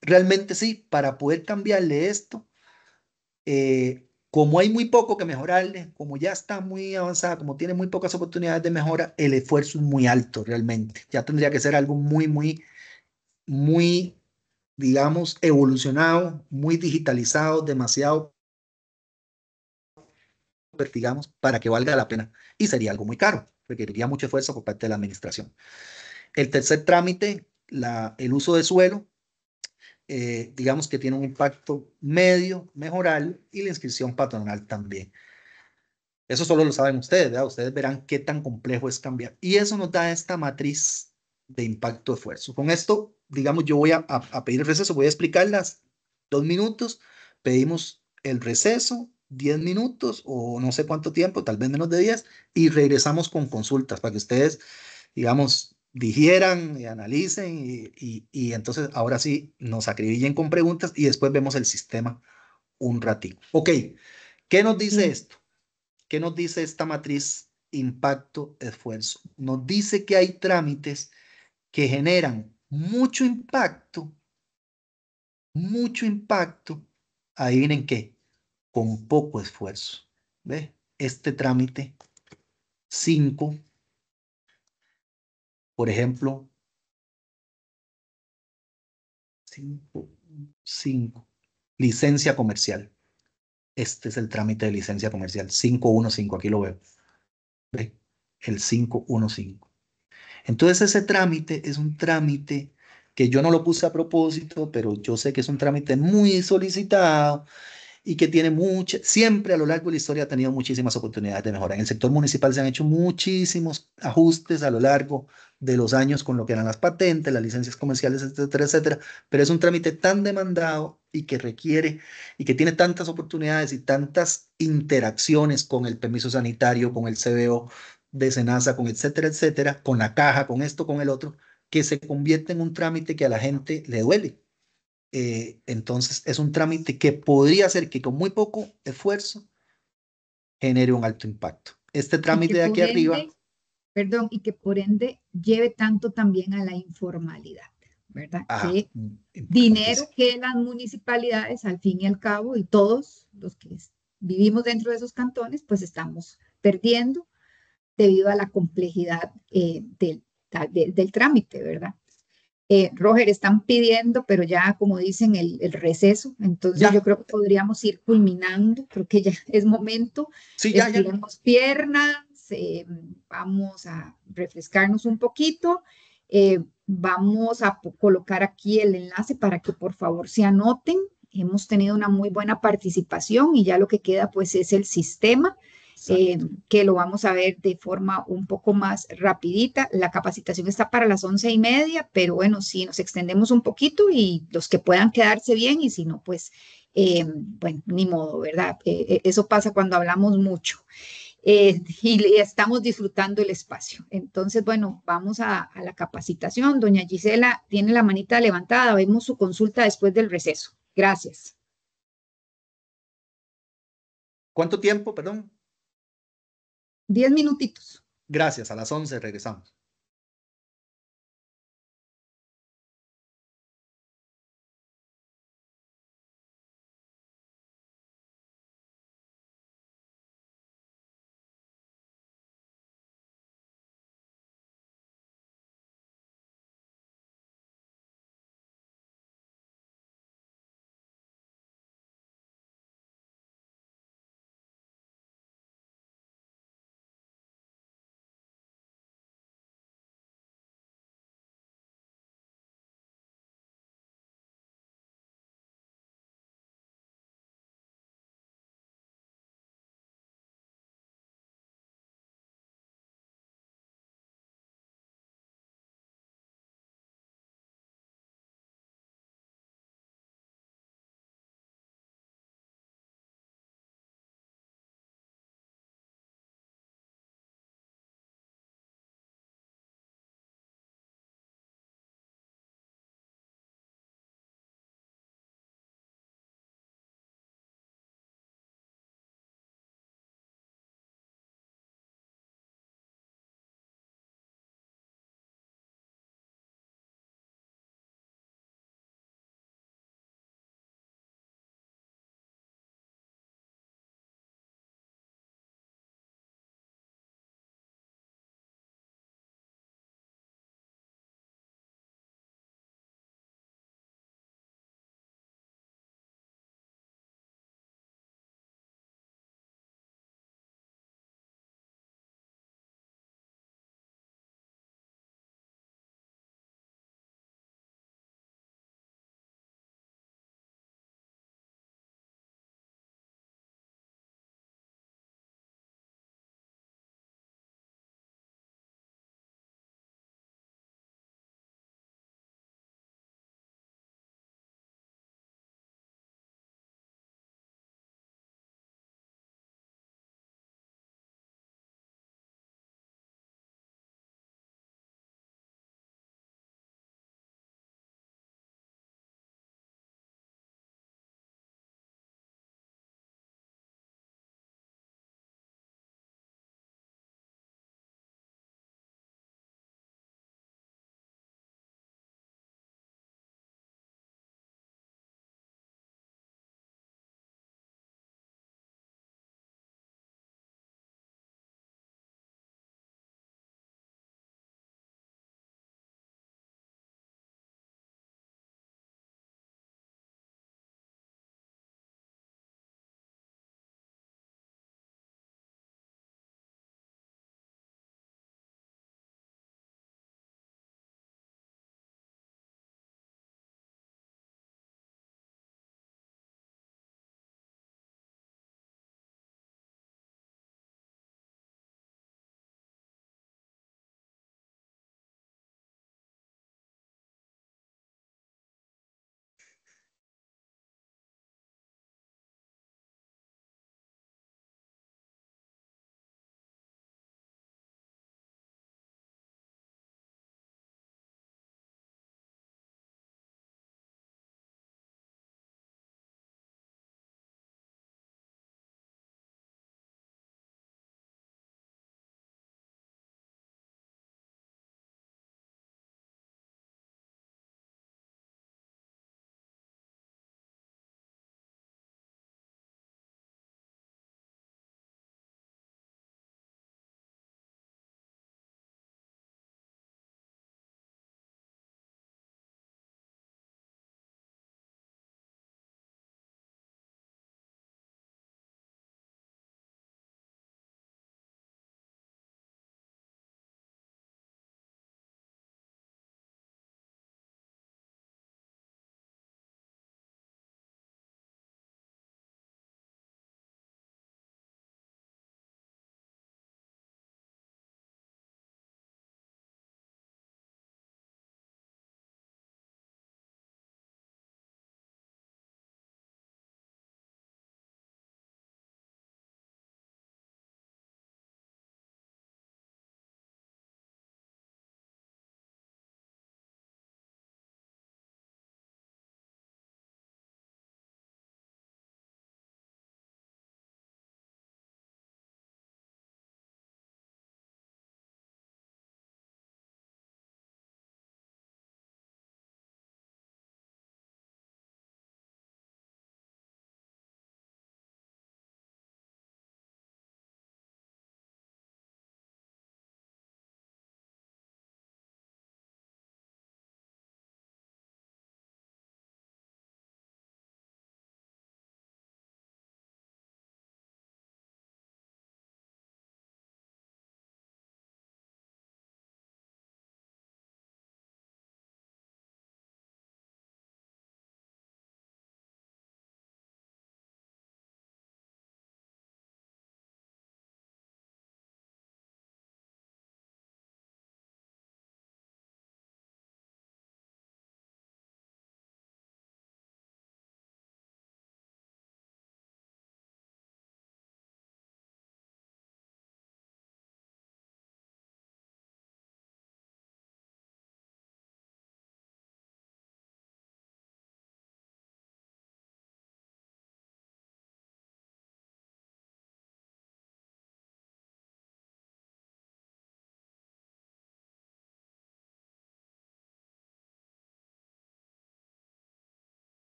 realmente sí, para poder cambiarle esto, eh, como hay muy poco que mejorarle, como ya está muy avanzada, como tiene muy pocas oportunidades de mejora, el esfuerzo es muy alto realmente. Ya tendría que ser algo muy, muy, muy, digamos, evolucionado, muy digitalizado, demasiado digamos para que valga la pena y sería algo muy caro, requeriría mucho esfuerzo por parte de la administración. El tercer trámite, la, el uso de suelo, eh, digamos que tiene un impacto medio, mejoral y la inscripción patronal también. Eso solo lo saben ustedes, ¿verdad? Ustedes verán qué tan complejo es cambiar. Y eso nos da esta matriz de impacto esfuerzo. Con esto, digamos, yo voy a, a pedir el receso, voy a explicar las dos minutos, pedimos el receso 10 minutos o no sé cuánto tiempo, tal vez menos de 10, y regresamos con consultas para que ustedes, digamos, digieran y analicen y, entonces ahora sí nos acribillen con preguntas y después vemos el sistema un ratito. Ok, ¿qué nos dice esto? ¿Qué nos dice esta matriz impacto, esfuerzo? Nos dice que hay trámites que generan mucho impacto, mucho impacto, ahí adivinen qué, con poco esfuerzo. ¿Ve? Este trámite 5, por ejemplo, 5, licencia comercial. Este es el trámite de licencia comercial, 515, aquí lo veo. ¿Ve? El 515. Entonces ese trámite es un trámite que yo no lo puse a propósito, pero yo sé que es un trámite muy solicitado y que tiene mucha, siempre a lo largo de la historia ha tenido muchísimas oportunidades de mejora. En el sector municipal se han hecho muchísimos ajustes a lo largo de los años con lo que eran las patentes, las licencias comerciales, etcétera, etcétera, pero es un trámite tan demandado y que requiere y que tiene tantas oportunidades y tantas interacciones con el permiso sanitario, con el CBO de Senasa, con etcétera, etcétera, con la caja, con esto, con el otro, que se convierte en un trámite que a la gente le duele eh, entonces es un trámite que podría ser que con muy poco esfuerzo genere un alto impacto. Este trámite de aquí arriba... perdón, y que por ende lleve tanto también a la informalidad. ¿verdad? Ah, que mm, dinero que las municipalidades, al fin y al cabo, y todos los que vivimos dentro de esos cantones, pues estamos perdiendo debido a la complejidad eh, del, trámite, ¿verdad? Eh, Roger, están pidiendo, pero ya como dicen, el, receso. Entonces yo creo que podríamos ir culminando. Creo que ya [laughs] es momento. Sí, ya, ya. piernas, vamos a refrescarnos un poquito. Eh, vamos a colocar aquí el enlace para que por favor se anoten. Hemos tenido una muy buena participación y ya lo que queda pues es el sistema. Eh, que lo vamos a ver de forma un poco más rapidita. La capacitación está para las once y media, pero bueno, si nos extendemos un poquito y los que puedan quedarse bien y si no, pues, eh, bueno, ni modo, ¿verdad? Eh, eso pasa cuando hablamos mucho. y estamos disfrutando el espacio. Entonces, bueno, vamos a, a, la capacitación. Doña Gisela tiene la manita levantada. Vemos su consulta después del receso. Gracias. ¿Cuánto tiempo, perdón? Diez minutitos. Gracias, a las once regresamos.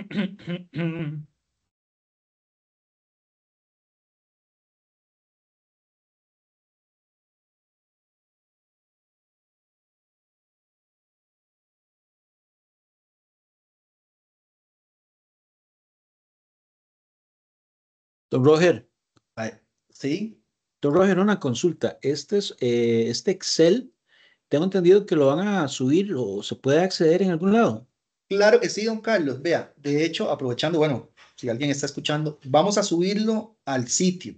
[clears throat] Don Roger. Sí. Don Roger, una consulta. Este, es, eh, este Excel, tengo entendido que lo van a subir o se puede acceder en algún lado. Claro que sí, don Carlos. Vea, de hecho, aprovechando, bueno, si alguien está escuchando, vamos a subirlo al sitio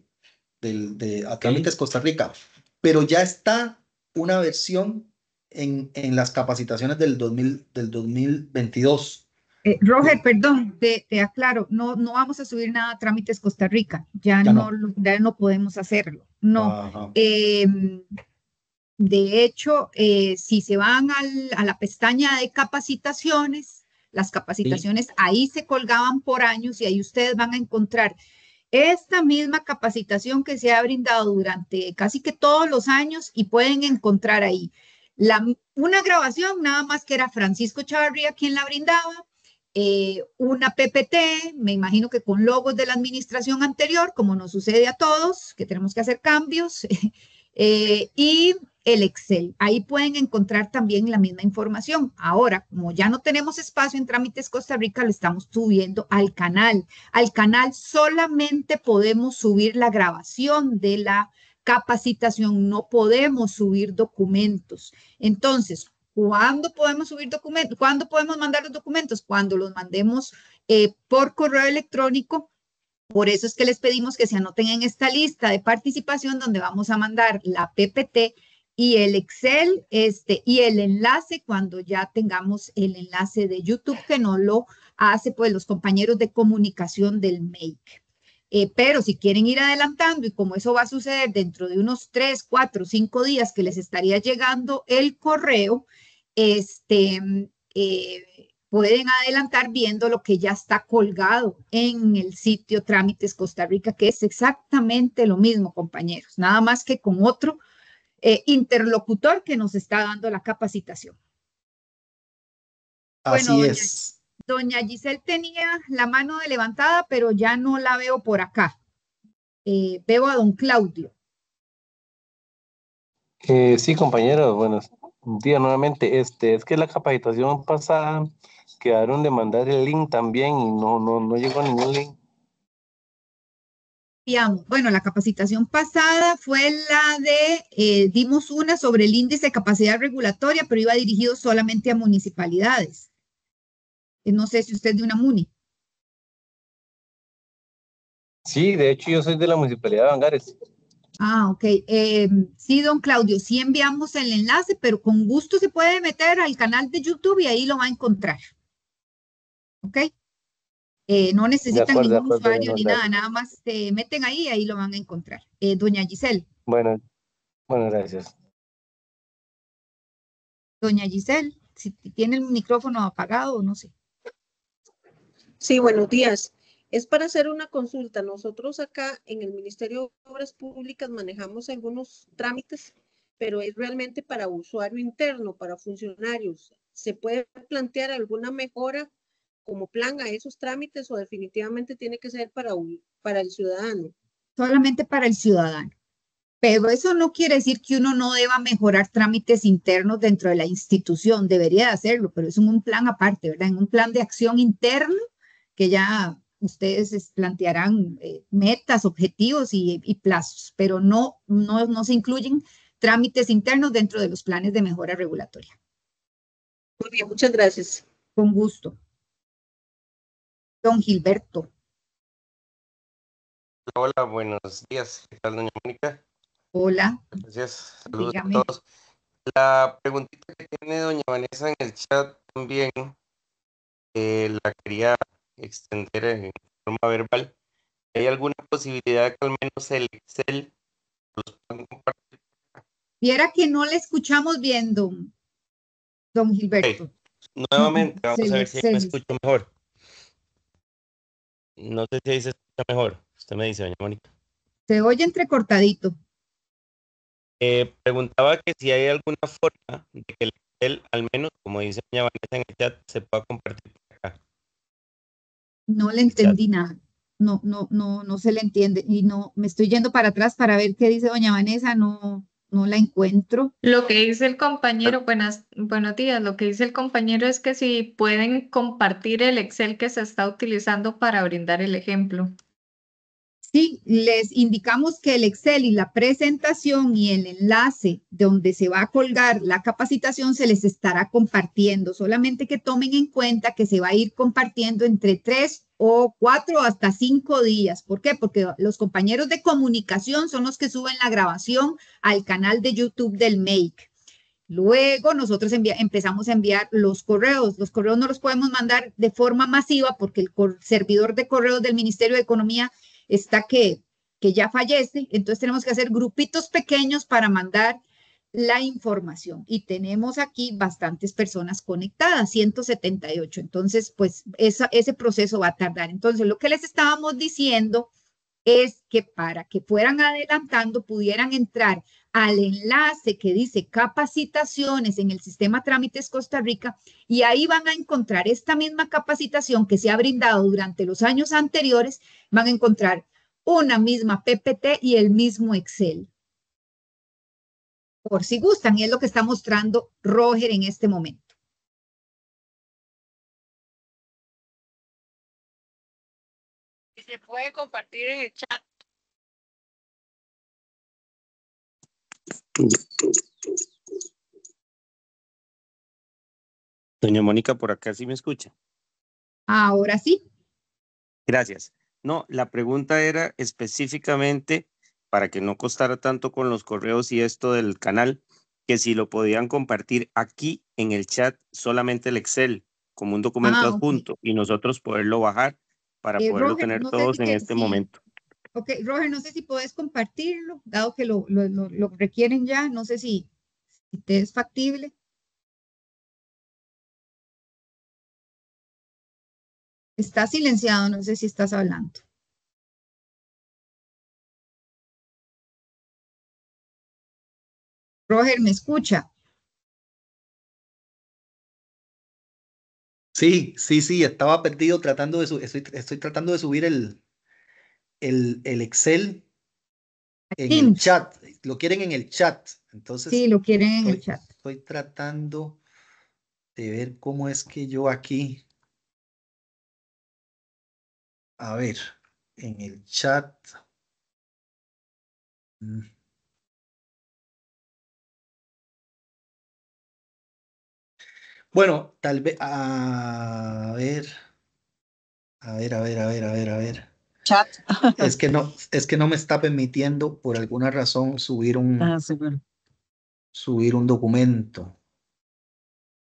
de Trámites Costa Rica, pero ya está una versión en, las capacitaciones del, del 2022. Eh, Roger, perdón, te, aclaro, no, no vamos a subir nada a Trámites Costa Rica, ya, no, no podemos hacerlo, no. Em, de hecho, eh, si se van al, a la pestaña de capacitaciones, las capacitaciones ahí se colgaban por años y ahí ustedes van a encontrar esta misma capacitación que se ha brindado durante casi que todos los años y pueden encontrar ahí la, una grabación nada más que era Francisco Chavarría quien la brindaba, eh, una PPT, me imagino que con logos de la administración anterior, como nos sucede a todos, que tenemos que hacer cambios, [laughs] eh, y el Excel. Ahí pueden encontrar también la misma información. Ahora, como ya no tenemos espacio en Trámites Costa Rica, lo estamos subiendo al canal. Al canal solamente podemos subir la grabación de la capacitación, no podemos subir documentos. Entonces, ¿cuándo podemos subir documentos? ¿Cuándo podemos mandar los documentos? Cuando los mandemos eh, por correo electrónico por eso es que les pedimos que se anoten en esta lista de participación donde vamos a mandar la PPT y el Excel este, y el enlace cuando ya tengamos el enlace de YouTube que no lo hace pues los compañeros de comunicación del MAKE. Eh, pero si quieren ir adelantando y como eso va a suceder dentro de unos tres, cuatro, cinco días que les estaría llegando el correo, este, eh, pueden adelantar viendo lo que ya está colgado en el sitio Trámites Costa Rica, que es exactamente lo mismo, compañeros, nada más que con otro eh, interlocutor que nos está dando la capacitación. Así bueno, doña, es. Doña Giselle tenía la mano de levantada, pero ya no la veo por acá. Eh, veo a don Claudio. Eh, sí, compañeros, buenos días nuevamente. Este, es que la capacitación pasada quedaron de mandar el link también y no, no, no llegó ningún link bueno, la capacitación pasada fue la de, eh, dimos una sobre el índice de capacidad regulatoria, pero iba dirigido solamente a municipalidades. Eh, no sé si usted es de una MUNI. Sí, de hecho yo soy de la Municipalidad de Bangares. Ah, ok. Eh, sí, don Claudio, sí enviamos el enlace, pero con gusto se puede meter al canal de YouTube y ahí lo va a encontrar. ¿Ok? Eh, no necesitan ningún usuario ni nada, nada más se meten ahí, y ahí lo van a encontrar. Eh, doña Giselle. Bueno, bueno, gracias. Doña Giselle, si tiene el micrófono apagado, o no sé. Sí, buenos días. Es para hacer una consulta. Nosotros acá en el Ministerio de Obras Públicas manejamos algunos trámites, pero es realmente para usuario interno, para funcionarios. ¿Se puede plantear alguna mejora como plan a esos trámites o definitivamente tiene que ser para, para el ciudadano? Solamente para el ciudadano. Pero eso no quiere decir que uno no deba mejorar trámites internos dentro de la institución, debería hacerlo, pero es un plan aparte, ¿verdad? En un plan de acción interno que ya ustedes plantearán eh, metas, objetivos y, plazos, pero no, no, no se incluyen trámites internos dentro de los planes de mejora regulatoria. Muy bien, muchas gracias. Con gusto don Gilberto. Hola, buenos días. ¿Qué tal, doña Mónica? Hola. Gracias. Saludos a todos. La preguntita que tiene doña Vanessa en el chat también la quería extender en forma verbal. ¿Hay alguna posibilidad que al menos el Excel los puedan compartir? Viera que no la escuchamos bien, don, Gilberto. Nuevamente, vamos a ver si me escucho mejor. No sé si ahí se mejor. Usted me dice, doña Mónica. Se oye entrecortadito. Eh, preguntaba que si hay alguna forma de que el al menos, como dice doña Vanessa en el chat, se pueda compartir por acá. No le entendí nada. No, no, no, no se le entiende. Y no, me estoy yendo para atrás para ver qué dice doña Vanessa. No, no la encuentro. Lo que dice el compañero, ah. buenas, buenos días, lo que dice el compañero es que si pueden compartir el Excel que se está utilizando para brindar el ejemplo. Sí, les indicamos que el Excel y la presentación y el enlace de donde se va a colgar la capacitación se les estará compartiendo. Solamente que tomen en cuenta que se va a ir compartiendo entre tres o cuatro hasta cinco días. ¿Por qué? Porque los compañeros de comunicación son los que suben la grabación al canal de YouTube del Make. Luego nosotros empezamos a enviar los correos. Los correos no los podemos mandar de forma masiva porque el servidor de correos del Ministerio de Economía está que, que ya fallece. Entonces tenemos que hacer grupitos pequeños para mandar la información y tenemos aquí bastantes personas conectadas, 178. Entonces, pues ese proceso va a tardar. Entonces, lo que les estábamos diciendo es que para que fueran adelantando, pudieran entrar al enlace que dice capacitaciones en el sistema Trámites Costa Rica y ahí van a encontrar esta misma capacitación que se ha brindado durante los años anteriores, van a encontrar una misma PPT y el mismo Excel por si gustan, y es lo que está mostrando Roger en este momento. Se puede compartir en el chat. Doña Mónica, por acá sí me escucha. Ahora sí. Gracias. No, la pregunta era específicamente para que no costara tanto con los correos y esto del canal, que si lo podían compartir aquí en el chat solamente el Excel como un documento ah, adjunto y nosotros poderlo bajar para eh, poderlo tener todos en este momento. Ok, Roger, no sé si puedes compartirlo, dado que lo, requieren ya, no sé si, si te es factible. Está silenciado, no sé si estás hablando. Roger, ¿me escucha? Sí, sí, sí, estaba perdido tratando de subir, estoy, tratando de subir el, el, Excel en el chat. Lo quieren en el chat. Entonces, sí, lo quieren en el chat. Estoy tratando de ver cómo es que yo aquí. A ver, en el chat. Mm. Bueno, tal vez. A ver. A ver, a ver, a ver, a ver, a ver. Chat. es que no, es que no me está permitiendo por alguna razón subir un. Ah, subir un documento.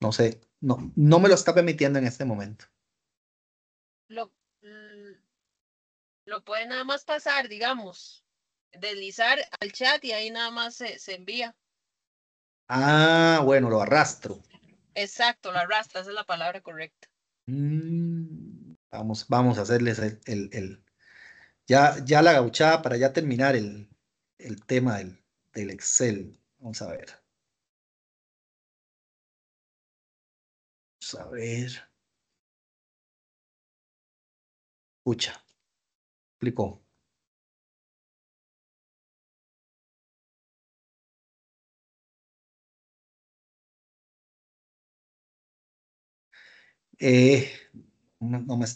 No sé. No, no me lo está permitiendo en este momento. Lo, lo puede nada más pasar, digamos. Deslizar al chat y ahí nada más se, se envía. Ah, bueno, lo arrastro. Exacto, la esa es la palabra correcta. Mm, vamos, vamos a hacerles el, ya, ya la gauchada para ya terminar el, tema del, del Excel. Vamos a ver. Vamos a ver. Escucha. Explicó. Eh, no, me...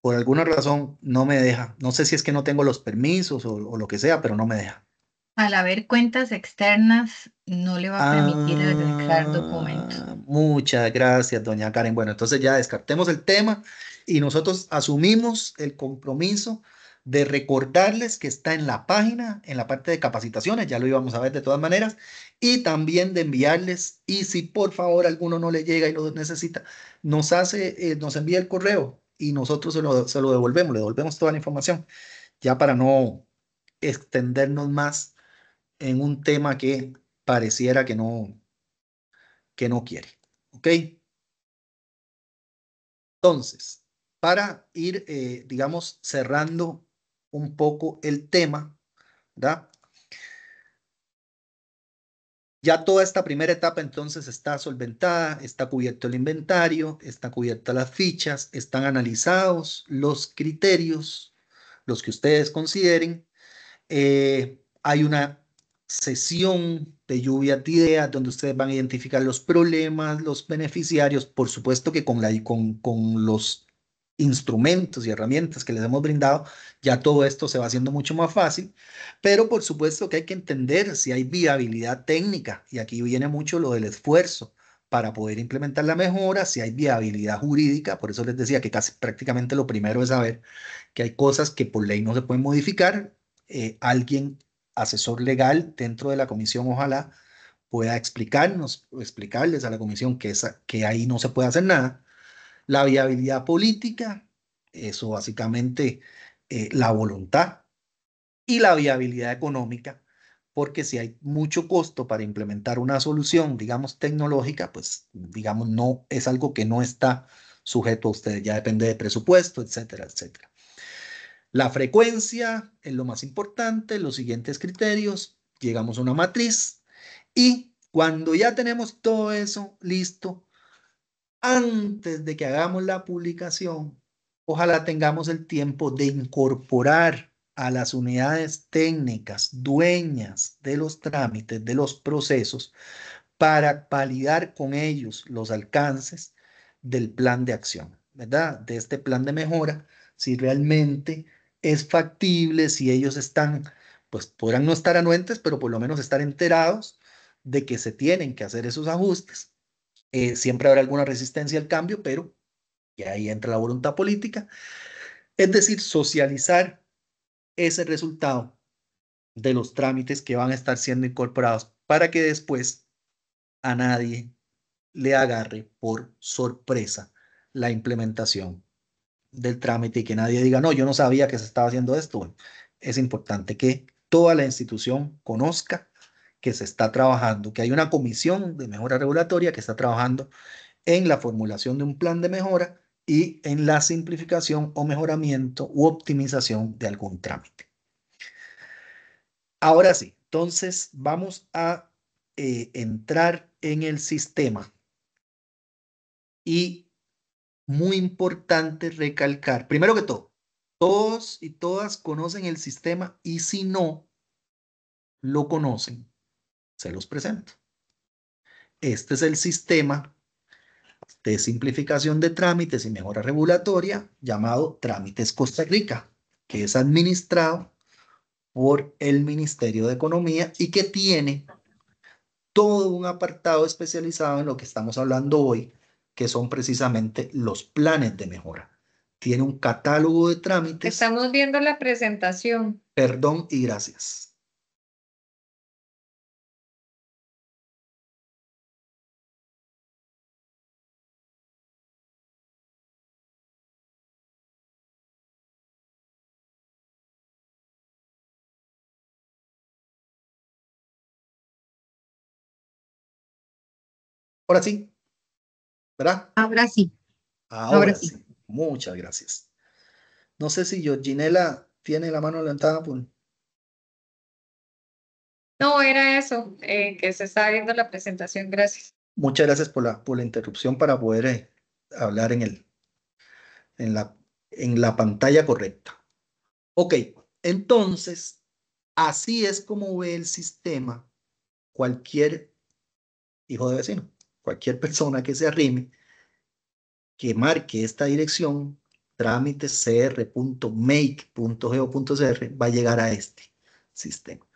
por alguna razón no me deja. No sé si es que no tengo los permisos o, lo que sea, pero no me deja. Al haber cuentas externas, no le va a permitir ah, agregar documentos. Muchas gracias, doña Karen. Bueno, entonces ya descartemos el tema y nosotros asumimos el compromiso de recordarles que está en la página, en la parte de capacitaciones, ya lo íbamos a ver de todas maneras, y también de enviarles, y si por favor alguno no le llega y lo necesita, nos hace, eh, nos envía el correo y nosotros se lo, devolvemos, le devolvemos toda la información, ya para no extendernos más en un tema que pareciera que no, que no quiere. ¿Ok? Entonces, para ir, eh, digamos, cerrando un poco el tema, ¿da? Ya toda esta primera etapa entonces está solventada, está cubierto el inventario, está cubierta las fichas, están analizados los criterios, los que ustedes consideren. Eh, hay una sesión de lluvia de ideas donde ustedes van a identificar los problemas, los beneficiarios, por supuesto que con, la, con, con los instrumentos y herramientas que les hemos brindado, ya todo esto se va haciendo mucho más fácil, pero por supuesto que hay que entender si hay viabilidad técnica, y aquí viene mucho lo del esfuerzo para poder implementar la mejora, si hay viabilidad jurídica, por eso les decía que casi prácticamente lo primero es saber que hay cosas que por ley no se pueden modificar, eh, alguien asesor legal dentro de la comisión, ojalá pueda explicarnos, explicarles a la comisión que ahí no se puede hacer nada, la viabilidad política, eso básicamente eh, la voluntad y la viabilidad económica, porque si hay mucho costo para implementar una solución, digamos, tecnológica, pues digamos, no es algo que no está sujeto a ustedes, ya depende de presupuesto, etcétera, etcétera. La frecuencia es lo más importante, los siguientes criterios, llegamos a una matriz y cuando ya tenemos todo eso listo, antes de que hagamos la publicación, ojalá tengamos el tiempo de incorporar a las unidades técnicas dueñas de los trámites, de los procesos, para validar con ellos los alcances del plan de acción, ¿verdad? De este plan de mejora, si realmente es factible, si ellos están, pues podrán no estar anuentes, pero por lo menos estar enterados de que se tienen que hacer esos ajustes eh, siempre habrá alguna resistencia al cambio, pero y ahí entra la voluntad política. Es decir, socializar ese resultado de los trámites que van a estar siendo incorporados para que después a nadie le agarre por sorpresa la implementación del trámite y que nadie diga, no, yo no sabía que se estaba haciendo esto. Es importante que toda la institución conozca que se está trabajando, que hay una comisión de mejora regulatoria que está trabajando en la formulación de un plan de mejora y en la simplificación o mejoramiento u optimización de algún trámite. Ahora sí, entonces vamos a eh, entrar en el sistema y muy importante recalcar, primero que todo, todos y todas conocen el sistema y si no lo conocen, se los presento. Este es el sistema de simplificación de trámites y mejora regulatoria llamado Trámites Costa Rica, que es administrado por el Ministerio de Economía y que tiene todo un apartado especializado en lo que estamos hablando hoy, que son precisamente los planes de mejora. Tiene un catálogo de trámites. Estamos viendo la presentación. Perdón y gracias. Ahora sí. ¿Verdad? Ahora sí. Ahora, sí. Muchas gracias. No sé si Georginela tiene la mano levantada. Por... Pues. No, era eso, eh, que se está viendo la presentación. Gracias. Muchas gracias por la, por la interrupción para poder eh, hablar en, el, en, la, en la pantalla correcta. Ok, entonces, así es como ve el sistema cualquier hijo de vecino cualquier persona que se arrime, que marque esta dirección, trámite cr.make.geo.cr, va a llegar a este sistema.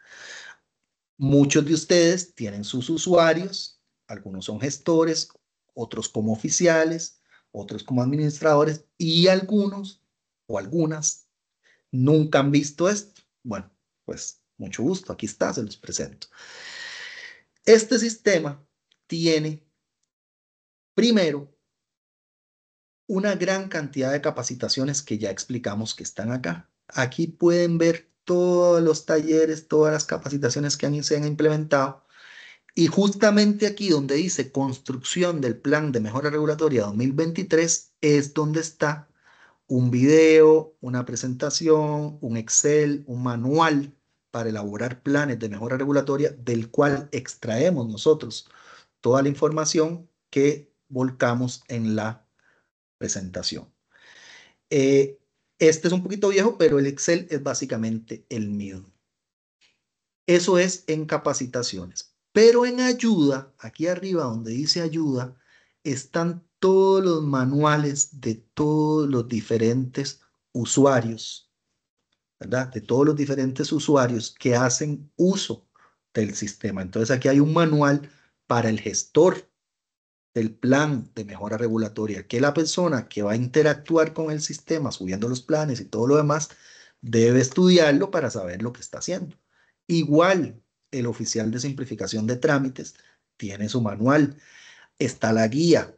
Muchos de ustedes tienen sus usuarios, algunos son gestores, otros como oficiales, otros como administradores y algunos o algunas nunca han visto esto. Bueno, pues mucho gusto, aquí está, se los presento. Este sistema tiene Primero, una gran cantidad de capacitaciones que ya explicamos que están acá. Aquí pueden ver todos los talleres, todas las capacitaciones que han, se han implementado. Y justamente aquí donde dice construcción del plan de mejora regulatoria 2023 es donde está un video, una presentación, un Excel, un manual para elaborar planes de mejora regulatoria del cual extraemos nosotros toda la información que volcamos en la presentación. Eh, este es un poquito viejo, pero el Excel es básicamente el mismo. Eso es en capacitaciones. Pero en ayuda, aquí arriba donde dice ayuda, están todos los manuales de todos los diferentes usuarios, ¿verdad? De todos los diferentes usuarios que hacen uso del sistema. Entonces aquí hay un manual para el gestor el plan de mejora regulatoria que la persona que va a interactuar con el sistema subiendo los planes y todo lo demás debe estudiarlo para saber lo que está haciendo. Igual el oficial de simplificación de trámites tiene su manual, está la guía,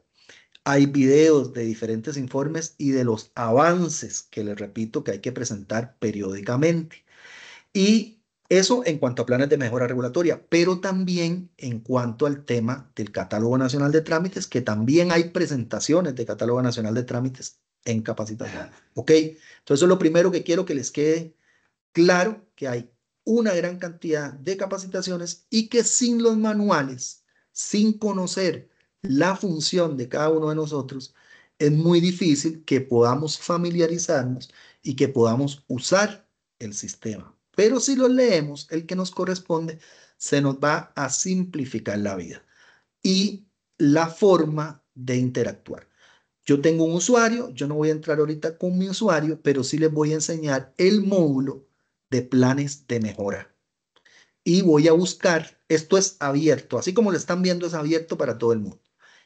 hay videos de diferentes informes y de los avances que les repito que hay que presentar periódicamente. Y eso en cuanto a planes de mejora regulatoria, pero también en cuanto al tema del Catálogo Nacional de Trámites, que también hay presentaciones de Catálogo Nacional de Trámites en capacitación. ¿Ok? Entonces, lo primero que quiero que les quede claro que hay una gran cantidad de capacitaciones y que sin los manuales, sin conocer la función de cada uno de nosotros, es muy difícil que podamos familiarizarnos y que podamos usar el sistema. Pero si lo leemos, el que nos corresponde, se nos va a simplificar la vida y la forma de interactuar. Yo tengo un usuario, yo no voy a entrar ahorita con mi usuario, pero sí les voy a enseñar el módulo de planes de mejora. Y voy a buscar, esto es abierto, así como lo están viendo es abierto para todo el mundo.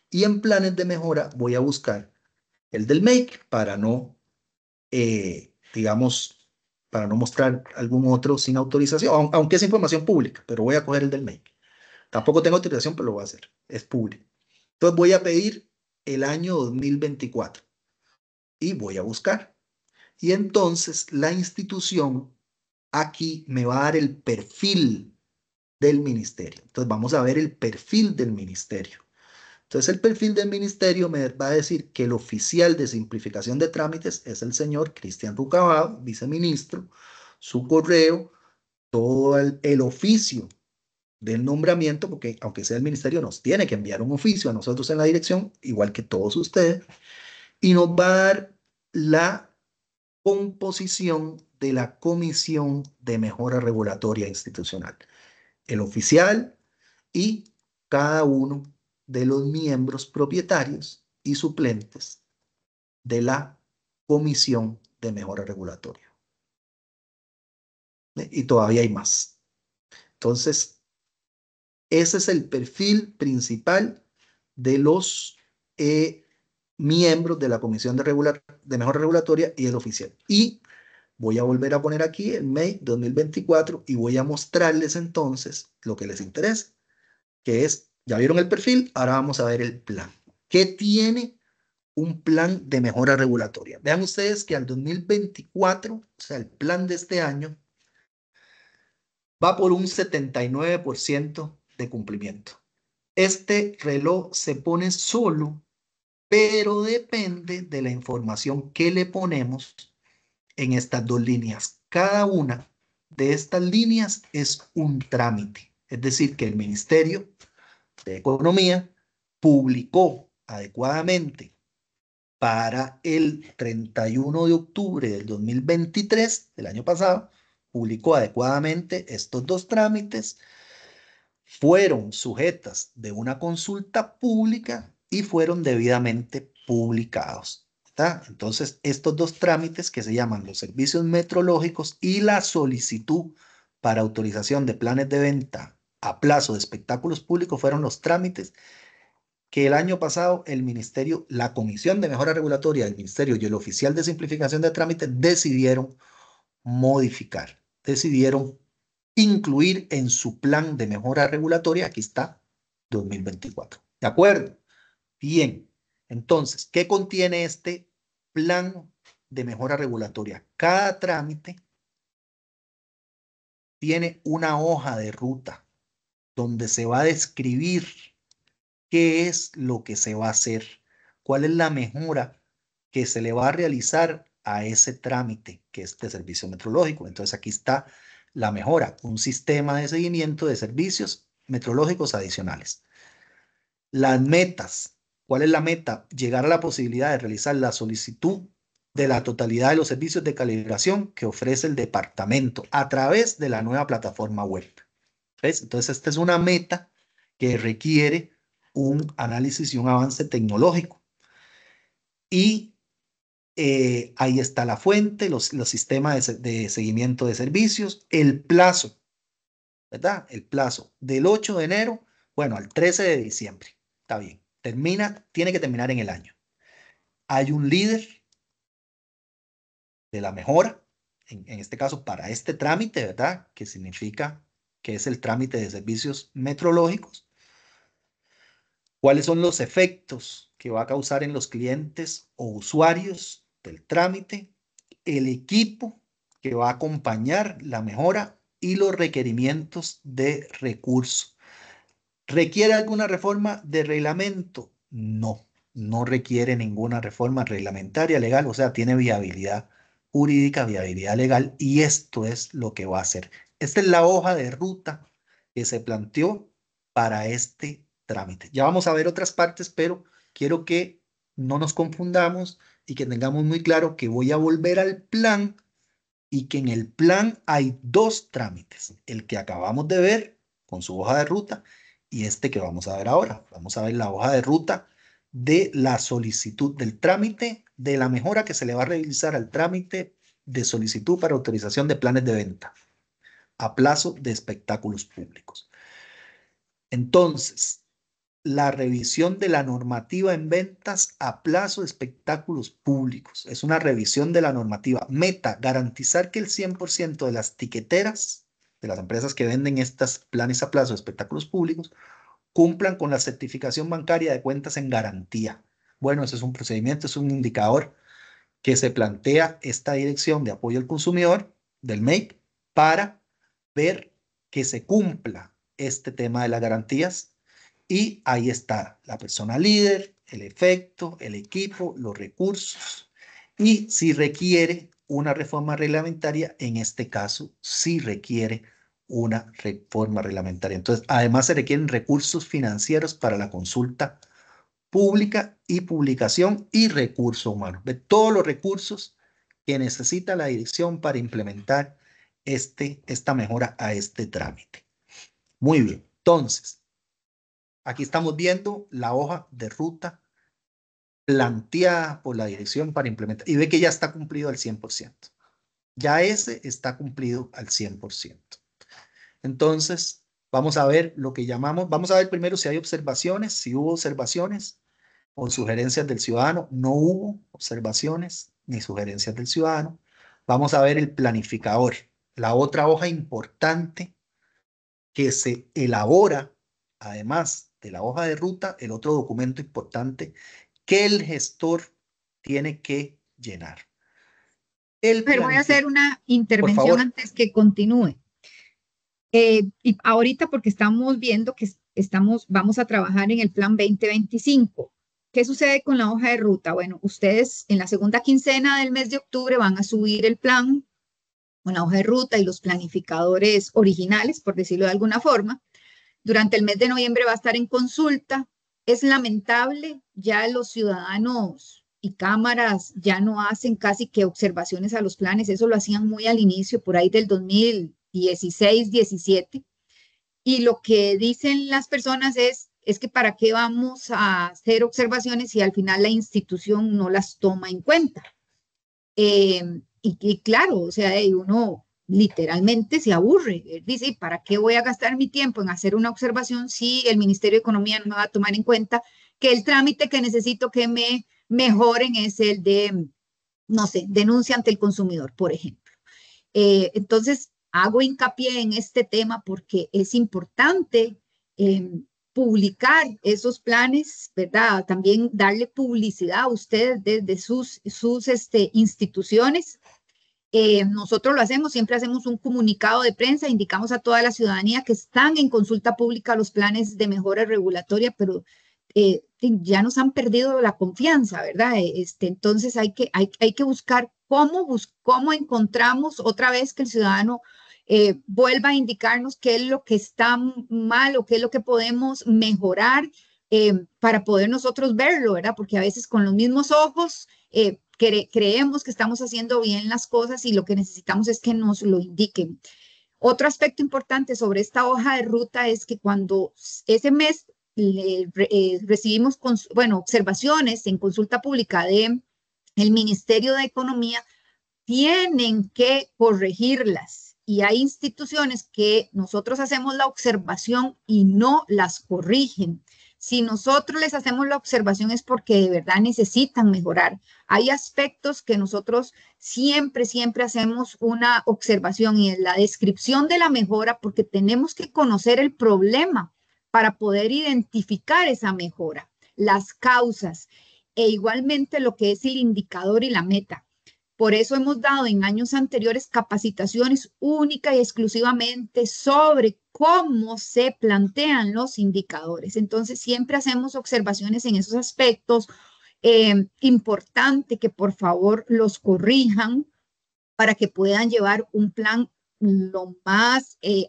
Y en planes de mejora voy a buscar el del Make para no, eh, digamos, para no mostrar algún otro sin autorización, aunque es información pública, pero voy a coger el del Make. Tampoco tengo autorización, pero lo voy a hacer, es público. Entonces voy a pedir el año 2024 y voy a buscar. Y entonces la institución aquí me va a dar el perfil del ministerio. Entonces vamos a ver el perfil del ministerio. Entonces el perfil del ministerio me va a decir que el oficial de simplificación de trámites es el señor Cristian Rucabado, viceministro, su correo, todo el, el oficio del nombramiento, porque aunque sea el ministerio, nos tiene que enviar un oficio a nosotros en la dirección, igual que todos ustedes, y nos va a dar la composición de la Comisión de Mejora Regulatoria Institucional. El oficial y cada uno de los miembros propietarios y suplentes de la Comisión de Mejora Regulatoria. ¿Eh? Y todavía hay más. Entonces, ese es el perfil principal de los eh, miembros de la Comisión de, mejor de Mejora Regulatoria y el oficial. Y voy a volver a poner aquí el MEI 2024 y voy a mostrarles entonces lo que les interesa, que es ya vieron el perfil, ahora vamos a ver el plan. ¿Qué tiene un plan de mejora regulatoria? Vean ustedes que al 2024, o sea, el plan de este año, va por un 79% de cumplimiento. Este reloj se pone solo, pero depende de la información que le ponemos en estas dos líneas. Cada una de estas líneas es un trámite, es decir, que el ministerio de Economía publicó adecuadamente para el 31 de octubre del 2023, del año pasado, publicó adecuadamente estos dos trámites, fueron sujetas de una consulta pública y fueron debidamente publicados. Entonces, estos dos trámites que se llaman los servicios metrológicos y la solicitud para autorización de planes de venta a plazo de espectáculos públicos fueron los trámites que el año pasado el Ministerio, la Comisión de Mejora Regulatoria del Ministerio y el Oficial de Simplificación de Trámites decidieron modificar, decidieron incluir en su plan de mejora regulatoria, aquí está, 2024. ¿De acuerdo? Bien, entonces, ¿qué contiene este plan de mejora regulatoria? Cada trámite tiene una hoja de ruta donde se va a describir qué es lo que se va a hacer, cuál es la mejora que se le va a realizar a ese trámite que es de servicio metrológico. Entonces aquí está la mejora, un sistema de seguimiento de servicios metrológicos adicionales. Las metas, ¿cuál es la meta? Llegar a la posibilidad de realizar la solicitud de la totalidad de los servicios de calibración que ofrece el departamento a través de la nueva plataforma web. Entonces, esta es una meta que requiere un análisis y un avance tecnológico. Y eh, ahí está la fuente, los, sistemas de, seguimiento de servicios, el plazo, ¿verdad? El plazo del 8 de enero, bueno, al 13 de diciembre. Está bien. Termina, tiene que terminar en el año. Hay un líder de la mejora, en, en este caso para este trámite, ¿verdad? Que significa que es el trámite de servicios metrológicos, cuáles son los efectos que va a causar en los clientes o usuarios del trámite, el equipo que va a acompañar la mejora y los requerimientos de recurso. ¿Requiere alguna reforma de reglamento? No, no requiere ninguna reforma reglamentaria legal, o sea, tiene viabilidad jurídica, viabilidad legal, y esto es lo que va a hacer. Esta es la hoja de ruta que se planteó para este trámite. Ya vamos a ver otras partes, pero quiero que no nos confundamos y que tengamos muy claro que voy a volver al plan y que en el plan hay dos trámites, el que acabamos de ver con su hoja de ruta y este que vamos a ver ahora. Vamos a ver la hoja de ruta de la solicitud del trámite, de la mejora que se le va a realizar al trámite de solicitud para autorización de planes de venta a plazo de espectáculos públicos. Entonces, la revisión de la normativa en ventas a plazo de espectáculos públicos. Es una revisión de la normativa. Meta, garantizar que el 100% de las tiqueteras, de las empresas que venden estas planes a plazo de espectáculos públicos, cumplan con la certificación bancaria de cuentas en garantía. Bueno, ese es un procedimiento, es un indicador que se plantea esta dirección de apoyo al consumidor del MEIC para ver que se cumpla este tema de las garantías y ahí está la persona líder, el efecto, el equipo, los recursos y si requiere una reforma reglamentaria, en este caso sí requiere una reforma reglamentaria. Entonces, además se requieren recursos financieros para la consulta pública y publicación y recursos humanos, de todos los recursos que necesita la dirección para implementar este, esta mejora a este trámite. Muy bien, entonces, aquí estamos viendo la hoja de ruta planteada por la dirección para implementar y ve que ya está cumplido al 100%. Ya ese está cumplido al 100%. Entonces, vamos a ver lo que llamamos, vamos a ver primero si hay observaciones, si hubo observaciones o sugerencias del ciudadano. No hubo observaciones ni sugerencias del ciudadano. Vamos a ver el planificador la otra hoja importante que se elabora, además de la hoja de ruta, el otro documento importante que el gestor tiene que llenar. Pero voy a hacer una intervención antes que continúe. Eh, y ahorita porque estamos viendo que estamos, vamos a trabajar en el plan 2025. ¿Qué sucede con la hoja de ruta? Bueno, ustedes en la segunda quincena del mes de octubre van a subir el plan una hoja de ruta y los planificadores originales, por decirlo de alguna forma. Durante el mes de noviembre va a estar en consulta. Es lamentable, ya los ciudadanos y cámaras ya no hacen casi que observaciones a los planes, eso lo hacían muy al inicio, por ahí del 2016, 17. Y lo que dicen las personas es, es que para qué vamos a hacer observaciones si al final la institución no las toma en cuenta. Eh, y, claro, o sea, uno literalmente se aburre. dice, para qué voy a gastar mi tiempo en hacer una observación si el Ministerio de Economía no va a tomar en cuenta que el trámite que necesito que me mejoren es el de, no sé, denuncia ante el consumidor, por ejemplo? Eh, entonces, hago hincapié en este tema porque es importante em, publicar esos planes, ¿verdad? También darle publicidad a ustedes desde sus, sus este, instituciones. Eh, nosotros lo hacemos, siempre hacemos un comunicado de prensa, indicamos a toda la ciudadanía que están en consulta pública los planes de mejora regulatoria, pero eh, ya nos han perdido la confianza, ¿verdad? E, este, entonces hay que, hay, hay que buscar cómo, cómo encontramos otra vez que el ciudadano eh, vuelva a indicarnos qué es lo que está mal o qué es lo que podemos mejorar eh, para poder nosotros verlo, ¿verdad? Porque a veces con los mismos ojos eh, creemos que estamos haciendo bien las cosas y lo que necesitamos es que nos lo indiquen. Otro aspecto importante sobre esta hoja de ruta es que cuando ese mes recibimos, bueno, observaciones en consulta pública de el Ministerio de Economía, tienen que corregirlas y hay instituciones que nosotros hacemos la observación y no las corrigen. Si nosotros les hacemos la observación es porque de verdad necesitan mejorar. Hay aspectos que nosotros siempre, siempre hacemos una observación y es la descripción de la mejora porque tenemos que conocer el problema para poder identificar esa mejora, las causas e igualmente lo que es el indicador y la meta por eso hemos dado en años anteriores capacitaciones única y exclusivamente sobre cómo se plantean los indicadores. Entonces, siempre hacemos observaciones en esos aspectos. Eh, importante que por favor los corrijan para que puedan llevar un plan lo más eh,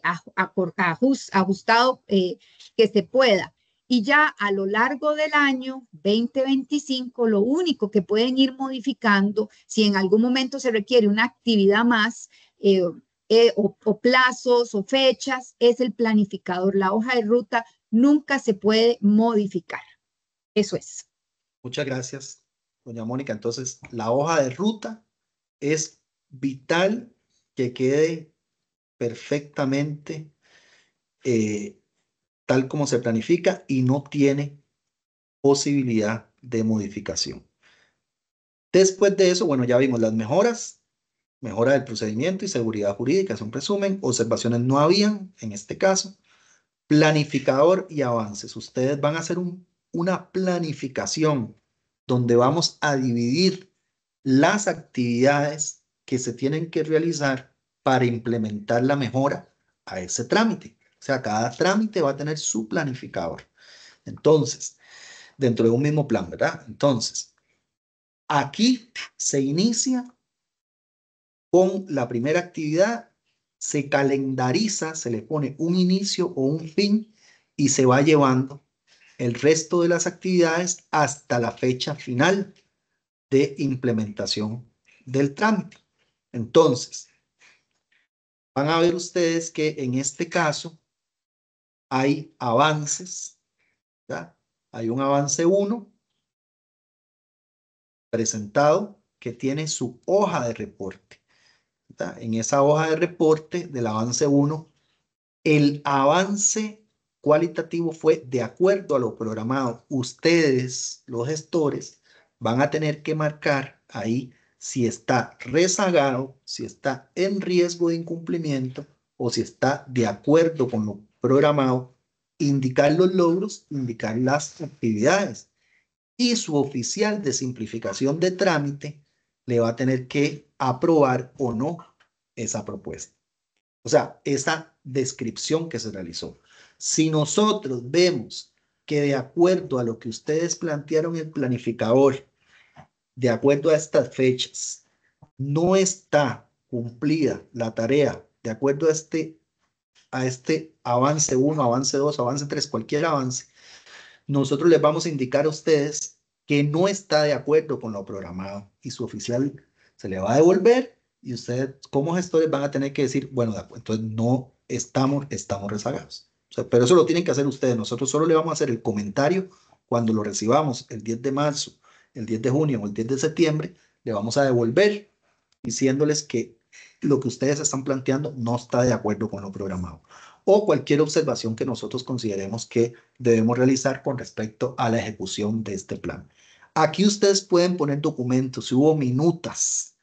ajustado eh, que se pueda. Y ya a lo largo del año 2025, lo único que pueden ir modificando, si en algún momento se requiere una actividad más, eh, eh, o, plazos o fechas, es el planificador. La hoja de ruta nunca se puede modificar. Eso es. Muchas gracias, doña Mónica. Entonces, la hoja de ruta es vital que quede perfectamente eh, tal como se planifica y no tiene posibilidad de modificación. Después de eso, bueno, ya vimos las mejoras, mejora del procedimiento y seguridad jurídica, son un resumen, observaciones no habían en este caso, planificador y avances. Ustedes van a hacer una planificación donde vamos a dividir las actividades que se tienen que realizar para implementar la mejora a ese trámite. O sea, cada trámite va a tener su planificador. Entonces, dentro de un mismo plan, ¿verdad? Entonces, aquí se inicia con la primera actividad, se calendariza, se le pone un inicio o un fin y se va llevando el resto de las actividades hasta la fecha final de implementación del trámite. Entonces, van a ver ustedes que en este caso hay avances. ¿ya? Hay un avance 1 presentado que tiene su hoja de reporte. En esa hoja de reporte del avance 1, el avance cualitativo fue de acuerdo a lo programado. Ustedes, los gestores, van a tener que marcar ahí si está rezagado, si está en riesgo de incumplimiento o si está de acuerdo con lo programado, indicar los logros, indicar las actividades. Y su oficial de simplificación de trámite le va a tener que aprobar o no esa propuesta. O sea, esa descripción que se realizó. Si nosotros vemos que de acuerdo a lo que ustedes plantearon el planificador, de acuerdo a estas fechas, no está cumplida la tarea de acuerdo a este a este avance 1, avance 2, avance 3, cualquier avance, nosotros les vamos a indicar a ustedes que no está de acuerdo con lo programado y su oficial se le va a devolver y ustedes como gestores van a tener que decir, bueno, entonces no estamos, estamos rezagados. pero eso lo tienen que hacer ustedes. Nosotros solo le vamos a hacer el comentario cuando lo recibamos el 10 de marzo, el 10 de junio o el 10 de septiembre, le vamos a devolver diciéndoles que lo que ustedes están planteando no está de acuerdo con lo programado o cualquier observación que nosotros consideremos que debemos realizar con respecto a la ejecución de este plan. Aquí ustedes pueden poner documentos, si hubo minutas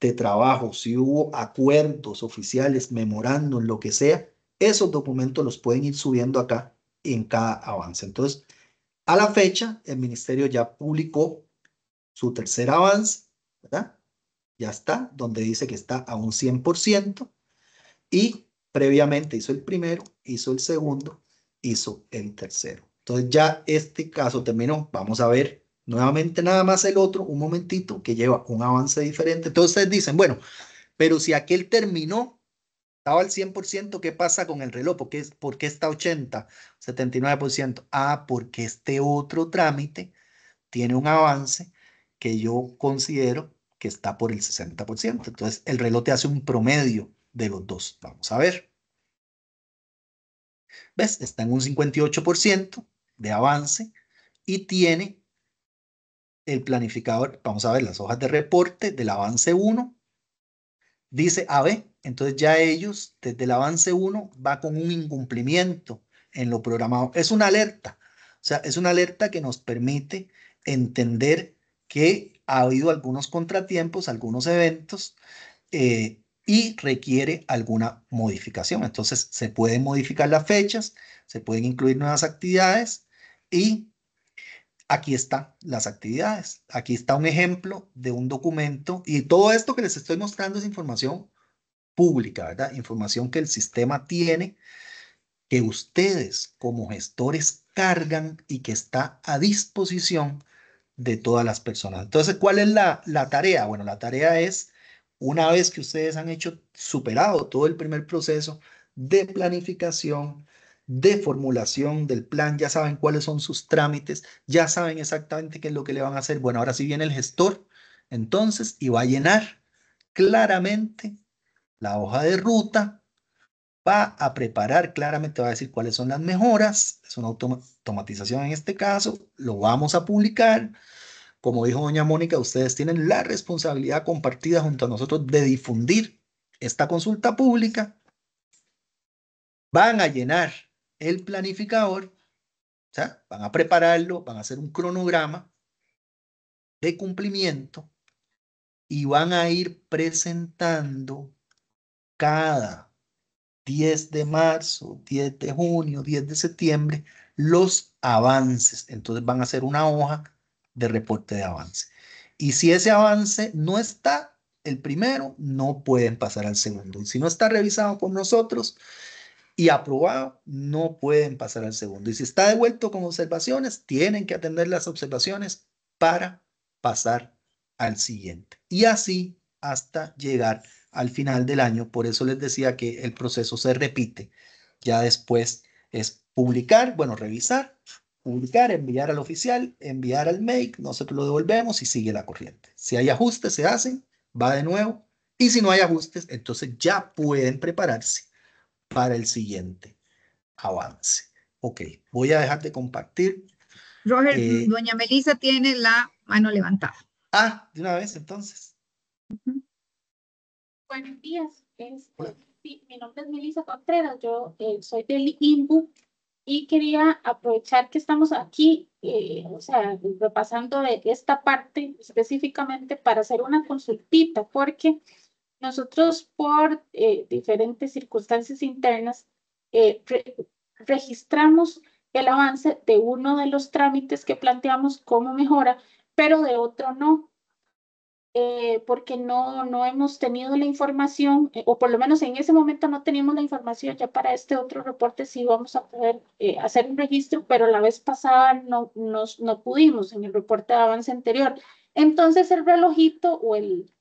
de trabajo, si hubo acuerdos oficiales, memorándum, lo que sea, esos documentos los pueden ir subiendo acá en cada avance. Entonces, a la fecha, el ministerio ya publicó su tercer avance, ¿verdad? ya está, donde dice que está a un 100%, y previamente hizo el primero, hizo el segundo, hizo el tercero. Entonces ya este caso terminó. Vamos a ver nuevamente nada más el otro, un momentito, que lleva un avance diferente. Entonces ustedes dicen, bueno, pero si aquel terminó, estaba al 100%, ¿qué pasa con el reloj? ¿Por qué, por está 80, 79%? Ah, porque este otro trámite tiene un avance que yo considero que está por el 60%. Entonces, el reloj te hace un promedio de los dos. Vamos a ver. ¿Ves? Está en un 58% de avance y tiene el planificador, vamos a ver las hojas de reporte del avance 1, dice AB, entonces ya ellos desde el avance 1 va con un incumplimiento en lo programado. Es una alerta, o sea, es una alerta que nos permite entender que ha habido algunos contratiempos, algunos eventos eh, y requiere alguna modificación. Entonces, se pueden modificar las fechas, se pueden incluir nuevas actividades y aquí están las actividades. Aquí está un ejemplo de un documento y todo esto que les estoy mostrando es información pública, ¿verdad? Información que el sistema tiene, que ustedes como gestores cargan y que está a disposición de todas las personas. Entonces, ¿cuál es la, tarea? Bueno, la tarea es, una vez que ustedes han hecho, superado todo el primer proceso de planificación, de formulación del plan, ya saben cuáles son sus trámites, ya saben exactamente qué es lo que le van a hacer. Bueno, ahora sí viene el gestor, entonces, y va a llenar claramente la hoja de ruta, va a preparar claramente, va a decir cuáles son las mejoras, es una automatización en este caso, lo vamos a publicar. Como dijo doña Mónica, ustedes tienen la responsabilidad compartida junto a nosotros de difundir esta consulta pública. Van a llenar el planificador, van a prepararlo, van a hacer un cronograma de cumplimiento y van a ir presentando cada 10 de marzo, 10 de junio, 10 de septiembre, los avances. Entonces van a ser una hoja de reporte de avance. Y si ese avance no está el primero, no pueden pasar al segundo. si no está revisado por nosotros y aprobado, no pueden pasar al segundo. Y si está devuelto con observaciones, tienen que atender las observaciones para pasar al siguiente. Y así hasta llegar al final del año. Por eso les decía que el proceso se repite. Ya después es publicar, bueno, revisar, publicar, enviar al oficial, enviar al make, nosotros lo devolvemos y sigue la corriente. Si hay ajustes, se hacen, va de nuevo. Y si no hay ajustes, entonces ya pueden prepararse para el siguiente avance. Ok, voy a dejar de compartir. Roger, eh, doña Melisa tiene la mano levantada. Ah, de una vez entonces. Buenos días. Este, mi nombre es Melissa Contreras, yo eh, soy del INBU y quería aprovechar que estamos aquí, eh, o sea, repasando e, esta parte específicamente para hacer una consultita, porque nosotros por eh, diferentes circunstancias internas registramos el avance de uno de los trámites que planteamos como mejora, pero de otro no. Eh, porque no, no hemos tenido la información, eh, o por lo menos en ese momento no teníamos la información, ya para este otro reporte sí vamos a poder eh, hacer un registro, pero la vez pasada no, nos, no pudimos en el reporte de avance anterior. Entonces el relojito o el,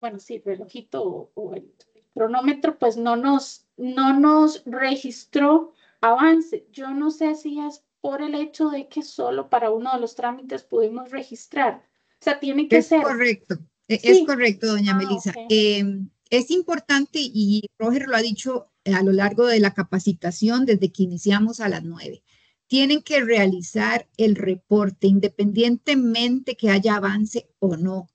bueno, sí, relojito o, el cronómetro, pues no nos, no nos registró avance. Yo no sé si es por el hecho de que solo para uno de los trámites pudimos registrar. O sea, tiene que es ser. Correcto, e-, es correcto, doña ah, Melisa. Em, es importante y Roger lo ha dicho eh, a lo largo de la capacitación desde que iniciamos a las nueve. Tienen que realizar el reporte independientemente que haya avance o no.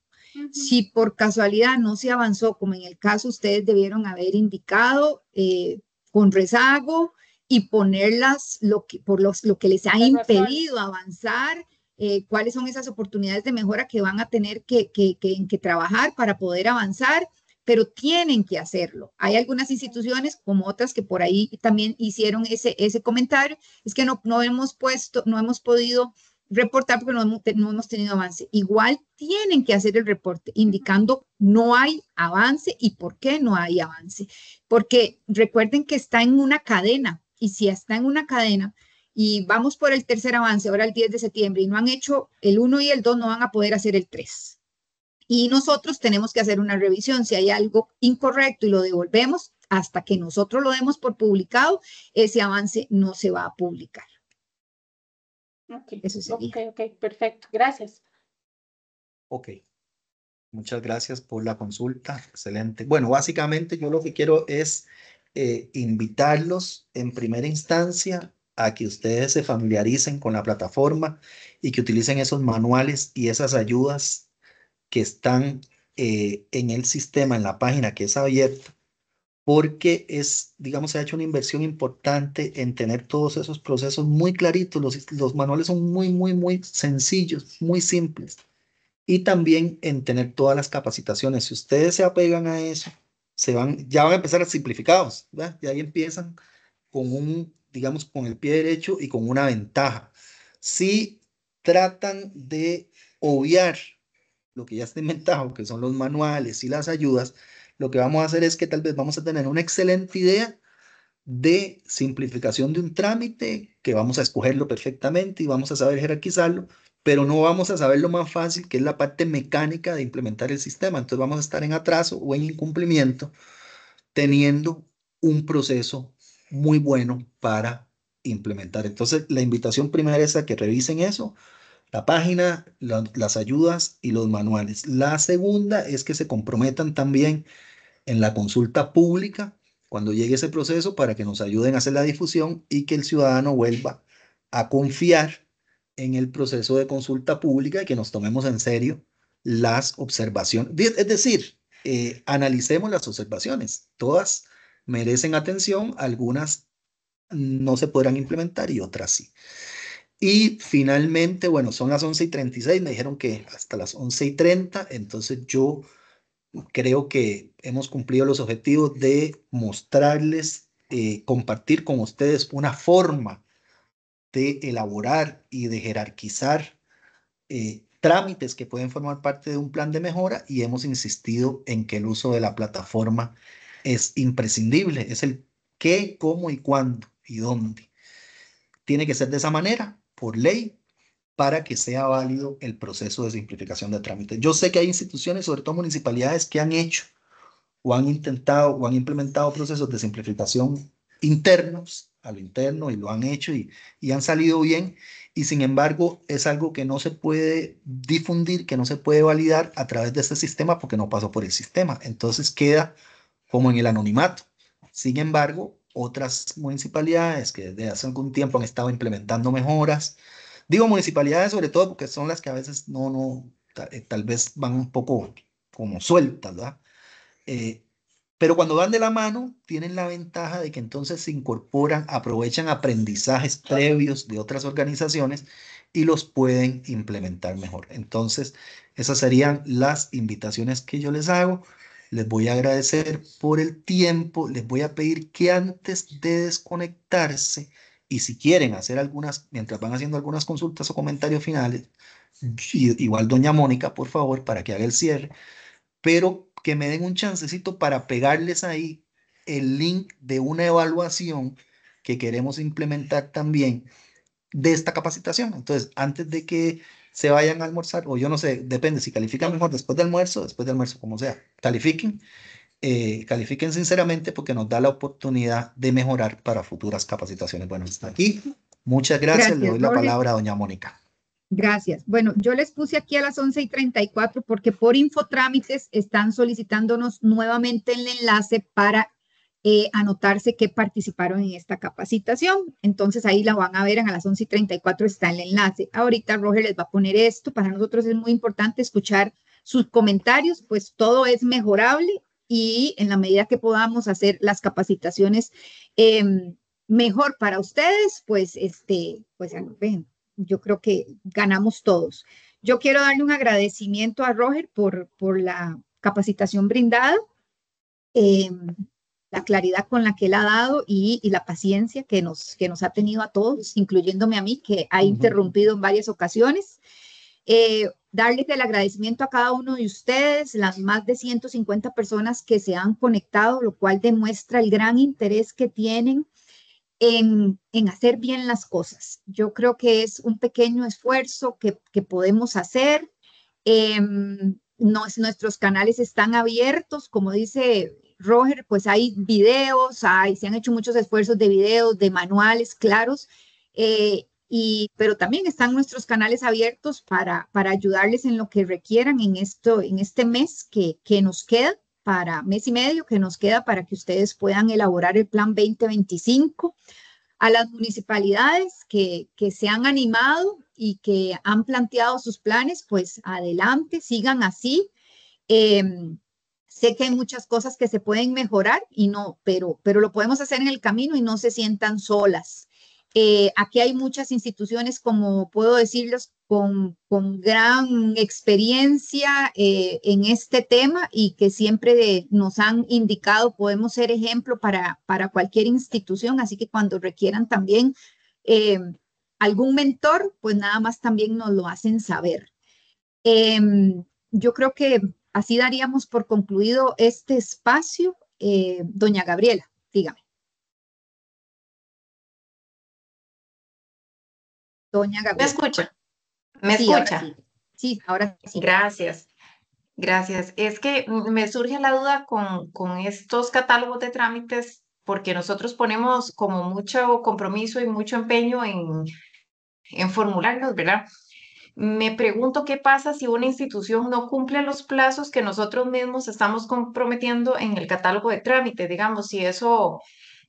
Si por casualidad no se avanzó, como en el caso ustedes debieron haber indicado eh, con rezago y ponerlas lo que, por los, lo que les ha impedido avanzar eh, cuáles son esas oportunidades de mejora que van a tener que, que, que trabajar para poder avanzar, pero tienen que hacerlo. Hay algunas instituciones como otras que por ahí también hicieron ese, ese comentario, es que no, no hemos puesto, no hemos podido reportar porque no hemos, no hemos tenido avance. Igual tienen que hacer el reporte indicando no hay avance y por qué no hay avance. Porque recuerden que está en una cadena y si está en una cadena, y vamos por el tercer avance, ahora el 10 de septiembre, y no han hecho el 1 y el 2, no van a poder hacer el 3. Y nosotros tenemos que hacer una revisión. Si hay algo incorrecto y lo devolvemos, hasta que nosotros lo demos por publicado, ese avance no se va a publicar. Ok, ok, perfecto. Gracias. Ok. Muchas gracias por la consulta. Excelente. Bueno, básicamente yo lo que quiero es eh, invitarlos en primera instancia a que ustedes se familiaricen con la plataforma y que utilicen esos manuales y esas ayudas que están eh, en el sistema, en la página que es abierta, porque es, digamos, se ha hecho una inversión importante en tener todos esos procesos muy claritos. Los, los manuales son muy, muy, muy sencillos, muy simples. Y también en tener todas las capacitaciones. Si ustedes se apegan a eso, se van, ya van a empezar a simplificados, ¿verdad? Y ahí empiezan con un digamos, con el pie derecho y con una ventaja. Si tratan de obviar lo que ya está inventado, que son los manuales y las ayudas, lo que vamos a hacer es que tal vez vamos a tener una excelente idea de simplificación de un trámite, que vamos a escogerlo perfectamente y vamos a saber jerarquizarlo, pero no vamos a saber lo más fácil, que es la parte mecánica de implementar el sistema. Entonces vamos a estar en atraso o en incumplimiento teniendo un proceso muy bueno para implementar. Entonces, la invitación primera es a que revisen eso, la página, las ayudas y los manuales. La segunda es que se comprometan también en la consulta pública cuando llegue ese proceso para que nos ayuden a hacer la difusión y que el ciudadano vuelva a confiar en el proceso de consulta pública y que nos tomemos en serio las observaciones. Es decir, eh, analicemos las observaciones. Todas merecen atención, algunas no se podrán implementar y otras sí. Y finalmente, bueno, son las 11 y 36, me dijeron que hasta las 11 y 30, entonces yo creo que hemos cumplido los objetivos de mostrarles, eh, compartir con ustedes una forma de elaborar y de jerarquizar eh, trámites que pueden formar parte de un plan de mejora y hemos insistido en que el uso de la plataforma es imprescindible, es el qué, cómo y cuándo y dónde. Tiene que ser de esa manera, por ley, para que sea válido el proceso de simplificación de trámites. Yo sé que hay instituciones, sobre todo municipalidades, que han hecho o han intentado o han implementado procesos de simplificación internos a lo interno y lo han hecho y, y, han salido bien y sin embargo es algo que no se puede difundir, que no se puede validar a través de este sistema porque no pasó por el sistema. Entonces queda como en el anonimato. Sin embargo, otras municipalidades que desde hace algún tiempo han estado implementando mejoras, digo municipalidades sobre todo porque son las que a veces no, no, eh, tal, vez van un poco como sueltas, ¿verdad? Eh, pero cuando van de la mano, tienen la ventaja de que entonces se incorporan, aprovechan aprendizajes previos de otras organizaciones y los pueden implementar mejor. Entonces, esas serían las invitaciones que yo les hago. Les voy a agradecer por el tiempo, les voy a pedir que antes de desconectarse y si quieren hacer algunas, mientras van haciendo algunas consultas o comentarios finales, igual doña Mónica, por favor, para que haga el cierre, pero que me den un chancecito para pegarles ahí el link de una evaluación que queremos implementar también de esta capacitación. Entonces, antes de que se vayan a almorzar, o yo no sé, depende, si califican mejor después del almuerzo, después del almuerzo, como sea, califiquen, eh, califiquen sinceramente porque nos da la oportunidad de mejorar para futuras capacitaciones. Bueno, está aquí. Muchas gracias, le doy la palabra a doña Mónica. Gracias. Bueno, yo les puse aquí a las 11 y 34 porque por infotrámites están solicitándonos nuevamente el enlace para eh, anotarse que participaron en esta capacitación. Entonces ahí la van a ver, a las 11 y 34 está el enlace. Ahorita Roger les va a poner esto. Para nosotros es muy importante escuchar sus comentarios, pues todo es mejorable y en la medida que podamos hacer las capacitaciones em, mejor para ustedes, pues este, pues yo creo que ganamos todos. Yo quiero darle un agradecimiento a Roger por, por la capacitación brindada. Em, la claridad con la que él ha dado y, la paciencia que nos, que nos ha tenido a todos, incluyéndome a mí, que ha interrumpido en varias ocasiones. Eh, darles el agradecimiento a cada uno de ustedes, las más de 150 personas que se han conectado, lo cual demuestra el gran interés que tienen en, hacer bien las cosas. Yo creo que es un pequeño esfuerzo que, podemos hacer. Em, nuestros canales están abiertos, como dice Roger, pues hay videos, hay, se han hecho muchos esfuerzos de videos, de manuales claros, eh, y, pero también están nuestros canales abiertos para, para ayudarles en lo que requieran en, esto, en este mes que, que nos queda, para mes y medio que nos queda para que ustedes puedan elaborar el plan 2025 a las municipalidades que, que, se han animado y que han planteado sus planes, pues adelante, sigan así. Em, Sé que hay muchas cosas que se pueden mejorar y no, pero, pero lo podemos hacer en el camino y no se sientan solas. Eh, aquí hay muchas instituciones, como puedo decirles, con, gran experiencia eh, en este tema y que siempre nos han indicado podemos ser ejemplo para, para cualquier institución, así que cuando requieran también eh, algún mentor, pues nada más también nos lo hacen saber. Em, yo creo que Así daríamos por concluido este espacio. Eh, doña Gabriela, dígame. Doña Gabriela. ¿Me escucha? ¿Me sí, escucha? Ahora sí. ahora Gracias. Gracias. Es que me surge la duda con, estos catálogos de trámites, porque nosotros ponemos como mucho compromiso y mucho empeño en, en formularlos, ¿verdad? Me pregunto qué pasa si una institución no cumple los plazos que nosotros mismos estamos comprometiendo en el catálogo de trámite, digamos, si eso,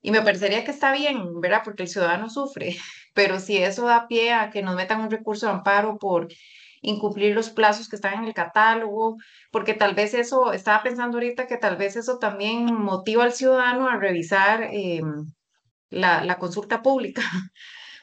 y me parecería que está bien, ¿verdad? Porque el ciudadano sufre, [laughs] pero si eso da pie a que nos metan un recurso de amparo por incumplir los plazos que están en el catálogo, porque tal vez eso, estaba pensando ahorita que tal vez eso también motiva al ciudadano a revisar em, la, consulta pública, [laughs]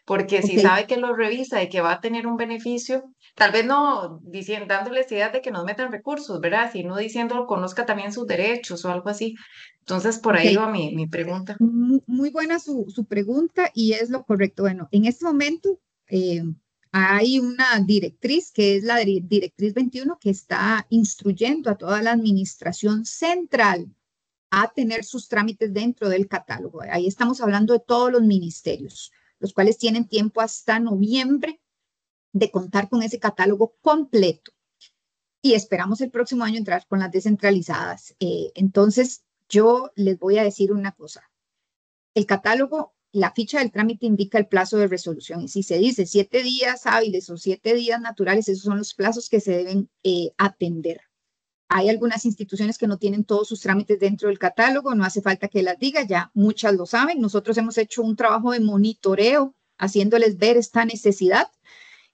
porque si sabe que lo revisa y que va a tener un beneficio, tal vez no diciendo, dándoles idea de que nos metan recursos, ¿verdad? Sino diciendo, conozca también sus derechos o algo así. Entonces, por ahí va mi, mi, pregunta. Muy buena su, pregunta y es lo correcto. Bueno, en este momento... Eh, hay una directriz que es la directriz 21 que está instruyendo a toda la administración central a tener sus trámites dentro del catálogo. Ahí estamos hablando de todos los ministerios los cuales tienen tiempo hasta noviembre de contar con ese catálogo completo. Y esperamos el próximo año entrar con las descentralizadas. Eh, entonces, yo les voy a decir una cosa. El catálogo, la ficha del trámite indica el plazo de resolución. Y si se dice siete días hábiles o siete días naturales, esos son los plazos que se deben eh, atender. Hay algunas instituciones que no tienen todos sus trámites dentro del catálogo, no hace falta que las diga, ya muchas lo saben. Nosotros hemos hecho un trabajo de monitoreo, haciéndoles ver esta necesidad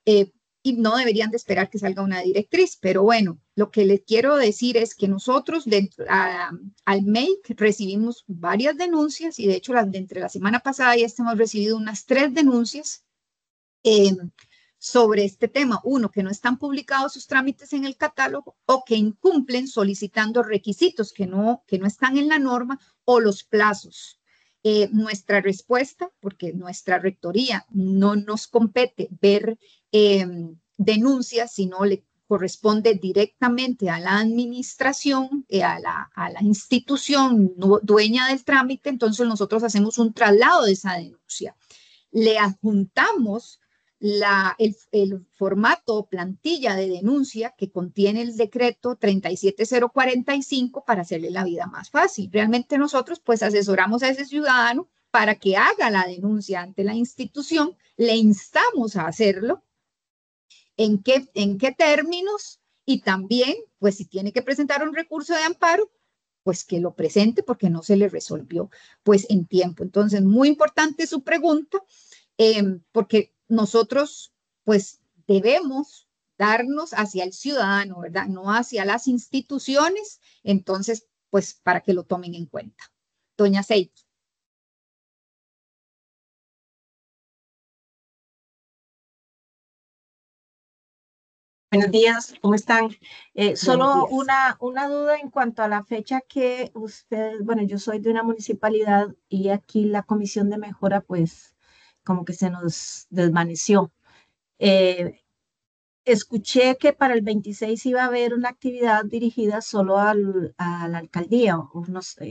eh, y no deberían de esperar que salga una directriz. Pero bueno, lo que les quiero decir es que nosotros dentro, al MAKE recibimos varias denuncias y de hecho las entre la semana pasada y esta hemos recibido unas tres denuncias. Eh, sobre este tema. Uno, que no están publicados sus trámites en el catálogo o que incumplen solicitando requisitos que no, que no están en la norma o los plazos. Eh, nuestra respuesta, porque nuestra rectoría no nos compete ver em, denuncias, sino le corresponde directamente a la administración, eh, a, la, a, la, institución dueña del trámite, entonces nosotros hacemos un traslado de esa denuncia. Le adjuntamos la, el, formato o plantilla de denuncia que contiene el decreto 37045 para hacerle la vida más fácil. Realmente nosotros pues asesoramos a ese ciudadano para que haga la denuncia ante la institución, le instamos a hacerlo, en qué, en qué términos y también pues si tiene que presentar un recurso de amparo, pues que lo presente porque no se le resolvió pues en tiempo. Entonces, muy importante su pregunta. Eh, porque nosotros pues debemos darnos hacia el ciudadano, ¿verdad? No hacia las instituciones, entonces pues para que lo tomen en cuenta. Doña Seiki. Buenos días, ¿cómo están? Eh, solo una, una duda en cuanto a la fecha que usted bueno, yo soy de una municipalidad y aquí la Comisión de Mejora pues como que se nos desvaneció. Eh, escuché que para el 26 iba a haber una actividad dirigida solo a la alcaldía.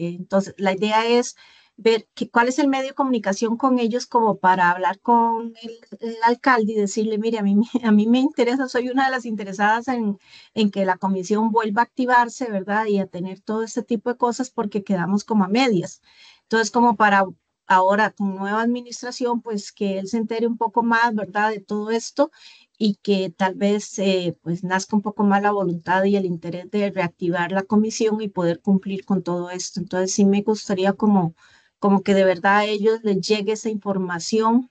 entonces, la idea es ver cuál es el medio de comunicación con ellos como para hablar con el, alcalde y decirle, mire, a mí, a mí me interesa, soy una de las interesadas en, en que la comisión vuelva a activarse, ¿verdad? Y a tener todo este tipo de cosas porque quedamos como a medias. Entonces, como para ahora con nueva administración, pues que él se entere un poco más, ¿verdad?, de todo esto y que tal vez eh, pues nazca un poco más la voluntad y el interés de reactivar la comisión y poder cumplir con todo esto. Entonces sí me gustaría como, como que de verdad a ellos les llegue esa información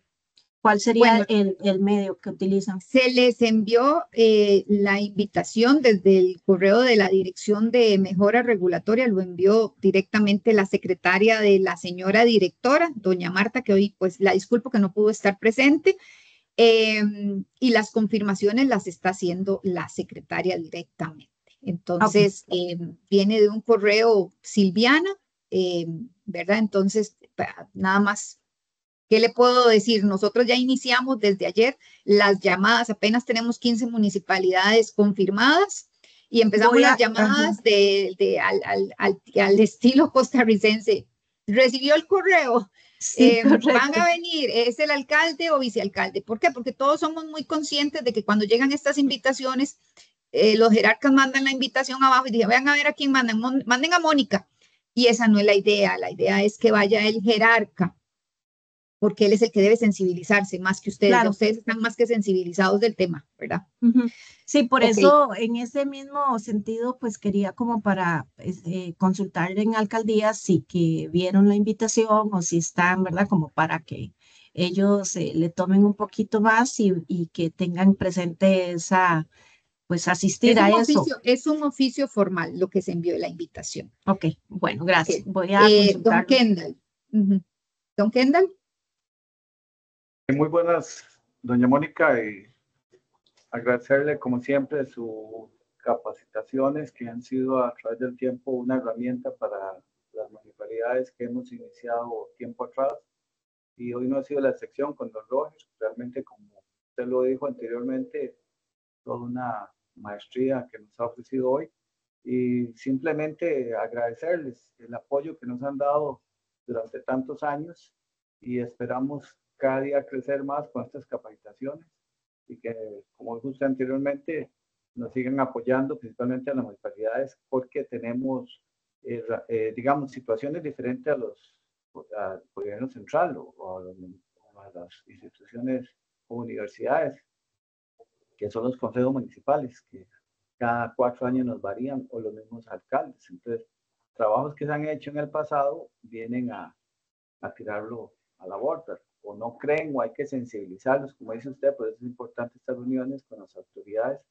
¿Cuál sería el, medio que utilizan? Se les envió eh, la invitación desde el correo de la Dirección de Mejora Regulatoria, lo envió directamente la secretaria de la señora directora, doña Marta, que hoy pues la disculpo que no pudo estar presente, em, y las confirmaciones las está haciendo la secretaria directamente. Entonces, em, viene de un correo Silviana, em, ¿verdad? Entonces, nada más ¿Qué le puedo decir? Nosotros ya iniciamos desde ayer las llamadas, apenas tenemos 15 municipalidades confirmadas y empezamos las llamadas de, al, estilo costarricense. Recibió el correo. Eh, van a venir, es el alcalde o vicealcalde. ¿Por qué? Porque todos somos muy conscientes de que cuando llegan estas invitaciones, eh, los jerarcas mandan la invitación abajo y dicen, vean a ver a quién mandan, manden a Mónica. Y esa no es la idea, la idea es que vaya el jerarca porque él es el que debe sensibilizarse más que ustedes. Ustedes están más que sensibilizados del tema, ¿verdad? Sí, por eso en ese mismo sentido, pues quería como para pues, eh, consultar en alcaldía si que vieron la invitación o si están, ¿verdad? Como para que ellos eh, le tomen un poquito más y, que tengan presente esa, pues asistir a eso. es un oficio formal lo que se envió la invitación. Ok, bueno, gracias. Voy a... Eh, don Kendall. Don Kendall. Muy buenas, doña Mónica, y agradecerle como siempre sus capacitaciones que han sido a través del tiempo una herramienta para las municipalidades que hemos iniciado tiempo atrás y hoy no ha sido la excepción con don Roger, realmente como usted lo dijo anteriormente, toda una maestría que nos ha ofrecido hoy y simplemente agradecerles el apoyo que nos han dado durante tantos años y esperamos cada día crecer más con estas capacitaciones y que, como dije anteriormente, nos siguen apoyando principalmente a las municipalidades porque tenemos, eh, eh, digamos, situaciones diferentes a los al gobierno central o, a las instituciones o universidades, que son los consejos municipales, que cada cuatro años nos varían o los mismos alcaldes. Entonces, trabajos que se han hecho en el pasado vienen a, a tirarlo a la borda o no creen o hay que sensibilizarlos, como dice usted, por es importante estas reuniones con las autoridades.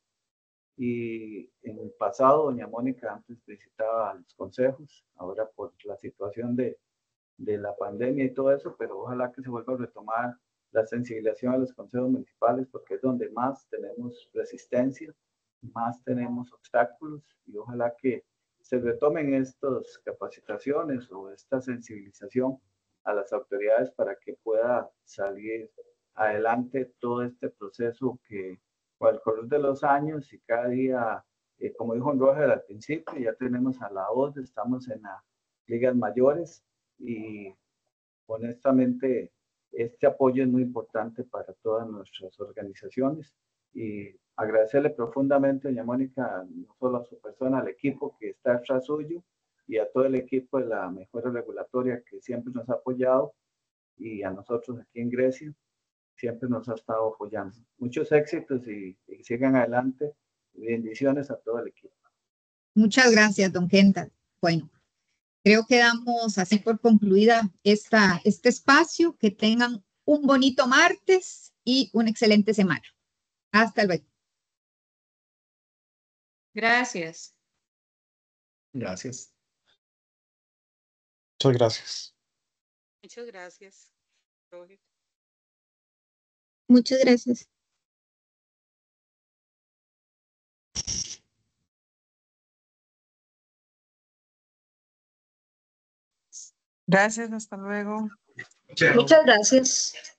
Y en el pasado, doña Mónica antes visitaba los consejos, ahora por la situación de, de la pandemia y todo eso, pero ojalá que se vuelva a retomar la sensibilización a los consejos municipales, porque es donde más tenemos resistencia, más tenemos obstáculos y ojalá que se retomen estas capacitaciones o esta sensibilización a las autoridades para que pueda salir adelante todo este proceso que con correr de los años y cada día, eh, como dijo Roger al principio, ya tenemos a la voz, estamos en las ligas mayores y honestamente este apoyo es muy importante para todas nuestras organizaciones y agradecerle profundamente, doña Mónica, no solo a su persona, al equipo que está atrás suyo y a todo el equipo de la mejora regulatoria que siempre nos ha apoyado y a nosotros aquí en Grecia siempre nos ha estado apoyando. Muchos éxitos y, sigan adelante. Bendiciones a todo el equipo. Muchas gracias, don Genta. Bueno, creo que damos así por concluida esta, este espacio. Que tengan un bonito martes y una excelente semana. Hasta luego. Gracias. Gracias. Muchas gracias. Muchas gracias, Muchas gracias. Gracias, hasta luego. Muchas gracias.